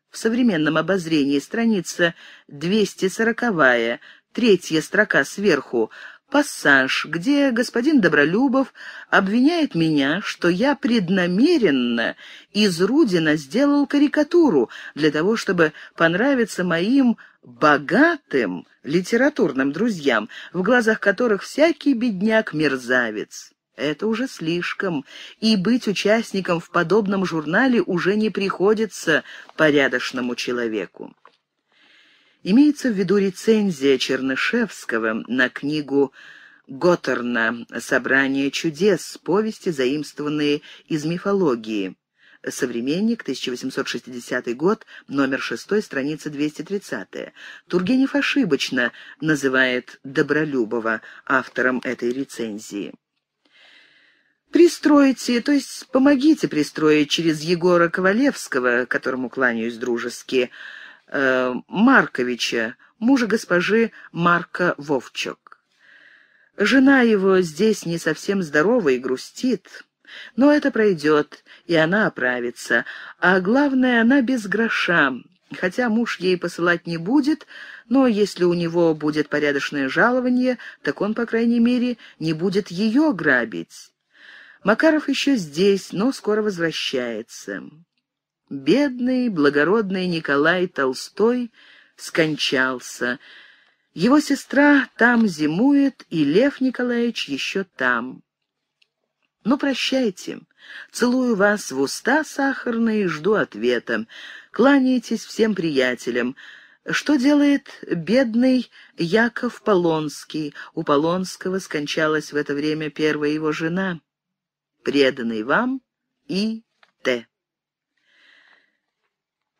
в современном обозрении страница 240 третья строка сверху, пассаж, где господин Добролюбов обвиняет меня, что я преднамеренно из Рудина сделал карикатуру для того, чтобы понравиться моим богатым литературным друзьям, в глазах которых всякий бедняк мерзавец. Это уже слишком, и быть участником в подобном журнале уже не приходится порядочному человеку. Имеется в виду рецензия Чернышевского на книгу Готтерна «Собрание чудес», повести, заимствованные из мифологии. «Современник», 1860 год, номер 6, страница 230. Тургенев ошибочно называет Добролюбова автором этой рецензии. Пристройте, то есть помогите пристроить через Егора Ковалевского, которому кланяюсь дружески, Э, Марковича, мужа госпожи Марка Вовчок. Жена его здесь не совсем здорова и грустит, но это пройдет, и она оправится. А главное, она без гроша, хотя муж ей посылать не будет, но если у него будет порядочное жалование, так он, по крайней мере, не будет ее грабить. Макаров еще здесь, но скоро возвращается. Бедный, благородный Николай Толстой скончался. Его сестра там зимует, и Лев Николаевич еще там. Ну, прощайте. Целую вас в уста сахарные, жду ответа. Кланяйтесь всем приятелям. Что делает бедный Яков Полонский? У Полонского скончалась в это время первая его жена. Преданный вам И. Т.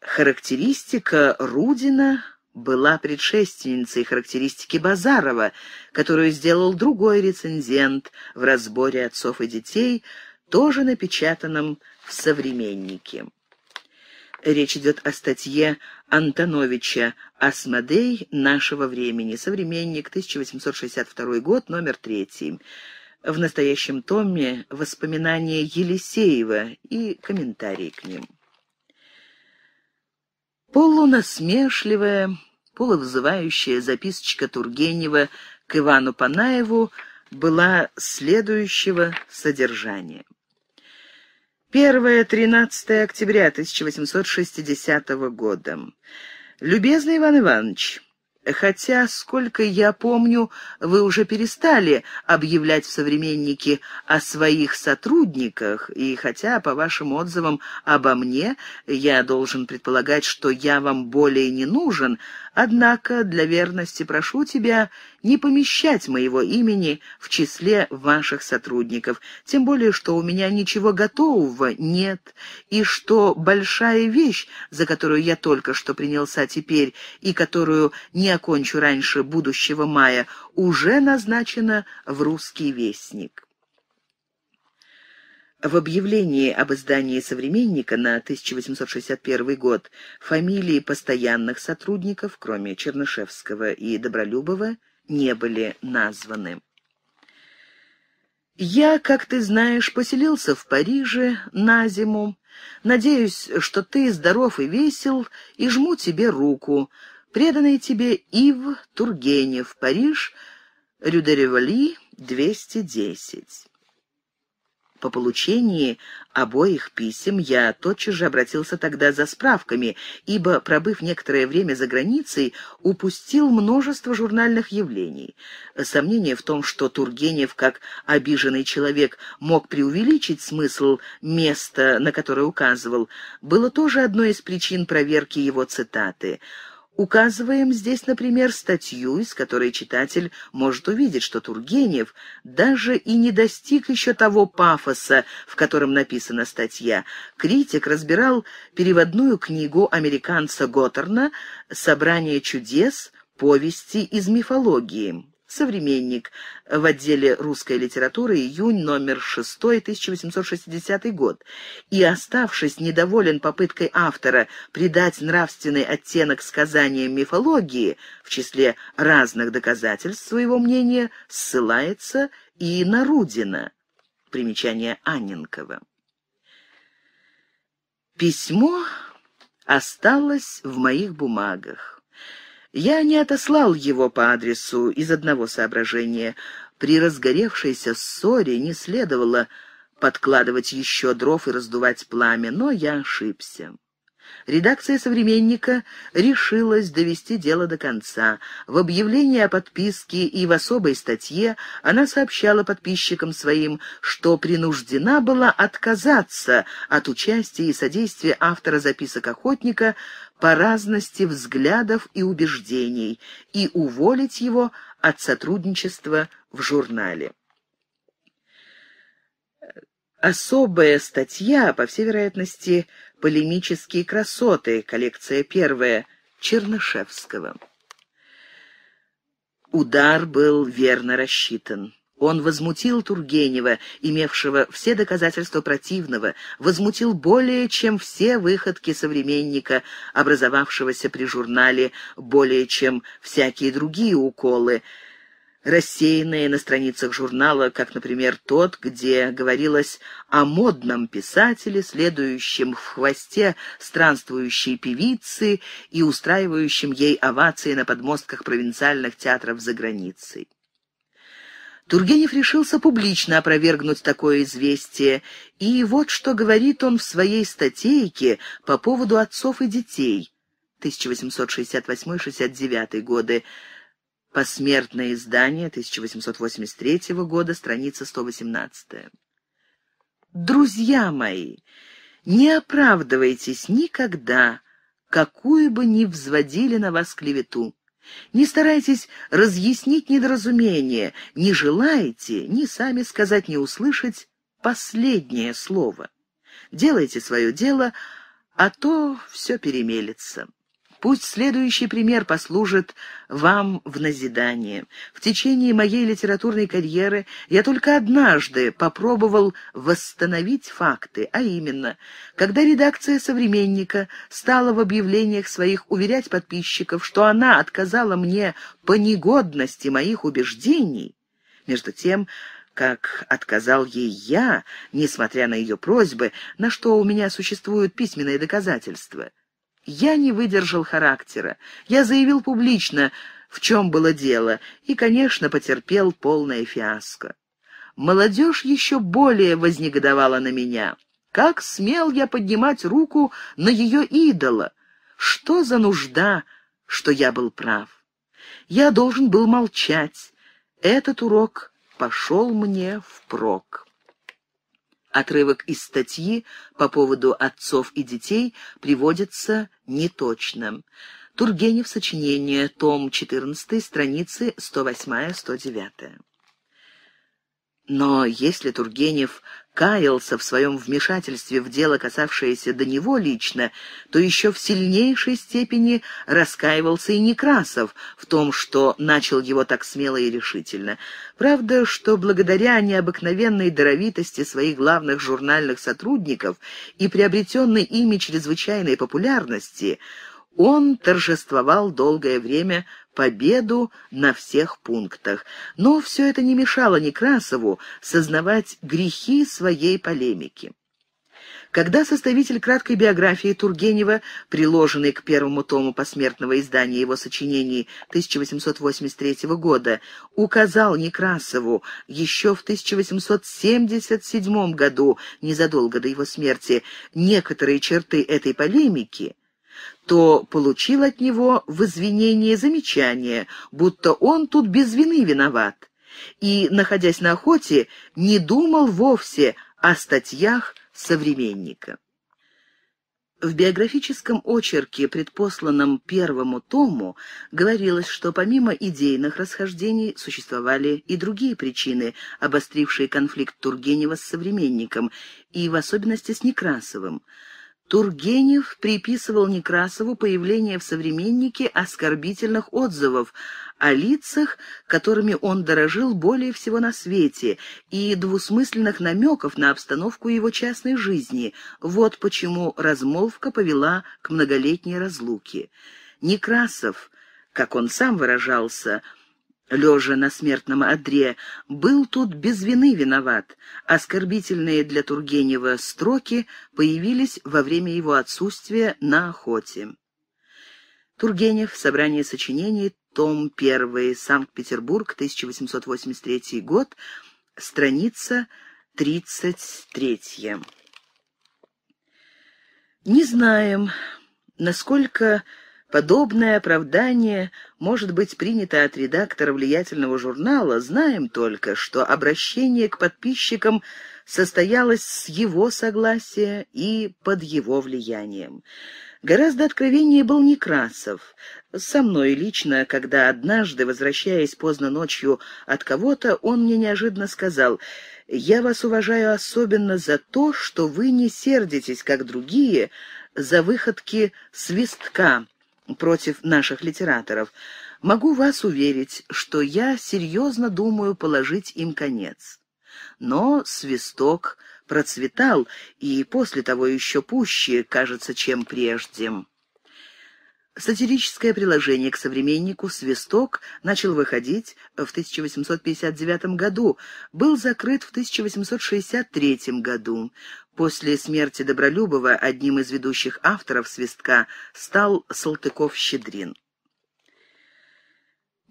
Характеристика Рудина была предшественницей характеристики Базарова, которую сделал другой рецензент в разборе отцов и детей, тоже напечатанном в «Современнике». Речь идет о статье Антоновича «Асмодей нашего времени», «Современник», 1862 год, номер третий. В настоящем томе воспоминания Елисеева и комментарии к ним. Полунасмешливая, полувзывающая записочка Тургенева к Ивану Панаеву была следующего содержания. 1-13 октября 1860 года. «Любезный Иван Иванович, Хотя, сколько я помню, вы уже перестали объявлять в «Современнике» о своих сотрудниках, и хотя, по вашим отзывам обо мне, я должен предполагать, что я вам более не нужен, Однако, для верности прошу тебя не помещать моего имени в числе ваших сотрудников, тем более, что у меня ничего готового нет, и что большая вещь, за которую я только что принялся теперь и которую не окончу раньше будущего мая, уже назначена в «Русский вестник». В объявлении об издании «Современника» на 1861 год фамилии постоянных сотрудников, кроме Чернышевского и Добролюбова, не были названы. «Я, как ты знаешь, поселился в Париже на зиму. Надеюсь, что ты здоров и весел, и жму тебе руку. Преданный тебе Ив Тургенев, Париж, Рюдеревали, 210». По получении обоих писем я тотчас же обратился тогда за справками, ибо, пробыв некоторое время за границей, упустил множество журнальных явлений. Сомнение в том, что Тургенев, как обиженный человек, мог преувеличить смысл места, на которое указывал, было тоже одной из причин проверки его цитаты — Указываем здесь, например, статью, из которой читатель может увидеть, что Тургенев даже и не достиг еще того пафоса, в котором написана статья. Критик разбирал переводную книгу американца Готтерна «Собрание чудес. Повести из мифологии». «Современник» в отделе русской литературы, июнь, номер 6, 1860 год, и, оставшись недоволен попыткой автора придать нравственный оттенок сказаниям мифологии, в числе разных доказательств своего мнения, ссылается и на Рудина. Примечание Анненкова. Письмо осталось в моих бумагах. Я не отослал его по адресу из одного соображения. При разгоревшейся ссоре не следовало подкладывать еще дров и раздувать пламя, но я ошибся. Редакция «Современника» решилась довести дело до конца. В объявлении о подписке и в особой статье она сообщала подписчикам своим, что принуждена была отказаться от участия и содействия автора записок «Охотника» по разности взглядов и убеждений и уволить его от сотрудничества в журнале. Особая статья, по всей вероятности, «Полемические красоты», коллекция первая, Чернышевского. Удар был верно рассчитан. Он возмутил Тургенева, имевшего все доказательства противного, возмутил более, чем все выходки современника, образовавшегося при журнале более, чем всякие другие уколы, рассеянные на страницах журнала, как, например, тот, где говорилось о модном писателе, следующем в хвосте странствующей певицы и устраивающем ей овации на подмостках провинциальных театров за границей. Тургенев решился публично опровергнуть такое известие, и вот что говорит он в своей статейке по поводу отцов и детей 1868-69 годы, посмертное издание 1883 года, страница 118. «Друзья мои, не оправдывайтесь никогда, какую бы ни взводили на вас клевету. Не старайтесь разъяснить недоразумение, не желаете ни сами сказать, ни услышать последнее слово. Делайте свое дело, а то все перемелется. Пусть следующий пример послужит вам в назидание. В течение моей литературной карьеры я только однажды попробовал восстановить факты, а именно, когда редакция «Современника» стала в объявлениях своих уверять подписчиков, что она отказала мне по негодности моих убеждений, между тем, как отказал ей я, несмотря на ее просьбы, на что у меня существуют письменные доказательства. Я не выдержал характера. Я заявил публично, в чем было дело, и, конечно, потерпел полное фиаско. Молодежь еще более вознегодовала на меня. Как смел я поднимать руку на ее идола? Что за нужда, что я был прав? Я должен был молчать. Этот урок пошел мне впрок. Отрывок из статьи по поводу отцов и детей приводится неточным. Тургенев, сочинение, том 14, страницы 108-109. Но если Тургенев каялся в своем вмешательстве в дело, касавшееся до него лично, то еще в сильнейшей степени раскаивался и Некрасов в том, что начал его так смело и решительно. Правда, что благодаря необыкновенной даровитости своих главных журнальных сотрудников и приобретенной ими чрезвычайной популярности, он торжествовал долгое время победу на всех пунктах. Но все это не мешало Некрасову сознавать грехи своей полемики. Когда составитель краткой биографии Тургенева, приложенный к первому тому посмертного издания его сочинений 1883 года, указал Некрасову еще в 1877 году, незадолго до его смерти, некоторые черты этой полемики, то получил от него в извинение замечание, будто он тут без вины виноват, и, находясь на охоте, не думал вовсе о статьях современника. В биографическом очерке, предпосланном первому тому, говорилось, что помимо идейных расхождений существовали и другие причины, обострившие конфликт Тургенева с современником, и в особенности с Некрасовым – Тургенев приписывал Некрасову появление в «Современнике» оскорбительных отзывов о лицах, которыми он дорожил более всего на свете, и двусмысленных намеков на обстановку его частной жизни. Вот почему размолвка повела к многолетней разлуке. Некрасов, как он сам выражался, — лежа на смертном одре, был тут без вины виноват. Оскорбительные для Тургенева строки появились во время его отсутствия на охоте. Тургенев. Собрание сочинений. Том 1. Санкт-Петербург. 1883 год. Страница 33. Не знаем, насколько Подобное оправдание может быть принято от редактора влиятельного журнала, знаем только, что обращение к подписчикам состоялось с его согласия и под его влиянием. Гораздо откровеннее был Некрасов. Со мной лично, когда однажды, возвращаясь поздно ночью от кого-то, он мне неожиданно сказал «Я вас уважаю особенно за то, что вы не сердитесь, как другие, за выходки свистка, против наших литераторов. Могу вас уверить, что я серьезно думаю положить им конец. Но свисток процветал, и после того еще пуще, кажется, чем прежде. Сатирическое приложение к современнику «Свисток» начал выходить в 1859 году, был закрыт в 1863 году. После смерти Добролюбова одним из ведущих авторов «Свистка» стал Салтыков-Щедрин.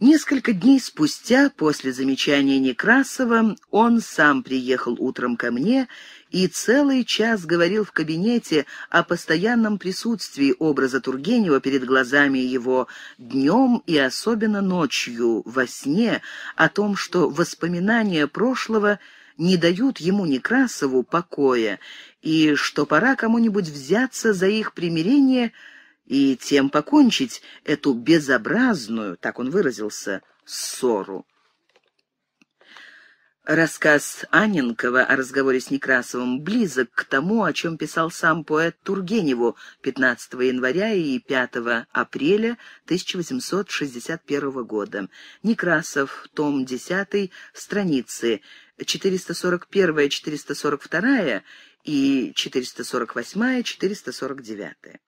Несколько дней спустя, после замечания Некрасова, он сам приехал утром ко мне и целый час говорил в кабинете о постоянном присутствии образа Тургенева перед глазами его днем и особенно ночью, во сне, о том, что воспоминания прошлого – не дают ему, Некрасову, покоя, и что пора кому-нибудь взяться за их примирение и тем покончить эту безобразную, так он выразился, ссору. Рассказ Анненкова о разговоре с Некрасовым близок к тому, о чем писал сам поэт Тургеневу 15 января и 5 апреля 1861 года. Некрасов, том 10, страницы 441, 442 и 448, 449.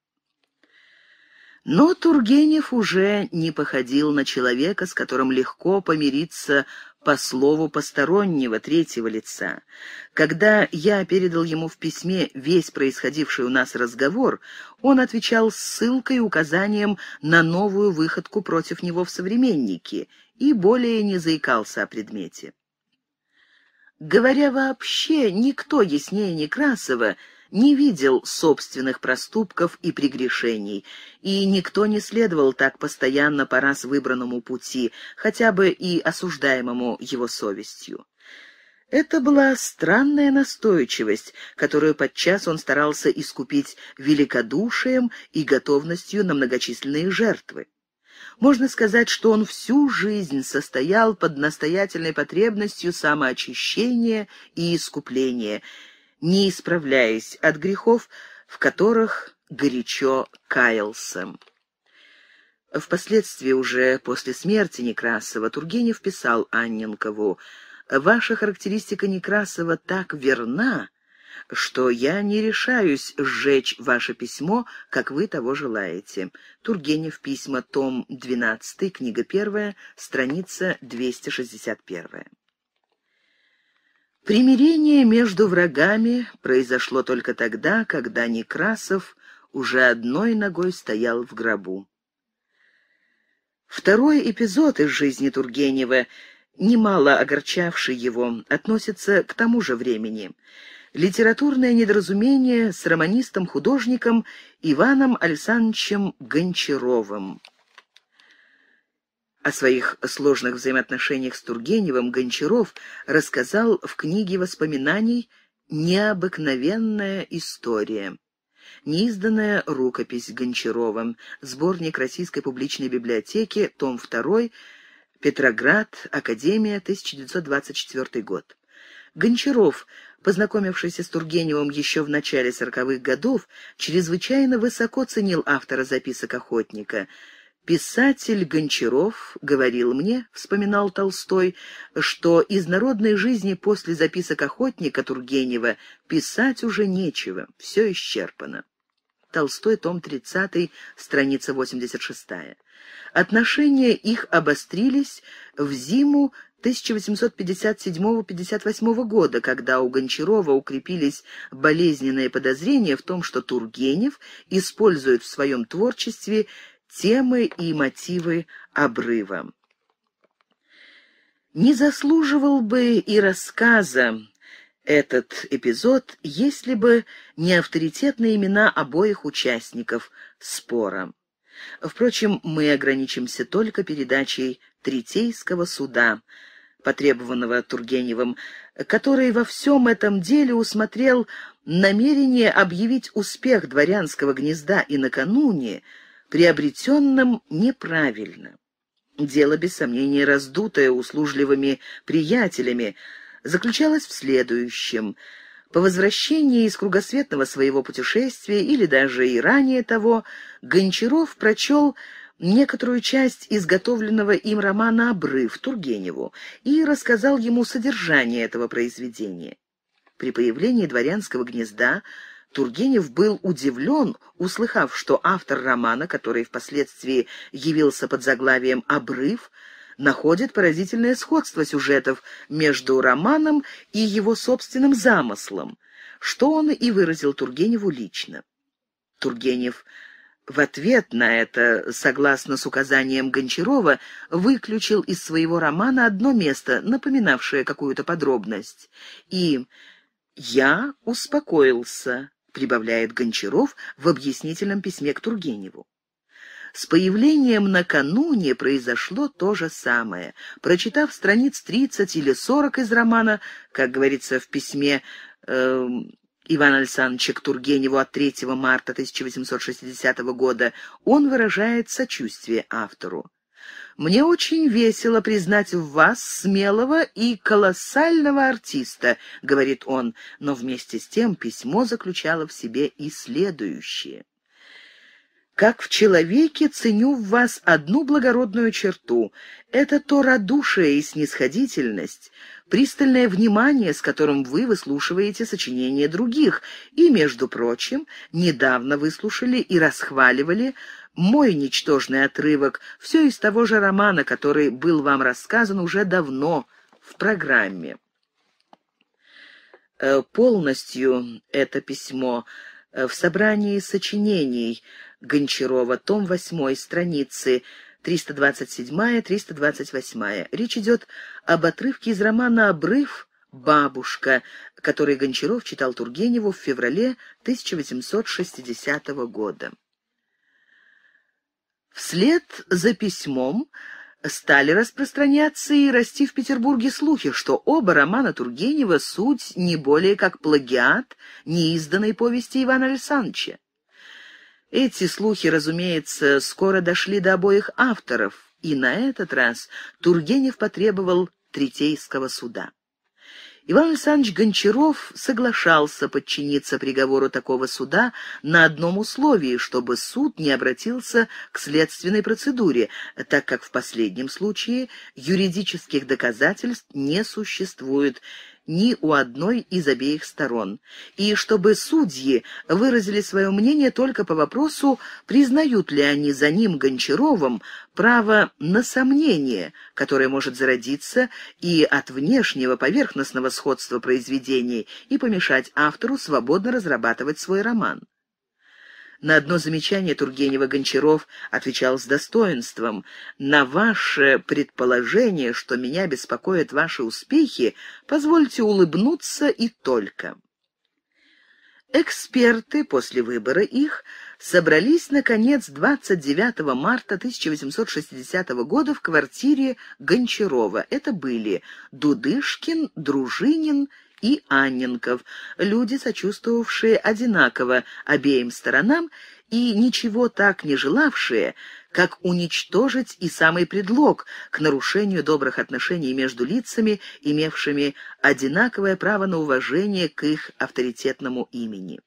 Но Тургенев уже не походил на человека, с которым легко помириться по слову постороннего третьего лица. Когда я передал ему в письме весь происходивший у нас разговор, он отвечал ссылкой и указанием на новую выходку против него в «Современнике» и более не заикался о предмете. Говоря вообще, никто яснее Некрасова не видел собственных проступков и прегрешений, и никто не следовал так постоянно по раз выбранному пути, хотя бы и осуждаемому его совестью. Это была странная настойчивость, которую подчас он старался искупить великодушием и готовностью на многочисленные жертвы. Можно сказать, что он всю жизнь состоял под настоятельной потребностью самоочищения и искупления, не исправляясь от грехов, в которых горячо каялся. Впоследствии, уже после смерти Некрасова, Тургенев писал Анненкову «Ваша характеристика Некрасова так верна, что я не решаюсь сжечь ваше письмо, как вы того желаете. Тургенев, письма, том 12, книга 1, страница 261. Примирение между врагами произошло только тогда, когда Некрасов уже одной ногой стоял в гробу. Второй эпизод из жизни Тургенева, немало огорчавший его, относится к тому же времени литературное недоразумение с романистом-художником Иваном Александровичем Гончаровым. О своих сложных взаимоотношениях с Тургеневым Гончаров рассказал в книге воспоминаний «Необыкновенная история». Неизданная рукопись Гончаровым, сборник Российской публичной библиотеки, том 2, Петроград, Академия, 1924 год. Гончаров познакомившийся с Тургеневым еще в начале сороковых годов, чрезвычайно высоко ценил автора записок «Охотника». «Писатель Гончаров говорил мне, — вспоминал Толстой, — что из народной жизни после записок охотника Тургенева писать уже нечего, все исчерпано». Толстой, том 30, страница 86. Отношения их обострились в зиму 1857-58 года, когда у Гончарова укрепились болезненные подозрения в том, что Тургенев использует в своем творчестве темы и мотивы обрыва. Не заслуживал бы и рассказа этот эпизод, если бы не авторитетные имена обоих участников спора. Впрочем, мы ограничимся только передачей Третейского суда – потребованного Тургеневым, который во всем этом деле усмотрел намерение объявить успех дворянского гнезда и накануне, приобретенным неправильно. Дело, без сомнения, раздутое услужливыми приятелями, заключалось в следующем. По возвращении из кругосветного своего путешествия или даже и ранее того, Гончаров прочел некоторую часть изготовленного им романа «Обрыв» Тургеневу и рассказал ему содержание этого произведения. При появлении дворянского гнезда Тургенев был удивлен, услыхав, что автор романа, который впоследствии явился под заглавием «Обрыв», находит поразительное сходство сюжетов между романом и его собственным замыслом, что он и выразил Тургеневу лично. Тургенев – в ответ на это, согласно с указанием Гончарова, выключил из своего романа одно место, напоминавшее какую-то подробность. И «я успокоился», — прибавляет Гончаров в объяснительном письме к Тургеневу. С появлением накануне произошло то же самое. Прочитав страниц 30 или 40 из романа, как говорится в письме, эм, Ивана Александровича к Тургеневу от 3 марта 1860 года, он выражает сочувствие автору. «Мне очень весело признать в вас смелого и колоссального артиста», — говорит он, но вместе с тем письмо заключало в себе и следующее. «Как в человеке ценю в вас одну благородную черту. Это то радушие и снисходительность, пристальное внимание, с которым вы выслушиваете сочинения других, и, между прочим, недавно выслушали и расхваливали мой ничтожный отрывок, все из того же романа, который был вам рассказан уже давно в программе. Э, полностью это письмо э, в собрании сочинений Гончарова, том 8, страницы 327-328. Речь идет об отрывке из романа «Обрыв» «Бабушка», который Гончаров читал Тургеневу в феврале 1860 года. Вслед за письмом стали распространяться и расти в Петербурге слухи, что оба романа Тургенева суть не более как плагиат неизданной повести Ивана Александровича. Эти слухи, разумеется, скоро дошли до обоих авторов, и на этот раз Тургенев потребовал Третейского суда. Иван Александрович Гончаров соглашался подчиниться приговору такого суда на одном условии, чтобы суд не обратился к следственной процедуре, так как в последнем случае юридических доказательств не существует, ни у одной из обеих сторон, и чтобы судьи выразили свое мнение только по вопросу, признают ли они за ним Гончаровым право на сомнение, которое может зародиться и от внешнего поверхностного сходства произведений и помешать автору свободно разрабатывать свой роман. На одно замечание Тургенева Гончаров отвечал с достоинством. «На ваше предположение, что меня беспокоят ваши успехи, позвольте улыбнуться и только». Эксперты после выбора их собрались, наконец, 29 марта 1860 года в квартире Гончарова. Это были Дудышкин, Дружинин и Анненков, люди, сочувствовавшие одинаково обеим сторонам и ничего так не желавшие, как уничтожить и самый предлог к нарушению добрых отношений между лицами, имевшими одинаковое право на уважение к их авторитетному имени.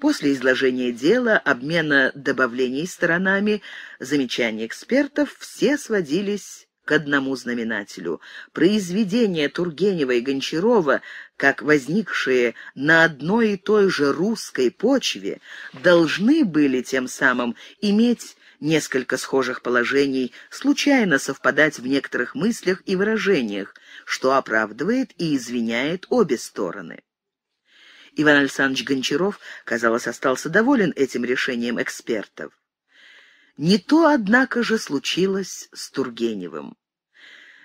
После изложения дела, обмена добавлений сторонами, замечаний экспертов, все сводились к одному знаменателю. Произведения Тургенева и Гончарова, как возникшие на одной и той же русской почве, должны были тем самым иметь несколько схожих положений, случайно совпадать в некоторых мыслях и выражениях, что оправдывает и извиняет обе стороны. Иван Александрович Гончаров, казалось, остался доволен этим решением экспертов. Не то, однако же, случилось с Тургеневым.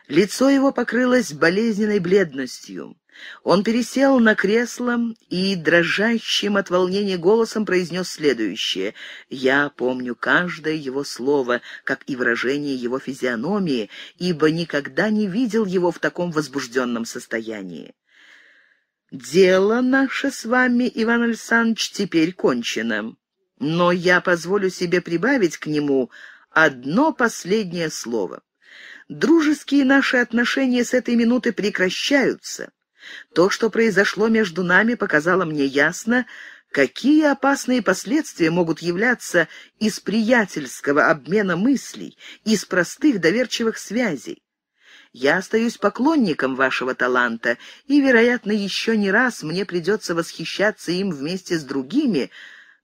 Лицо его покрылось болезненной бледностью. Он пересел на кресло и дрожащим от волнения голосом произнес следующее. «Я помню каждое его слово, как и выражение его физиономии, ибо никогда не видел его в таком возбужденном состоянии». «Дело наше с вами, Иван Александрович, теперь кончено но я позволю себе прибавить к нему одно последнее слово. Дружеские наши отношения с этой минуты прекращаются. То, что произошло между нами, показало мне ясно, какие опасные последствия могут являться из приятельского обмена мыслей, из простых доверчивых связей. Я остаюсь поклонником вашего таланта, и, вероятно, еще не раз мне придется восхищаться им вместе с другими,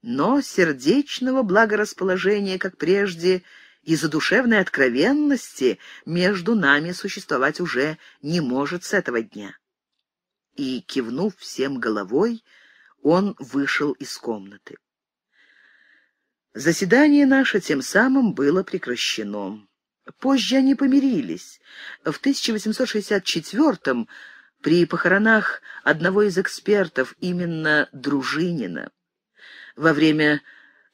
но сердечного благорасположения, как прежде, и задушевной откровенности между нами существовать уже не может с этого дня. И, кивнув всем головой, он вышел из комнаты. Заседание наше тем самым было прекращено. Позже они помирились. В 1864 при похоронах одного из экспертов, именно Дружинина, во время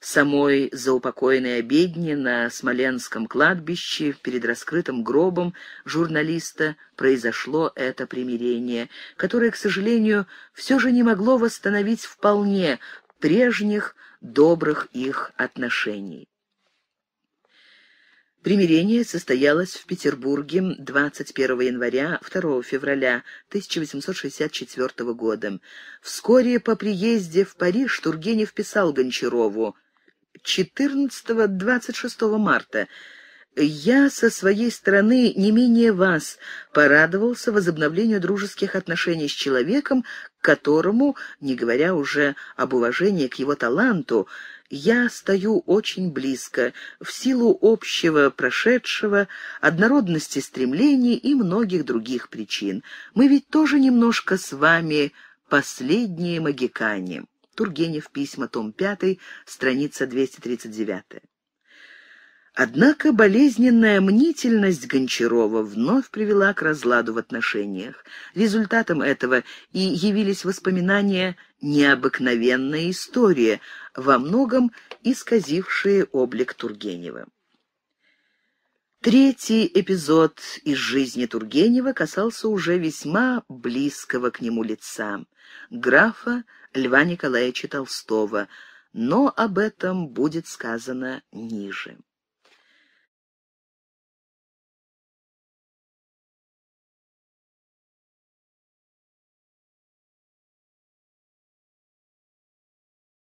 самой заупокойной обедни на Смоленском кладбище перед раскрытым гробом журналиста произошло это примирение, которое, к сожалению, все же не могло восстановить вполне прежних добрых их отношений. Примирение состоялось в Петербурге 21 января 2 февраля 1864 года. Вскоре по приезде в Париж Тургенев писал Гончарову 14-26 марта «Я со своей стороны не менее вас порадовался возобновлению дружеских отношений с человеком, которому, не говоря уже об уважении к его таланту, я стою очень близко, в силу общего прошедшего, однородности стремлений и многих других причин. Мы ведь тоже немножко с вами последние магикане. Тургенев, письма, том 5, страница 239. Однако болезненная мнительность Гончарова вновь привела к разладу в отношениях. Результатом этого и явились воспоминания «Необыкновенная история», во многом исказившие облик Тургенева. Третий эпизод из жизни Тургенева касался уже весьма близкого к нему лица — графа Льва Николаевича Толстого, но об этом будет сказано ниже.